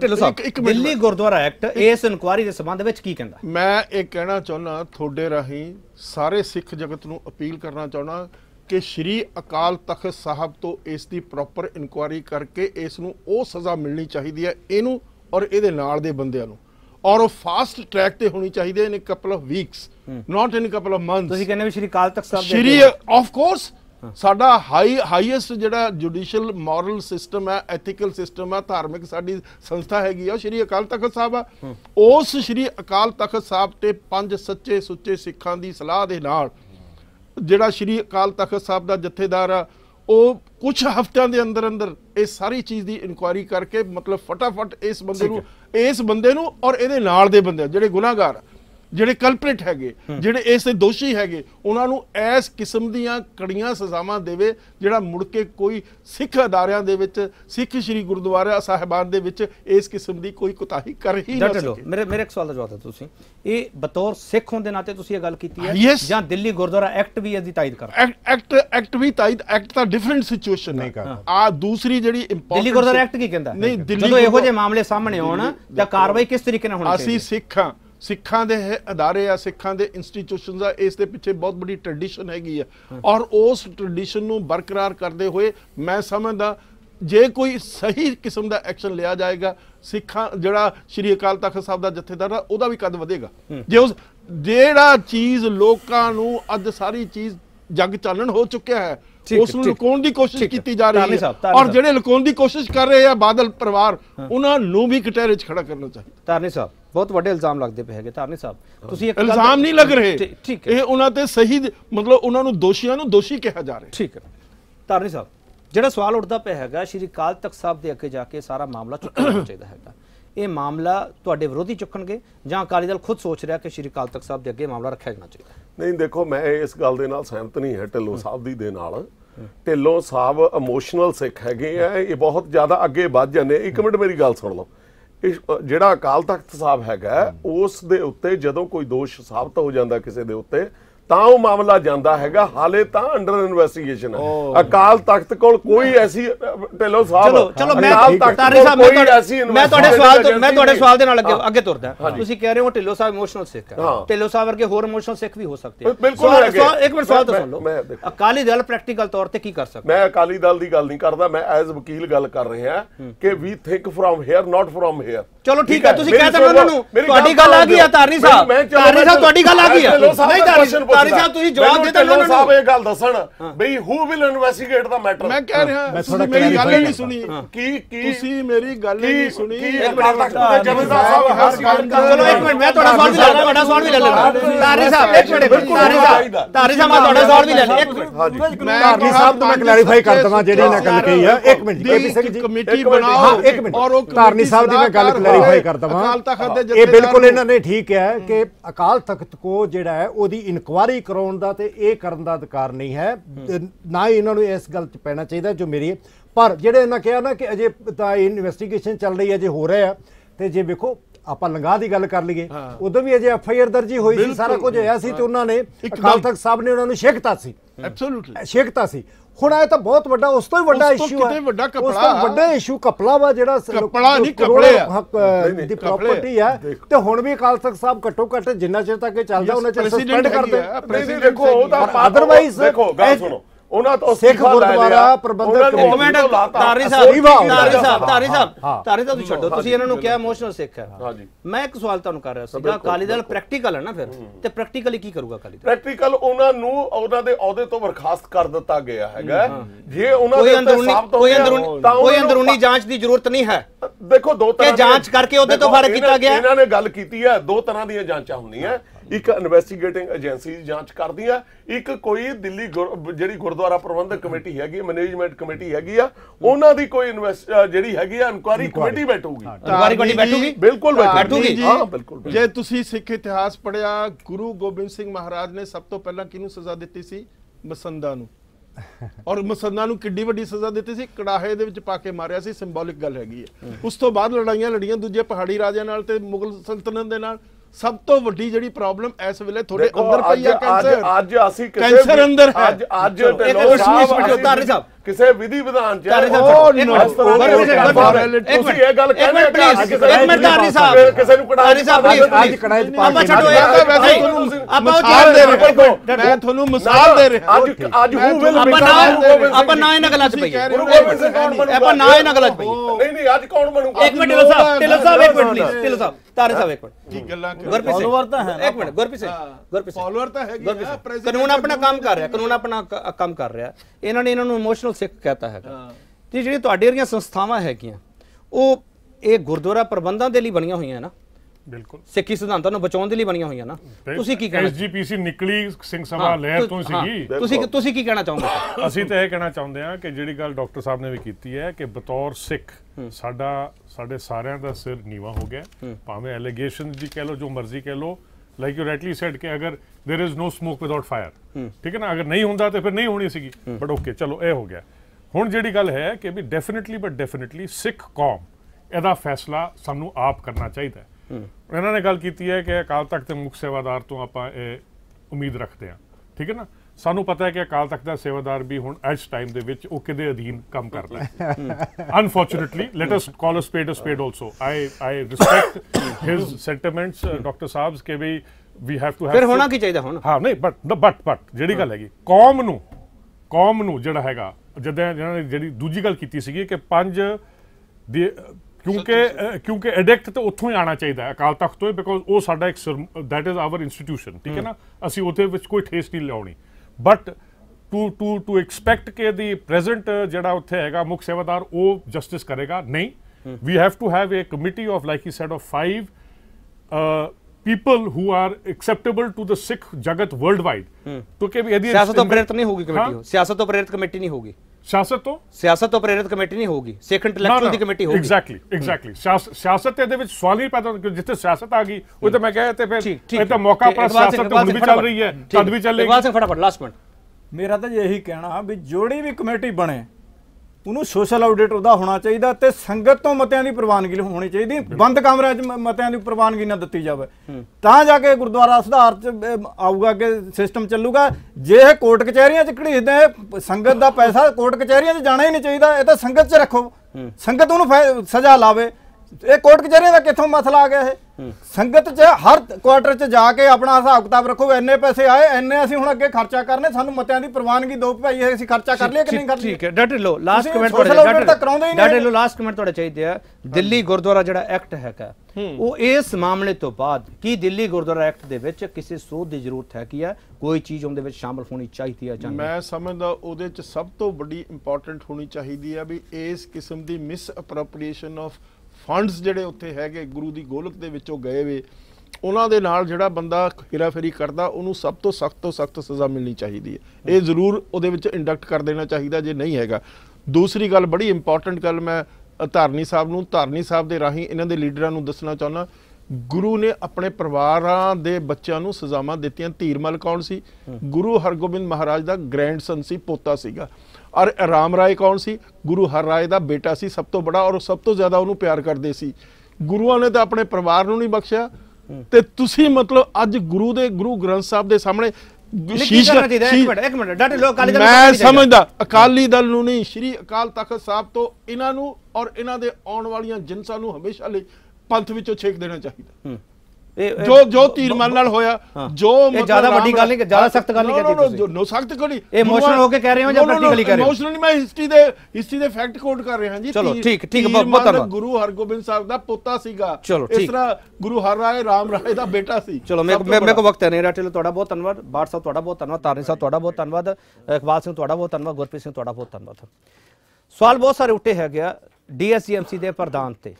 ਢਿੱਲੋ ਸਾਹਿਬ ਦਿੱਲੀ ਗੁਰਦੁਆਰਾ ਐਕਟ ਇਸ ਇਨਕੁਆਰੀ ਦੇ ਸਬੰਧ ਵਿੱਚ ਕੀ ਕਹਿੰਦਾ ਮੈਂ ਇਹ ਕਹਿਣਾ ਚਾਹੁੰਦਾ ਤੁਹਾਡੇ ਰਾਹੀਂ ਸਾਰੇ ਸਿੱਖ ਜਗਤ ਨੂੰ ਅਪੀਲ ਕਰਨਾ ਚਾਹੁੰਦਾ ਕਿ ਸ਼੍ਰੀ ਅਕਾਲ ਤਖਤ ਸਾਹਿਬ ਤੋਂ ਇਸ ਦੀ ਪ੍ਰੋਪਰ ਇਨਕੁਆਰੀ ਕਰਕੇ ਇਸ ਨੂੰ ਉਹ ਸਜ਼ਾ ਮਿਲਣੀ ਚਾਹੀਦੀ ਹੈ ਇਹਨੂੰ ਔਰ ਇਹਦੇ ਨਾਲ ਦੇ ਬੰਦਿਆਂ ਨੂੰ ਔਰ ਉਹ ਫਾਸਟ ਟਰੈਕ ਤੇ ਹੋਣੀ ਚਾਹੀਦੀ ਹੈ in couple of weeks not in couple of months ਤੁਸੀਂ ਕਹਿੰਦੇ ਵੀ ਸ਼੍ਰੀ ਕਾਲ ਤਖਤ ਸਾਹਿਬ ਦੇ ਸ਼੍ਰੀ ਆਫ ਕੋਰਸ ਸਾਡਾ ਹਾਈ ਹਾਈਐਸਟ ਜਿਹੜਾ ਜੁਡੀਸ਼ੀਅਲ ਮੋਰਲ ਸਿਸਟਮ ਹੈ ਐਥੀਕਲ ਸਿਸਟਮ ਹੈ ਧਾਰਮਿਕ ਸਾਡੀ ਸੰਸਥਾ ਹੈਗੀ ਆ ਸ਼੍ਰੀ ਅਕਾਲ ਤਖਤ ਸਾਹਿਬ ਆ ਉਸ ਸ਼੍ਰੀ ਅਕਾਲ ਤਖਤ ਸਾਹਿਬ ਤੇ ਪੰਜ ਸੱਚੇ ਸੁੱਚੇ ਸਿੱਖਾਂ ਦੀ ਸਲਾਹ ਦੇ ਨਾਲ ਜਿਹੜਾ ਸ਼੍ਰੀ ਅਕਾਲ ਤਖਤ ਸਾਹਿਬ ਦਾ ਜਥੇਦਾਰ ਆ ਉਹ ਕੁਝ ਹਫ਼ਤਿਆਂ ਦੇ ਅੰਦਰ ਅੰਦਰ ਇਹ ਸਾਰੀ ਚੀਜ਼ ਦੀ ਇਨਕੁਆਇਰੀ ਕਰਕੇ ਮਤਲਬ ਫਟਾਫਟ ਇਸ ਬੰਦੇ ਨੂੰ ਇਸ ਬੰਦੇ ਨੂੰ ਔਰ ਇਹਦੇ ਨਾਲ ਦੇ ਬੰਦੇ ਜਿਹੜੇ ਗੁਨਾਹਗਾਰ ਆ ਜਿਹੜੇ ਕਲਪਰੇਟ ਹੈਗੇ ਜਿਹੜੇ ਇਸ ਦੇ ਦੋਸ਼ੀ ਹੈਗੇ ਉਹਨਾਂ ਨੂੰ ਐਸ ਕਿਸਮ ਦੀਆਂ ਕੜੀਆਂ ਸਜ਼ਾਵਾਂ ਦੇਵੇ ਜਿਹੜਾ ਮੁੜ ਕੇ ਕੋਈ ਸਿੱਖ ਅਦਾਰਿਆਂ ਦੇ ਵਿੱਚ ਸਿੱਖ ਸ਼੍ਰੀ ਗੁਰਦੁਆਰਾ ਸਾਹਿਬਾਨ ਦੇ ਵਿੱਚ ਇਸ ਕਿਸਮ ਦੀ ਕੋਈ ਕੁਤਾਹੀ ਕਰ ਹੀ ਨਾ ਸਕੇ ਮੇਰੇ ਮੇਰੇ ਇੱਕ ਸਵਾਲ ਦਾ ਜਵਾਬ ਦਿਓ ਤੁਸੀਂ ਇਹ ਬਤੌਰ ਸਿੱਖ ਹੋਣ ਦੇ ਨਾਤੇ ਤੁਸੀਂ ਇਹ ਗੱਲ ਕੀਤੀ ਹੈ ਜਾਂ ਦਿੱਲੀ ਗੁਰਦੁਆਰਾ ਐਕਟ ਵੀ ਇਸ ਦੀ ਤਾਇਦ ਕਰਦਾ ਐਕਟ ਐਕਟ ਵੀ ਤਾਇਦ ਐਕਟ ਤਾਂ ਡਿਫਰੈਂਟ ਸਿਚੁਏਸ਼ਨ ਹੈ ਆ ਦੂਸਰੀ ਜਿਹੜੀ ਇੰਪੋਰਟੈਂਟ ਦਿੱਲੀ ਗੁਰਦੁਆਰਾ ਐਕਟ ਕੀ ਕਹਿੰਦਾ ਨਹੀਂ ਜਦੋਂ ਇਹੋ ਜਿਹੇ ਮਾਮਲੇ ਸਾਹਮਣੇ ਆਉਣ ਤਾਂ ਕਾਰਵਾਈ ਕਿਸ ਤਰੀਕੇ ਨਾਲ ਹੋਣੀ ਚਾਹੀਦੀ ਅਸੀਂ ਸਿੱਖ ਹਾਂ ਸਿੱਖਾਂ ਦੇ ਅਦਾਰੇ ਆ ਸਿੱਖਾਂ ਦੇ ਇੰਸਟੀਟਿਊਸ਼ਨਸ ਆ ਇਸ ਦੇ ਪਿੱਛੇ ਬਹੁਤ ਵੱਡੀ ਟ੍ਰੈਡੀਸ਼ਨ ਹੈਗੀ ਆ ਔਰ ਉਸ ਟ੍ਰੈਡੀਸ਼ਨ ਨੂੰ ਬਰਕਰਾਰ ਕਰਦੇ ਹੋਏ ਮੈਂ ਸਮਝਦਾ ਜੇ ਕੋਈ ਸਹੀ ਕਿਸਮ ਦਾ ਐਕਸ਼ਨ ਲਿਆ ਜਾਏਗਾ ਸਿੱਖਾਂ ਜਿਹੜਾ ਸ਼੍ਰੀ ਅਕਾਲ ਤਖਤ ਸਾਹਿਬ ਦਾ ਜਥੇਦਾਰ ਆ ਉਹਦਾ ਵੀ ਕਦ ਵਧੇਗਾ ਜੇ ਉਸ ਜਿਹੜਾ ਚੀਜ਼ ਲੋਕਾਂ ਨੂੰ ਅੱਜ ਸਾਰੀ ਚੀਜ਼ ਜਗ ਚੱਲਣ ਹੋ ਚੁੱਕਿਆ ਹੈ ਉਸ ਨੂੰ ਲੁਕਾਉਣ ਦੀ ਕੋਸ਼ਿਸ਼ ਕੀਤੀ ਜਾ ਰਹੀ ਹੈ ਔਰ ਜਿਹੜੇ ਲੁਕਾਉਣ ਦੀ ਕੋਸ਼ਿਸ਼ ਕਰ ਰਹੇ ਆ ਬਾਦਲ ਪਰਿਵਾਰ ਉਹਨਾਂ ਨੂੰ ਵੀ ਕਟਹਿਰੇ 'ਚ ਖੜਾ ਕਰਨਾ ਚਾਹੀਦਾ ਤਾਰਨੀ ਸਾਹਿਬ ਬਹੁਤ ਵੱਡੇ ਇਲਜ਼ਾਮ ਲੱਗਦੇ ਪਏ ਹੈਗੇ ਤਾਰਨੀ ਸਾਹਿਬ ਤੁਸੀਂ ਇੱਕ ਇਲਜ਼ਾਮ ਨਹੀਂ ਲੱਗ ਰਹੇ ਇਹ ਉਹਨਾਂ ਤੇ ਸਹੀ ਮਤਲਬ ਉਹਨਾਂ ਨੂੰ ਦੋਸ਼ੀਆਂ ਨੂੰ ਦੋਸ਼ੀ ਕਿਹਾ ਜਾ ਰਿਹਾ ਠੀਕ ਹੈ ਤਾਰਨੀ ਸਾਹਿਬ ਜਿਹੜਾ ਸਵਾਲ ਉੱਠਦਾ ਪਿਆ ਹੈਗਾ ਸ਼੍ਰੀ ਕਾਲ ਤਖਤ ਸਾਹਿਬ ਦੇ ਅੱਗੇ ਜਾ ਕੇ ਸਾਰਾ ਮਾਮਲਾ ਚੁੱਕਣਾ ਚਾਹੀਦਾ ਹੈਗਾ ਇਹ ਮਾਮਲਾ ਤੁਹਾਡੇ ਵਿਰੋਧੀ ਚੁੱਕਣਗੇ ਜਾਂ ਅਕਾਲੀ ਦਲ ਖੁਦ ਸੋਚ ਰਿਹਾ ਕਿ ਸ਼੍ਰੀ ਕਾਲ ਤਖਤ ਸਾਹਿਬ ਦੇ ਅੱਗੇ ਮਾਮਲਾ ਰੱਖਿਆ ਜਾਣਾ ਚਾਹੀਦਾ ਨਹੀਂ ਦੇਖੋ ਮੈਂ ਇਸ ਗੱਲ ਦੇ ਨਾਲ ਸਹਿਮਤ ਨਹੀਂ ਹੈ ਢਿੱਲੋਂ ਸਾਹਿਬ ਦੀ ਦੇ ਨਾਲ ਢਿੱਲੋਂ ਸਾਹਿਬ ਇਮੋਸ਼ਨਲ ਸਿੱਖ ਹੈਗੇ ਆ ਇਹ ਬਹੁਤ ਜ਼ਿਆਦਾ ਅੱਗੇ ਵੱਧ ਜਾਂਦੇ ਇੱਕ ਮਿੰਟ ਮੇਰੀ ਗੱਲ ਸੁਣ ਲਓ ਜਿਹੜਾ ਅਕਾਲ ਤਖਤ ਸਾਹਿਬ ਹੈਗਾ ਉਸ ਦੇ ਉੱਤੇ ਜਦੋਂ ਕੋਈ ਦੋਸ਼ ਸਾਬਤ ਹੋ ਜਾਂਦਾ ਕਿਸੇ ਦੇ ਉੱਤੇ ਤਾਂ ਉਹ ਮਾਮਲਾ ਜਾਂਦਾ ਹੈਗਾ ਹਾਲੇ ਤਾਂ ਅੰਡਰ ਇਨਵੈਸਟੀਗੇਸ਼ਨ ਹੈ ਅਕਾਲ ਤਖਤ ਕੋਲ ਕੋਈ ਐਸੀ ਢਿੱਲੋ ਸਾਹਿਬ ਚਲੋ ਚਲੋ ਮੈਂ ਤਾਰੇ ਸਾਹਿਬ ਮੈਂ ਤੁਹਾਡੇ ਮੈਂ ਤੁਹਾਡੇ ਸਵਾਲ ਤੋਂ ਮੈਂ ਤੁਹਾਡੇ ਸਵਾਲ ਦੇ ਨਾਲ ਅੱਗੇ ਅੱਗੇ ਤੁਰਦਾ ਤੁਸੀਂ ਕਹਿ ਰਹੇ ਹੋ ਢਿੱਲੋ ਸਾਹਿਬ ਇਮੋਸ਼ਨਲ ਸਿੱਖ ਹੈ ਢਿੱਲੋ ਸਾਹਿਬ ਵਰਗੇ ਹੋਰ ਇਮੋਸ਼ਨਲ ਸਿੱਖ ਵੀ ਹੋ ਸਕਦੇ ਬਿਲਕੁਲ ਇੱਕ ਵਾਰ ਸਵਾਲ ਤਾਂ ਸੁਣ ਲਓ ਅਕਾਲੀ ਦਲ ਪ੍ਰੈਕਟੀਕਲ ਤੌਰ ਤੇ ਕੀ ਕਰ ਸਕਦਾ ਮੈਂ ਅਕਾਲੀ ਦਲ ਦੀ ਗੱਲ ਨਹੀਂ ਕਰਦਾ ਮੈਂ ਐਜ਼ ਵਕੀਲ ਗੱਲ ਕਰ ਰਿਹਾ ਕਿ we think from here not from here ਚਲੋ ਠੀਕ ਹੈ ਤੁਸੀਂ ਕਹਿ ਤਾ ਉਹਨਾਂ ਨੂੰ ਤੁਹਾਡੀ ਗੱਲ ਆ ਗਈ ਆ ਤਾਰਨੀ ਸਾਹਿਬ ਤਾਰਨੀ ਸਾਹਿਬ ਤੁਹਾਡੀ ਗੱਲ ਆ ਗਈ ਆ ਨਹੀਂ ਤਾਰਨੀ ਸਾਹਿਬ ਤੁਸੀਂ ਜਵਾਬ ਦੇ ਦਿਓ ਉਹਨਾਂ ਨੂੰ ਸਾਹਿਬ ਇਹ ਗੱਲ ਦੱਸਣ ਬਈ who will investigate the matter ਮੈਂ ਕਹਿ ਰਿਹਾ ਤੁਸੀਂ ਮੇਰੀ ਗੱਲ ਨਹੀਂ ਸੁਣੀ ਕੀ ਕੀ ਤੁਸੀਂ ਮੇਰੀ ਗੱਲ ਨਹੀਂ ਸੁਣੀ ਇੱਕ ਮਿੰਟ ਤੱਕ ਜਮੀਦਾਰ ਸਾਹਿਬ ਹਰ ਗੱਲ ਚਲੋ ਇੱਕ ਮਿੰਟ ਮੈਂ ਤੁਹਾਡਾ ਸਵਾਲ ਵੀ ਲੈ ਲੈਣਾ ਤੁਹਾਡਾ ਸਵਾਲ ਵੀ ਲੈ ਲੈਣਾ ਤਾਰਨੀ ਸਾਹਿਬ ਇੱਕ ਮਿੰਟ ਤਾਰਨੀ ਸਾਹਿਬ ਤਾਰਨੀ ਸਾਹਿਬ ਮੈਂ ਤੁਹਾਡਾ ਸਵਾਲ ਵੀ ਲੈ ਲੈਣਾ ਇੱਕ ਮਿੰਟ ਤਾਰਨੀ ਸਾਹਿਬ ਤੋਂ ਮੈਂ ਕਲੈਰੀਫਾਈ ਕਰ ਦਵਾਂ ਜਿਹੜੀ ਇਹਨਾਂ ਗੱਲ ਕਹੀ ਆ ਇੱਕ ਮਿੰਟ ਕੇਪੀ ਸਿੰਘ ਜੀ ਕਮੇਟੀ ਬਣਾਓ ਇੱਕ ਮਿੰਟ ਤਾਰਨੀ ਸਾਹਿਬ ਦੀ ਮੈਂ ਗੱਲ ਕਲੈਰੀਫਾਈ ਕਲੈਰੀਫਾਈ ਕਰ ਦਵਾਂ ਇਹ ਬਿਲਕੁਲ ਇਹਨਾਂ ਨੇ ਠੀਕ ਹੈ ਕਿ ਅਕਾਲ ਤਖਤ ਕੋ ਜਿਹੜਾ ਹੈ ਉਹਦੀ ਇਨਕੁਆਰੀ ਕਰਾਉਣ ਦਾ ਤੇ ਇਹ ਕਰਨ ਦਾ ਅਧਿਕਾਰ ਨਹੀਂ ਹੈ ਨਾ ਹੀ ਇਹਨਾਂ ਨੂੰ ਇਸ ਗੱਲ 'ਚ ਪੈਣਾ ਚਾਹੀਦਾ ਜੋ ਮੇਰੀ ਪਰ ਜਿਹੜੇ ਇਹਨਾਂ ਕਿਹਾ ਨਾ ਕਿ ਅਜੇ ਤਾਂ ਇਨਵੈਸਟੀਗੇਸ਼ਨ ਚੱਲ ਰਹੀ ਹੈ ਜੇ ਹੋ ਰਿਹਾ ਤੇ ਜੇ ਵੇਖੋ ਆਪਾਂ ਲੰਗਾ ਦੀ ਗੱਲ ਕਰ ਲਈਏ ਉਦੋਂ ਵੀ ਅਜੇ ਐਫ ਆਈ ਆਰ ਦਰਜੀ ਹੋਈ ਸੀ ਸਾਰਾ ਕੁਝ ਹੋਇਆ ਸੀ ਤੇ ਉਹਨਾਂ ਨੇ ਅਕਾਲ ਤਖਤ ਸਾਹਿਬ ਨੇ ਉਹਨਾਂ ਨੂੰ ਸ਼ੇਖਤਾ ਸੀ ਐਬਸੋਲੂਟਲੀ ਸ਼ੇਖਤਾ ਸੀ ਹੁਣ ਇਹ ਤਾਂ ਬਹੁਤ ਵੱਡਾ ਉਸ ਤੋਂ ਹੀ ਵੱਡਾ ਇਸ਼ੂ ਹੈ ਉਸ ਤੋਂ ਵੱਡਾ ਕਪੜਾ ਉਸ ਤੋਂ ਵੱਡਾ ਇਸ਼ੂ ਕਪੜਾ ਵਾ ਜਿਹੜਾ ਕਪੜਾ ਨਹੀਂ ਕਪੜੇ ਆ ਦੀ ਪ੍ਰਾਪਰਟੀ ਹੈ ਤੇ ਹੁਣ ਵੀ ਅਕਾਲ ਤਖਤ ਸਾਹਿਬ ਘੱਟੋ ਘੱਟ ਜਿੰਨਾ ਚਿਰ ਤੱਕ ਇਹ ਚੱਲਦਾ ਉਹਨਾਂ ਚਿਰ ਸਸਪੈਂਡ ਕਰਦੇ ਪ੍ਰੈਜ਼ੀਡੈਂਟ ਦੇਖੋ ਉਹਦਾ ਆਦਰਵਾਈਜ਼ ਦੇਖੋ ਗੱਲ ਸੁਣੋ ਉਹਨਾਂ ਤੋਂ ਸਿੱਖ ਗੁਰਦੁਆਰਾ ਪ੍ਰਬੰਧਕ ਕਮੇਟੀ ਤੋਂ ਲਾਤਾ ਤਾਰੀ ਸਾਹਿਬ ਤਾਰੀ ਸਾਹਿਬ ਤਾਰੀ ਸਾਹਿਬ ਤਾਰੀ ਸਾਹਿਬ ਛੱਡੋ ਤੁਸੀਂ ਇਹਨਾਂ ਨੂੰ ਕਿਹਾ ਇਮੋਸ਼ਨਲ ਸਿੱਖ ਹੈ ਹਾਂਜੀ ਮੈਂ ਇੱਕ ਸਵਾਲ ਤੁਹਾਨੂੰ ਕਰ ਰਿਹਾ ਸੀਗਾ ਕਾਲੀ ਦਲ ਪ੍ਰੈਕਟੀਕਲ ਹੈ ਨਾ ਫਿਰ ਤੇ ਪ੍ਰੈਕਟੀਕਲੀ ਕੀ ਕਰੂਗਾ ਕਾਲੀ ਦਲ ਪ੍ਰੈਕਟੀਕਲ ਉਹਨਾਂ ਨੂੰ ਉਹਨਾਂ ਦੇ ਅਹੁਦੇ ਤੋਂ ਬਰਖਾਸਤ ਕਰ ਦਿੱਤਾ ਗਿਆ ਹੈਗਾ ਜੇ ਉਹਨਾਂ ਦੇ ਉੱਤੇ ਸਾਫਤ ਹੋ ਗਿਆ ਕੋਈ ਅੰਦਰੂਨੀ ਜਾਂਚ ਦੀ ਜ਼ਰੂਰਤ ਨਹੀਂ ਹੈ ਦੇਖੋ ਦੋ ਤਰ੍ਹਾਂ ਦੀ ਜਾਂਚ ਕਰਕੇ ਉਹਦੇ ਤੋਂ ਫੜ ਕੀਤਾ ਗਿਆ ਇਹਨਾਂ ਨੇ ਗੱਲ ਕੀਤੀ ਹੈ ਦੋ ਤਰ੍ਹਾਂ ਦੀਆਂ ਜਾਂਚਾਂ ਹੁੰਦੀਆਂ ਇੱਕ ਇਨਵੈਸਟੀਗੇਟਿੰਗ ਏਜੰਸੀ ਜਾਂਚ ਕਰਦੀ ਆ ਇੱਕ ਕੋਈ ਦਿੱਲੀ ਜਿਹੜੀ ਗੁਰਦੁਆਰਾ ਪ੍ਰਬੰਧਕ ਕਮੇਟੀ ਹੈਗੀ ਮੈਨੇਜਮੈਂਟ ਕਮੇਟੀ ਹੈਗੀ ਆ ਉਹਨਾਂ ਦੀ ਕੋਈ ਜਿਹੜੀ ਹੈਗੀ ਆ ਇਨਕੁਆਰੀ ਕਮੇਟੀ ਬੈਠੂਗੀ ਇਨਕੁਆਰੀ ਕਮੇਟੀ ਬੈਠੂਗੀ ਬਿਲਕੁਲ ਬੈਠੂਗੀ ਹਾਂ ਬਿਲਕੁਲ ਜੇ ਤੁਸੀਂ ਸਿੱਖ ਇਤਿਹਾਸ ਪੜਿਆ ਗੁਰੂ ਗੋਬਿੰਦ ਸਿੰਘ ਮਹਾਰਾਜ ਨੇ ਸਭ ਤੋਂ ਪਹਿਲਾਂ ਕਿਹਨੂੰ ਸਜ਼ਾ ਦਿੱਤੀ ਸੀ ਮਸੰਦਾ ਨੂੰ ਔਰ ਮਸੰਦਾ ਨੂੰ ਕਿੱਡੀ ਵੱਡੀ ਸਜ਼ਾ ਦਿੱਤੀ ਸੀ ਕੜਾਹੇ ਦੇ ਵਿੱਚ ਪਾ ਕੇ ਮਾਰਿਆ ਸੀ ਸਿੰਬੋਲਿਕ ਗੱਲ ਹੈਗੀ ਹੈ ਉਸ ਤੋਂ ਬਾਅਦ ਲੜਾਈਆਂ ਲੜੀਆਂ ਦੂਜੇ ਪਹਾੜੀ ਰਾਜਿਆਂ ਨਾਲ ਤੇ ਮੁਗਲ ਸਲਤਨਤ ਦੇ ਨਾਲ ਸਭ ਤੋਂ ਵੱਡੀ ਜਿਹੜੀ ਪ੍ਰੋਬਲਮ ਇਸ ਵੇਲੇ ਤੁਹਾਡੇ ਅੰਦਰ ਪਈ ਹੈ ਕੈਂਸਰ ਅੱਜ ਅਸੀਂ ਕਿਸੇ ਕੈਂਸਰ ਅੰਦਰ ਹੈ ਅੱਜ ਅੱਜ ਤੇ ਲੋਕ ਸਾਹਿਬ ਕਿਸੇ ਵਿਧੀ ਵਿਧਾਨ ਚ ਇਹ ਗੱਲ ਕਹਿੰਦੇ ਕਿ ਸਾਹਿਬ ਕਿਸੇ ਨੂੰ ਸਾਹਿਬ ਅੱਜ ਆਪਾਂ ਛੱਡੋ ਵੈਸੇ ਮੈਂ ਤੁਹਾਨੂੰ ਦੇ ਰਿਹਾ ਅੱਜ ਅੱਜ ਆਪਾਂ ਨਾ ਚ ਆਪਾਂ ਨਾ ਚ ਨਹੀਂ ਨਹੀਂ ਅੱਜ ਕੌਣ ਬਣੂਗਾ ਇੱਕ ਸਾਹਿਬ ਸਾਹਿਬ ਇੱਕ ਸਾਹਿਬ ਤਾਰੇ ਸਾਹਿਬ ਇੱਕ ਮਿੰਟ ਕੀ ਗੱਲਾਂ ਕਰ ਗੁਰਪ੍ਰੀਤ ਫਾਲੋਅਰ ਤਾਂ ਹੈ ਇੱਕ ਮਿੰਟ ਗੁਰਪ੍ਰੀਤ ਸਿੰਘ ਗੁਰਪ੍ਰੀਤ ਫਾਲੋਅਰ ਤਾਂ ਹੈਗੀ ਕਾਨੂੰਨ ਆਪਣਾ ਕੰਮ ਕਰ ਰਿਹਾ ਕਾਨੂੰਨ ਆਪਣਾ ਕੰਮ ਕਰ ਰਿਹਾ ਇਹਨਾਂ ਨੇ ਇਹਨਾਂ ਨੂੰ ਇਮੋਸ਼ਨਲ ਸਿੱਖ ਕਹਤਾ ਹੈਗਾ ਤੇ ਜਿਹੜੇ ਤੁਹਾਡੇ ਵਰਗੀਆਂ ਸੰਸਥਾਵਾਂ ਹੈਗੀਆਂ ਉਹ ਇਹ ਗੁਰਦੁਆਰਾ ਪ੍ਰਬੰਧਾਂ ਦੇ ਲਈ ਬਣੀਆਂ ਹੋਈਆਂ ਨਾ ਬਿਲਕੁਲ ਸਿੱਖੀ ਸਿਧਾਂਤਾਂ ਨੂੰ ਬਚਾਉਣ ਦੇ ਲਈ ਬਣੀਆਂ ਹੋਈਆਂ ਨਾ ਤੁਸੀਂ ਕੀ ਕਹਿਣਾ ਐਸਜੀਪੀਸੀ ਨਿਕਲੀ ਸਿੰਘ ਸਭਾ ਲਹਿਰ ਤੋਂ ਸੀਗੀ ਤੁਸੀਂ ਤੁਸੀਂ ਕੀ ਕਹਿਣਾ ਚਾਹੁੰਦੇ ਅਸੀਂ ਤਾਂ ਇਹ ਕਹਿਣਾ ਚਾਹੁੰਦੇ ਹਾਂ ਕਿ ਜਿਹੜੀ ਗੱਲ ਡਾਕਟਰ ਸਾਹਿਬ ਨੇ ਵੀ ਕੀਤੀ ਹੈ ਕਿ ਬਤੌਰ ਸਿੱਖ ਸਾਡਾ ਸਾਡੇ ਸਾਰਿਆਂ ਦਾ ਸਿਰ ਨੀਵਾ ਹੋ ਗਿਆ ਭਾਵੇਂ ਐਲੀਗੇਸ਼ਨ ਦੀ ਕਹਿ ਲਓ ਜੋ ਮਰਜ਼ੀ ਕਹਿ ਲਓ ਲਾਈਕ ਯੂ ਰਾਈਟਲੀ ਸੈਡ ਕਿ ਅਗਰ there is no smoke without fire ਠੀਕ ਹੈ ਨਾ ਅਗਰ ਨਹੀਂ ਹੁੰਦਾ ਤੇ ਫਿਰ ਨਹੀਂ ਹੋਣੀ ਸੀਗੀ ਬਟ ਓਕੇ ਚਲੋ ਇਹ ਹੋ ਗਿਆ ਹੁਣ ਜਿਹੜੀ ਗੱਲ ਹੈ ਕਿ ਵੀ ਡੈਫੀਨਿਟਲੀ ਬਟ ਡੈਫੀਨਿਟਲੀ ਸਿੱਖ ਕੌਮ ਇਹਦਾ ਫੈਸਲਾ ਸਾਨੂੰ ਆਪ ਕਰਨਾ ਚਾਹੀਦਾ ਹੈ ਇਹਨਾਂ ਨੇ ਗੱਲ ਕੀਤੀ ਹੈ ਕਿ ਅਕਾਲ ਤਖਤ ਦੇ ਮੁਖ ਸੇਵਾਦਾਰ ਤੋਂ ਆਪਾਂ ਇਹ ਉਮੀਦ ਰੱਖਦੇ ਹਾਂ ਠੀਕ ਹੈ ਨਾ ਸਾਨੂੰ ਪਤਾ ਹੈ ਕਿ ਅਕਾਲ ਤਖਤ ਦਾ ਸੇਵਾਦਾਰ ਵੀ ਹੁਣ ਇਸ ਟਾਈਮ ਦੇ ਵਿੱਚ ਉਹ ਕਿਹਦੇ ਅਧੀਨ ਕੰਮ ਕਰਦਾ ਹੈ unfortunately let us call a spade a spade also I I respect his sentiments doctor sahibs ਕੇ we we have to have ਫਿਰ ਹੋਣਾ ਕੀ ਚਾਹੀਦਾ ਹੁਣ ਹਾਂ ਨਹੀਂ ਬਟ ਬਟ ਬਟ ਜਿਹੜੀ ਗੱਲ ਹੈਗੀ ਕੌਮ ਨੂੰ ਕੌਮ ਨੂੰ ਜਿਹੜਾ ਹੈਗਾ ਜਦੋਂ ਜਿਹਨਾਂ ਨੇ ਜਿਹੜੀ ਦੂਜੀ ਗੱਲ ਕੀਤੀ ਸੀਗੀ ਕਿ ਪੰਜ ਦੇ ਕਿਉਂਕਿ ਕਿਉਂਕਿ ਐਡਿਕਟ ਤੇ ਉੱਥੋਂ ਹੀ ਆਣਾ ਚਾਹੀਦਾ ਅਕਾਲ ਤਖਤ ਤੋਂ ਹੀ ਬਿਕੋਜ਼ ਉਹ ਸਾਡਾ ਇੱਕ ਦੈਟ ਇਜ਼ ਆਵਰ ਇੰਸਟੀਟਿਊਸ਼ਨ ਠੀਕ ਹੈ ਨਾ ਅਸੀਂ ਉਹਦੇ ਵਿੱਚ ਕੋਈ ਠੇਸ ਨਹੀਂ ਲਾਉਣੀ but to to to expect ਕਿ ਦੀ ਪ੍ਰੈਜ਼ੈਂਟ ਜਿਹੜਾ ਉੱਥੇ ਹੈਗਾ ਮੁਖ ਸੇਵਾਦਾਰ ਉਹ ਜਸਟਿਸ ਕਰੇਗਾ ਨਹੀਂ we have to have a committee of like he said of 5 people who are acceptable to the Sikh jagat worldwide ਕਿਉਂਕਿ ਵੀ ਇਹਦੀ ਸਿਆਸਤ ਤੋਂ ਪ੍ਰੇਰਿਤ ਨਹੀਂ ਹੋਊਗੀ ਕਮੇਟੀ ਸਿਆਸਤ ਤੋਂ ਪ੍ਰੇਰਿਤ ਕਮੇਟੀ ਨਹੀਂ ਹੋਊਗੀ ਸਿਆਸਤ ਤੋਂ ਸਿਆਸਤ ਤੋਂ ਪ੍ਰੇਰਿਤ ਕਮੇਟੀ ਨਹੀਂ ਹੋਊਗੀ ਸਿੱਖ ਇੰਟੈਲੈਕਚੁਅਲ ਦੀ ਕਮੇਟੀ ਹੋਊਗੀ ਐਗਜ਼ੈਕਟਲੀ ਐਗਜ਼ੈਕਟਲੀ ਸਿਆਸਤ ਇਹਦੇ ਵਿੱਚ ਸਵਾਲ ਹੀ ਪੈਦਾ ਹੁੰਦਾ ਜਿੱਥੇ ਸਿਆਸਤ ਆ ਗਈ ਉਹ ਤਾਂ ਮੈਂ ਕਹਿਆ ਤੇ ਫਿਰ ਇਹ ਤਾਂ ਮੌਕਾ ਪਰ ਸਿਆਸਤ ਹੁਣ ਵੀ ਚੱਲ ਰਹੀ ਹੈ ਤਦ ਵੀ ਚੱਲੇਗੀ ਇਕਬਾਲ ਸਿੰਘ ਫਟਾਫਟ ਲਾਸਟ ਮਿੰਟ ਮੇਰਾ ਤਾਂ ਇਹੀ ਕਹਿਣਾ ਵੀ ਜੋੜੀ ਵੀ ਕਮੇਟੀ ਬਣੇ ਉਹਨੂੰ ਸੋਸ਼ਲ ਆਡਿਟ ਉਹਦਾ ਹੋਣਾ ਚਾਹੀਦਾ ਤੇ ਸੰਗਤ ਤੋਂ ਮਤਿਆਂ ਦੀ ਪ੍ਰਵਾਨਗੀ ਹੋਣੀ ਚਾਹੀਦੀ ਬੰਦ ਕਮਰਿਆਂ 'ਚ ਮਤਿਆਂ ਦੀ ਪ੍ਰਵਾਨਗੀ ਨਾ ਦਿੱਤੀ ਜਾਵੇ ਤਾਂ ਜਾ ਕੇ ਗੁਰਦੁਆਰਾ ਸੁਧਾਰ 'ਚ ਆਊਗਾ ਕਿ ਸਿਸਟਮ ਚੱਲੂਗਾ ਜੇ ਇਹ ਕੋਰਟ ਕਚਹਿਰੀਆਂ 'ਚ ਘੜੀਸਦੇ ਸੰਗਤ ਦਾ ਪੈਸਾ ਕੋਰਟ ਕਚਹਿਰੀਆਂ 'ਚ ਜਾਣਾ ਹੀ ਨਹੀਂ ਚਾਹੀਦਾ ਇਹ ਤਾਂ ਸੰਗਤ 'ਚ ਰੱਖੋ ਸੰਗਤ ਉਹਨੂੰ ਸਜ਼ਾ ਲਾਵੇ ਇਹ ਕੋਰਟ ਕਚਹਿਰੀਆਂ ਦਾ ਕਿੱਥੋਂ ਮਸਲਾ ਆ ਗਿਆ ਇਹ ਸੰਗਤ 'ਚ ਹਰ ਕੁਆਟਰ 'ਚ ਜਾ ਕੇ ਆਪਣਾ ਹਿਸਾਬ ਕਿਤਾਬ ਰੱਖੋ ਐਨੇ ਪੈਸੇ ਆਏ ਐਨੇ ਅਸੀਂ ਹੁਣ ਅੱਗੇ ਖਰਚਾ ਕਰਨੇ ਸਾਨੂੰ ਮਤਿਆਂ ਦੀ ਪ੍ਰਵਾਨਗੀ ਦੋ ਭਾਈ ਅਸੀਂ ਖਰਚਾ ਕਰ ਲਿਆ ਕਿ ਨਹੀਂ ਕਰ ਲਿਆ ਠੀਕ ਹੈ ਡਟ ਲੋ ਲਾਸਟ ਕਮੈਂਟ ਤੁਹਾਡੇ ਡਟ ਲੋ ਲਾਸਟ ਕਮੈਂਟ ਤੁਹਾਡੇ ਚਾਹੀਦੇ ਆ ਦਿੱਲੀ ਗੁਰਦੁਆਰਾ ਜਿਹੜਾ ਐਕਟ ਹੈਗਾ ਉਹ ਇਸ ਮਾਮਲੇ ਤੋਂ ਬਾਅਦ ਕੀ ਦਿੱਲੀ ਗੁਰਦੁਆਰਾ ਐਕਟ ਦੇ ਵਿੱਚ ਕਿਸੇ ਸੋਧ ਦੀ ਜ਼ਰੂਰਤ ਹੈ ਕੀ ਆ ਕੋਈ ਚੀਜ਼ ਉਹਦੇ ਵਿੱਚ ਸ਼ਾਮਲ ਹੋਣੀ ਚਾਹੀਦੀ ਆ ਜਾਂ ਮੈਂ ਸਮਝਦਾ ਉਹਦੇ 'ਚ ਸਭ ਤੋਂ ਵੱਡੀ ਇੰਪੋਰਟੈਂਟ ਹੋਣੀ ਚਾਹੀਦੀ ਆ ਵੀ ਇਸ ਕਿਸਮ ਦੀ ਮਿਸ ਅਪਰੋਪਰੀਏਸ਼ਨ ਆਫ ਫੰਡਸ ਜਿਹੜੇ ਉੱਥੇ ਹੈਗੇ ਗੁਰੂ ਦੀ ਗੋਲਕ ਦੇ ਵਿੱਚੋਂ ਗਏ ਵੇ ਉਹਨਾਂ ਦੇ ਨਾਲ ਜਿਹੜਾ ਬੰਦਾ ਹੇਰਾਫੇਰੀ ਕਰਦਾ ਉਹਨੂੰ ਸਭ ਤੋਂ ਸਖਤ ਤੋਂ ਸਖਤ ਸਜ਼ਾ ਮਿਲਣੀ ਚਾਹੀਦੀ ਹੈ ਇਹ ਜ਼ਰੂਰ ਉਹਦੇ ਵਿੱਚ ਇੰਡਕਟ ਕਰ ਦੇਣਾ ਚਾਹੀਦਾ ਜੇ ਨਹੀਂ ਹੈਗਾ ਦੂਸਰੀ ਗੱਲ ਬੜੀ ਇੰਪੋਰਟੈਂਟ ਗੱਲ ਮੈਂ ਧਾਰਨੀ ਸਾਹਿਬ ਨੂੰ ਧਾਰਨੀ ਸਾਹਿਬ ਦੇ ਰਾਹੀਂ ਇਹਨਾਂ ਦੇ ਲੀਡਰਾਂ ਨੂੰ ਦੱਸਣਾ ਚਾਹੁੰਦਾ ਗੁਰੂ ਨੇ ਆਪਣੇ ਪਰਿਵਾਰਾਂ ਦੇ ਬੱਚਿਆਂ ਨੂੰ ਸਜ਼ਾਵਾਂ ਦਿੱਤੀਆਂ ਧੀਰਮਲ ਕੌਣ ਸੀ ਗੁਰੂ ਹਰਗੋਬਿੰਦ ਮਹਾਰਾਜ ਦਾ ਗ੍ਰੈਂਡਸਨ ਸੀ ਪੋਤਾ ਸੀਗਾ ਔਰ ਰਾਮ ਰਾਏ ਕੌਣ ਸੀ ਗੁਰੂ ਹਰ ਰਾਏ ਦਾ ਬੇਟਾ ਸੀ ਸਭ ਤੋਂ ਬੜਾ ਔਰ ਸਭ ਤੋਂ ਜ਼ਿਆਦਾ ਉਹਨੂੰ ਪਿਆਰ ਕਰਦੇ ਸੀ ਗੁਰੂਆਂ ਨੇ ਤਾਂ ਆਪਣੇ ਪਰਿਵਾਰ ਨੂੰ ਨਹੀਂ ਬਖਸ਼ਿਆ ਤੇ ਤੁਸੀਂ ਮਤਲਬ ਅੱਜ ਗੁਰੂ ਦੇ ਗੁਰੂ ਗ੍ਰੰਥ ਸਾਹਿਬ ਦੇ ਸਾਹਮਣੇ ਸ਼ੀਸ਼ ਇੱਕ ਮਿੰਟ ਡਾਟੇ ਲੋ ਅਕਾਲੀ ਦਲ ਮੈਂ ਸਮਝਦਾ ਅਕਾਲੀ ਦਲ ਨੂੰ ਨਹੀਂ ਸ਼੍ਰੀ ਅਕਾਲ ਤਖਤ ਸਾਹਿਬ ਤੋਂ ਇਹਨਾਂ ਨੂੰ ਔਰ ਇਹਨਾਂ ਦੇ ਆਉਣ ਵਾਲੀਆਂ ਜਨਸਾਂ ਨੂੰ ਹਮੇਸ਼ਾ ਲਈ ਪੰਥ ਵਿੱਚੋਂ ਛੇਕ ਦੇਣਾ ਚਾਹੀਦਾ ਜੋ ਜੋ ਤੀਰਮਲ ਨਾਲ ਹੋਇਆ ਜੋ ਇਹ ਜ਼ਿਆਦਾ ਵੱਡੀ ਗੱਲ ਨਹੀਂ ਜ਼ਿਆਦਾ ਸਖਤ ਗੱਲ ਨਹੀਂ ਕਹਿੰਦੇ ਤੁਸੀਂ ਨੋ ਸਖਤ ਕਿਉਂ ਨਹੀਂ ਇਮੋਸ਼ਨਲ ਹੋ ਕੇ ਕਹਿ ਰਹੇ ਹੋ ਜਾਂ ਪ੍ਰੈਕਟੀਕਲੀ ਕਰ ਰਹੇ ਹੋ ਇਮੋਸ਼ਨਲ ਨਹੀਂ ਮੈਂ ਹਿਸਟਰੀ ਦੇ ਹਿਸਟਰੀ ਦੇ ਫੈਕਟ ਕੋਟ ਕਰ ਰਿਹਾ ਜੀ ਚਲੋ ਠੀਕ ਠੀਕ ਬਹੁਤ ਧੰਨਵਾਦ ਗੁਰੂ ਹਰਗੋਬਿੰਦ ਸਾਹਿਬ ਦਾ ਪੋਤਾ ਸੀਗਾ ਇਸ ਤਰ੍ਹਾਂ ਗੁਰੂ ਹਰ ਰਾਏ ਰਾਮ ਰਾਏ ਦਾ ਬੇਟਾ ਸੀ ਚਲੋ ਮੈਂ ਮੈਂ ਕੋ ਵਕਤ ਹੈ ਨਹੀਂ ਲਈ ਤੁਹਾਡਾ ਬਹੁਤ ਧੰਨਵਾਦ ਬਾੜ ਸਾਹਿਬ ਤੁਹਾਡਾ ਬਹੁਤ ਧੰਨਵਾਦ ਤਾਰਨ ਸਾਹਿਬ ਤੁਹਾਡਾ ਬਹੁਤ ਧੰਨਵਾਦ ਇਕਬਾਲ ਸਿੰਘ ਤੁਹਾਡਾ ਬਹੁਤ ਧੰਨਵਾਦ ਗੁਰਪ੍ਰੀਤ ਸਿੰਘ ਤੁਹਾਡਾ ਬਹੁਤ ਧੰਨਵਾਦ ਸਵਾਲ ਬਹੁਤ ਸਾਰੇ ਉੱਠੇ ਹੈਗੇ ਆ ਡੀਐਸਸੀਐਮਸੀ ਦੇ ਪ੍ਰਧਾਨ ਤੇ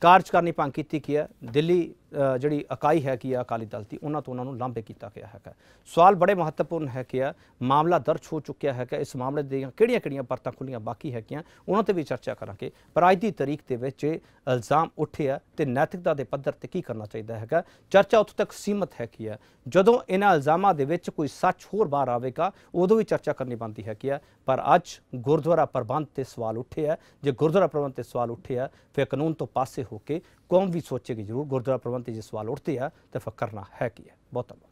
ਕਾਰਜਕਾਰਨੀ ਭੰਗ ਕੀਤੀ ਕੀ ਹੈ ਦਿੱਲੀ ਜਿਹੜੀ ਇਕਾਈ ਹੈ ਕੀ ਆ ਅਕਾਲੀ ਦਲ ਦੀ ਉਹਨਾਂ ਤੋਂ ਉਹਨਾਂ ਨੂੰ ਲਾਂਭੇ ਕੀਤਾ ਗਿਆ ਹੈਗਾ ਸਵਾਲ ਬੜੇ ਮਹੱਤਵਪੂਰਨ ਹੈ ਕਿ ਆ ਮਾਮਲਾ ਦਰਜ ਹੋ ਚੁੱਕਿਆ ਹੈ ਕਿ ਇਸ ਮਾਮਲੇ ਦੀਆਂ ਕਿਹੜੀਆਂ-ਕਿਹੜੀਆਂ ਪਰਤਾਂ ਖੁੱਲੀਆਂ ਬਾਕੀ ਹੈਗੀਆਂ ਉਹਨਾਂ ਤੇ ਵੀ ਚਰਚਾ ਕਰਾਂਗੇ ਪਰ ਅੱਜ ਦੀ ਤਰੀਕ ਦੇ ਵਿੱਚ ਇਲਜ਼ਾਮ ਉੱਠਿਆ ਤੇ ਨੈਤਿਕਤਾ ਦੇ ਪੱਧਰ ਤੇ ਕੀ ਕਰਨਾ ਚਾਹੀਦਾ ਹੈਗਾ ਚਰਚਾ ਉੱਥੇ ਤੱਕ ਸੀਮਤ ਹੈ ਕਿ ਆ ਜਦੋਂ ਇਹਨਾਂ ਇਲਜ਼ਾਮਾਂ ਦੇ ਵਿੱਚ ਕੋਈ ਸੱਚ ਹੋਰ ਬਾਹਰ ਆਵੇਗਾ ਉਦੋਂ ਵੀ ਚਰਚਾ ਕਰਨੀ ਬੰਦੀ ਹੈ ਕਿ ਆ ਪਰ ਅੱਜ ਗੁਰਦੁਆਰਾ ਪ੍ਰਬੰਧ ਤੇ ਸਵਾਲ ਉੱਠਿਆ ਜੇ ਗੁਰਦੁਆਰਾ ਪ੍ਰਬੰਧ ਤੇ ਸਵਾਲ ਉੱਠਿਆ ਫਿਰ ਕਾਨੂੰਨ ਤੋਂ ਪਾਸੇ ਹੋ ਕੇ ਕੌਮ ਵੀ ਸੋਚੇਗੀ ਜ਼ਰੂਰ ਗੁਰਦੁਆਰਾ ਤੇ ਜੇ ਸਵਾਲ ਉੱਠਦੇ ਆ ਤਾਂ ਫਿਕਰ ਨਾ ਹੈ ਕੀ ਹੈ ਬਹੁਤ ਬਹੁਤ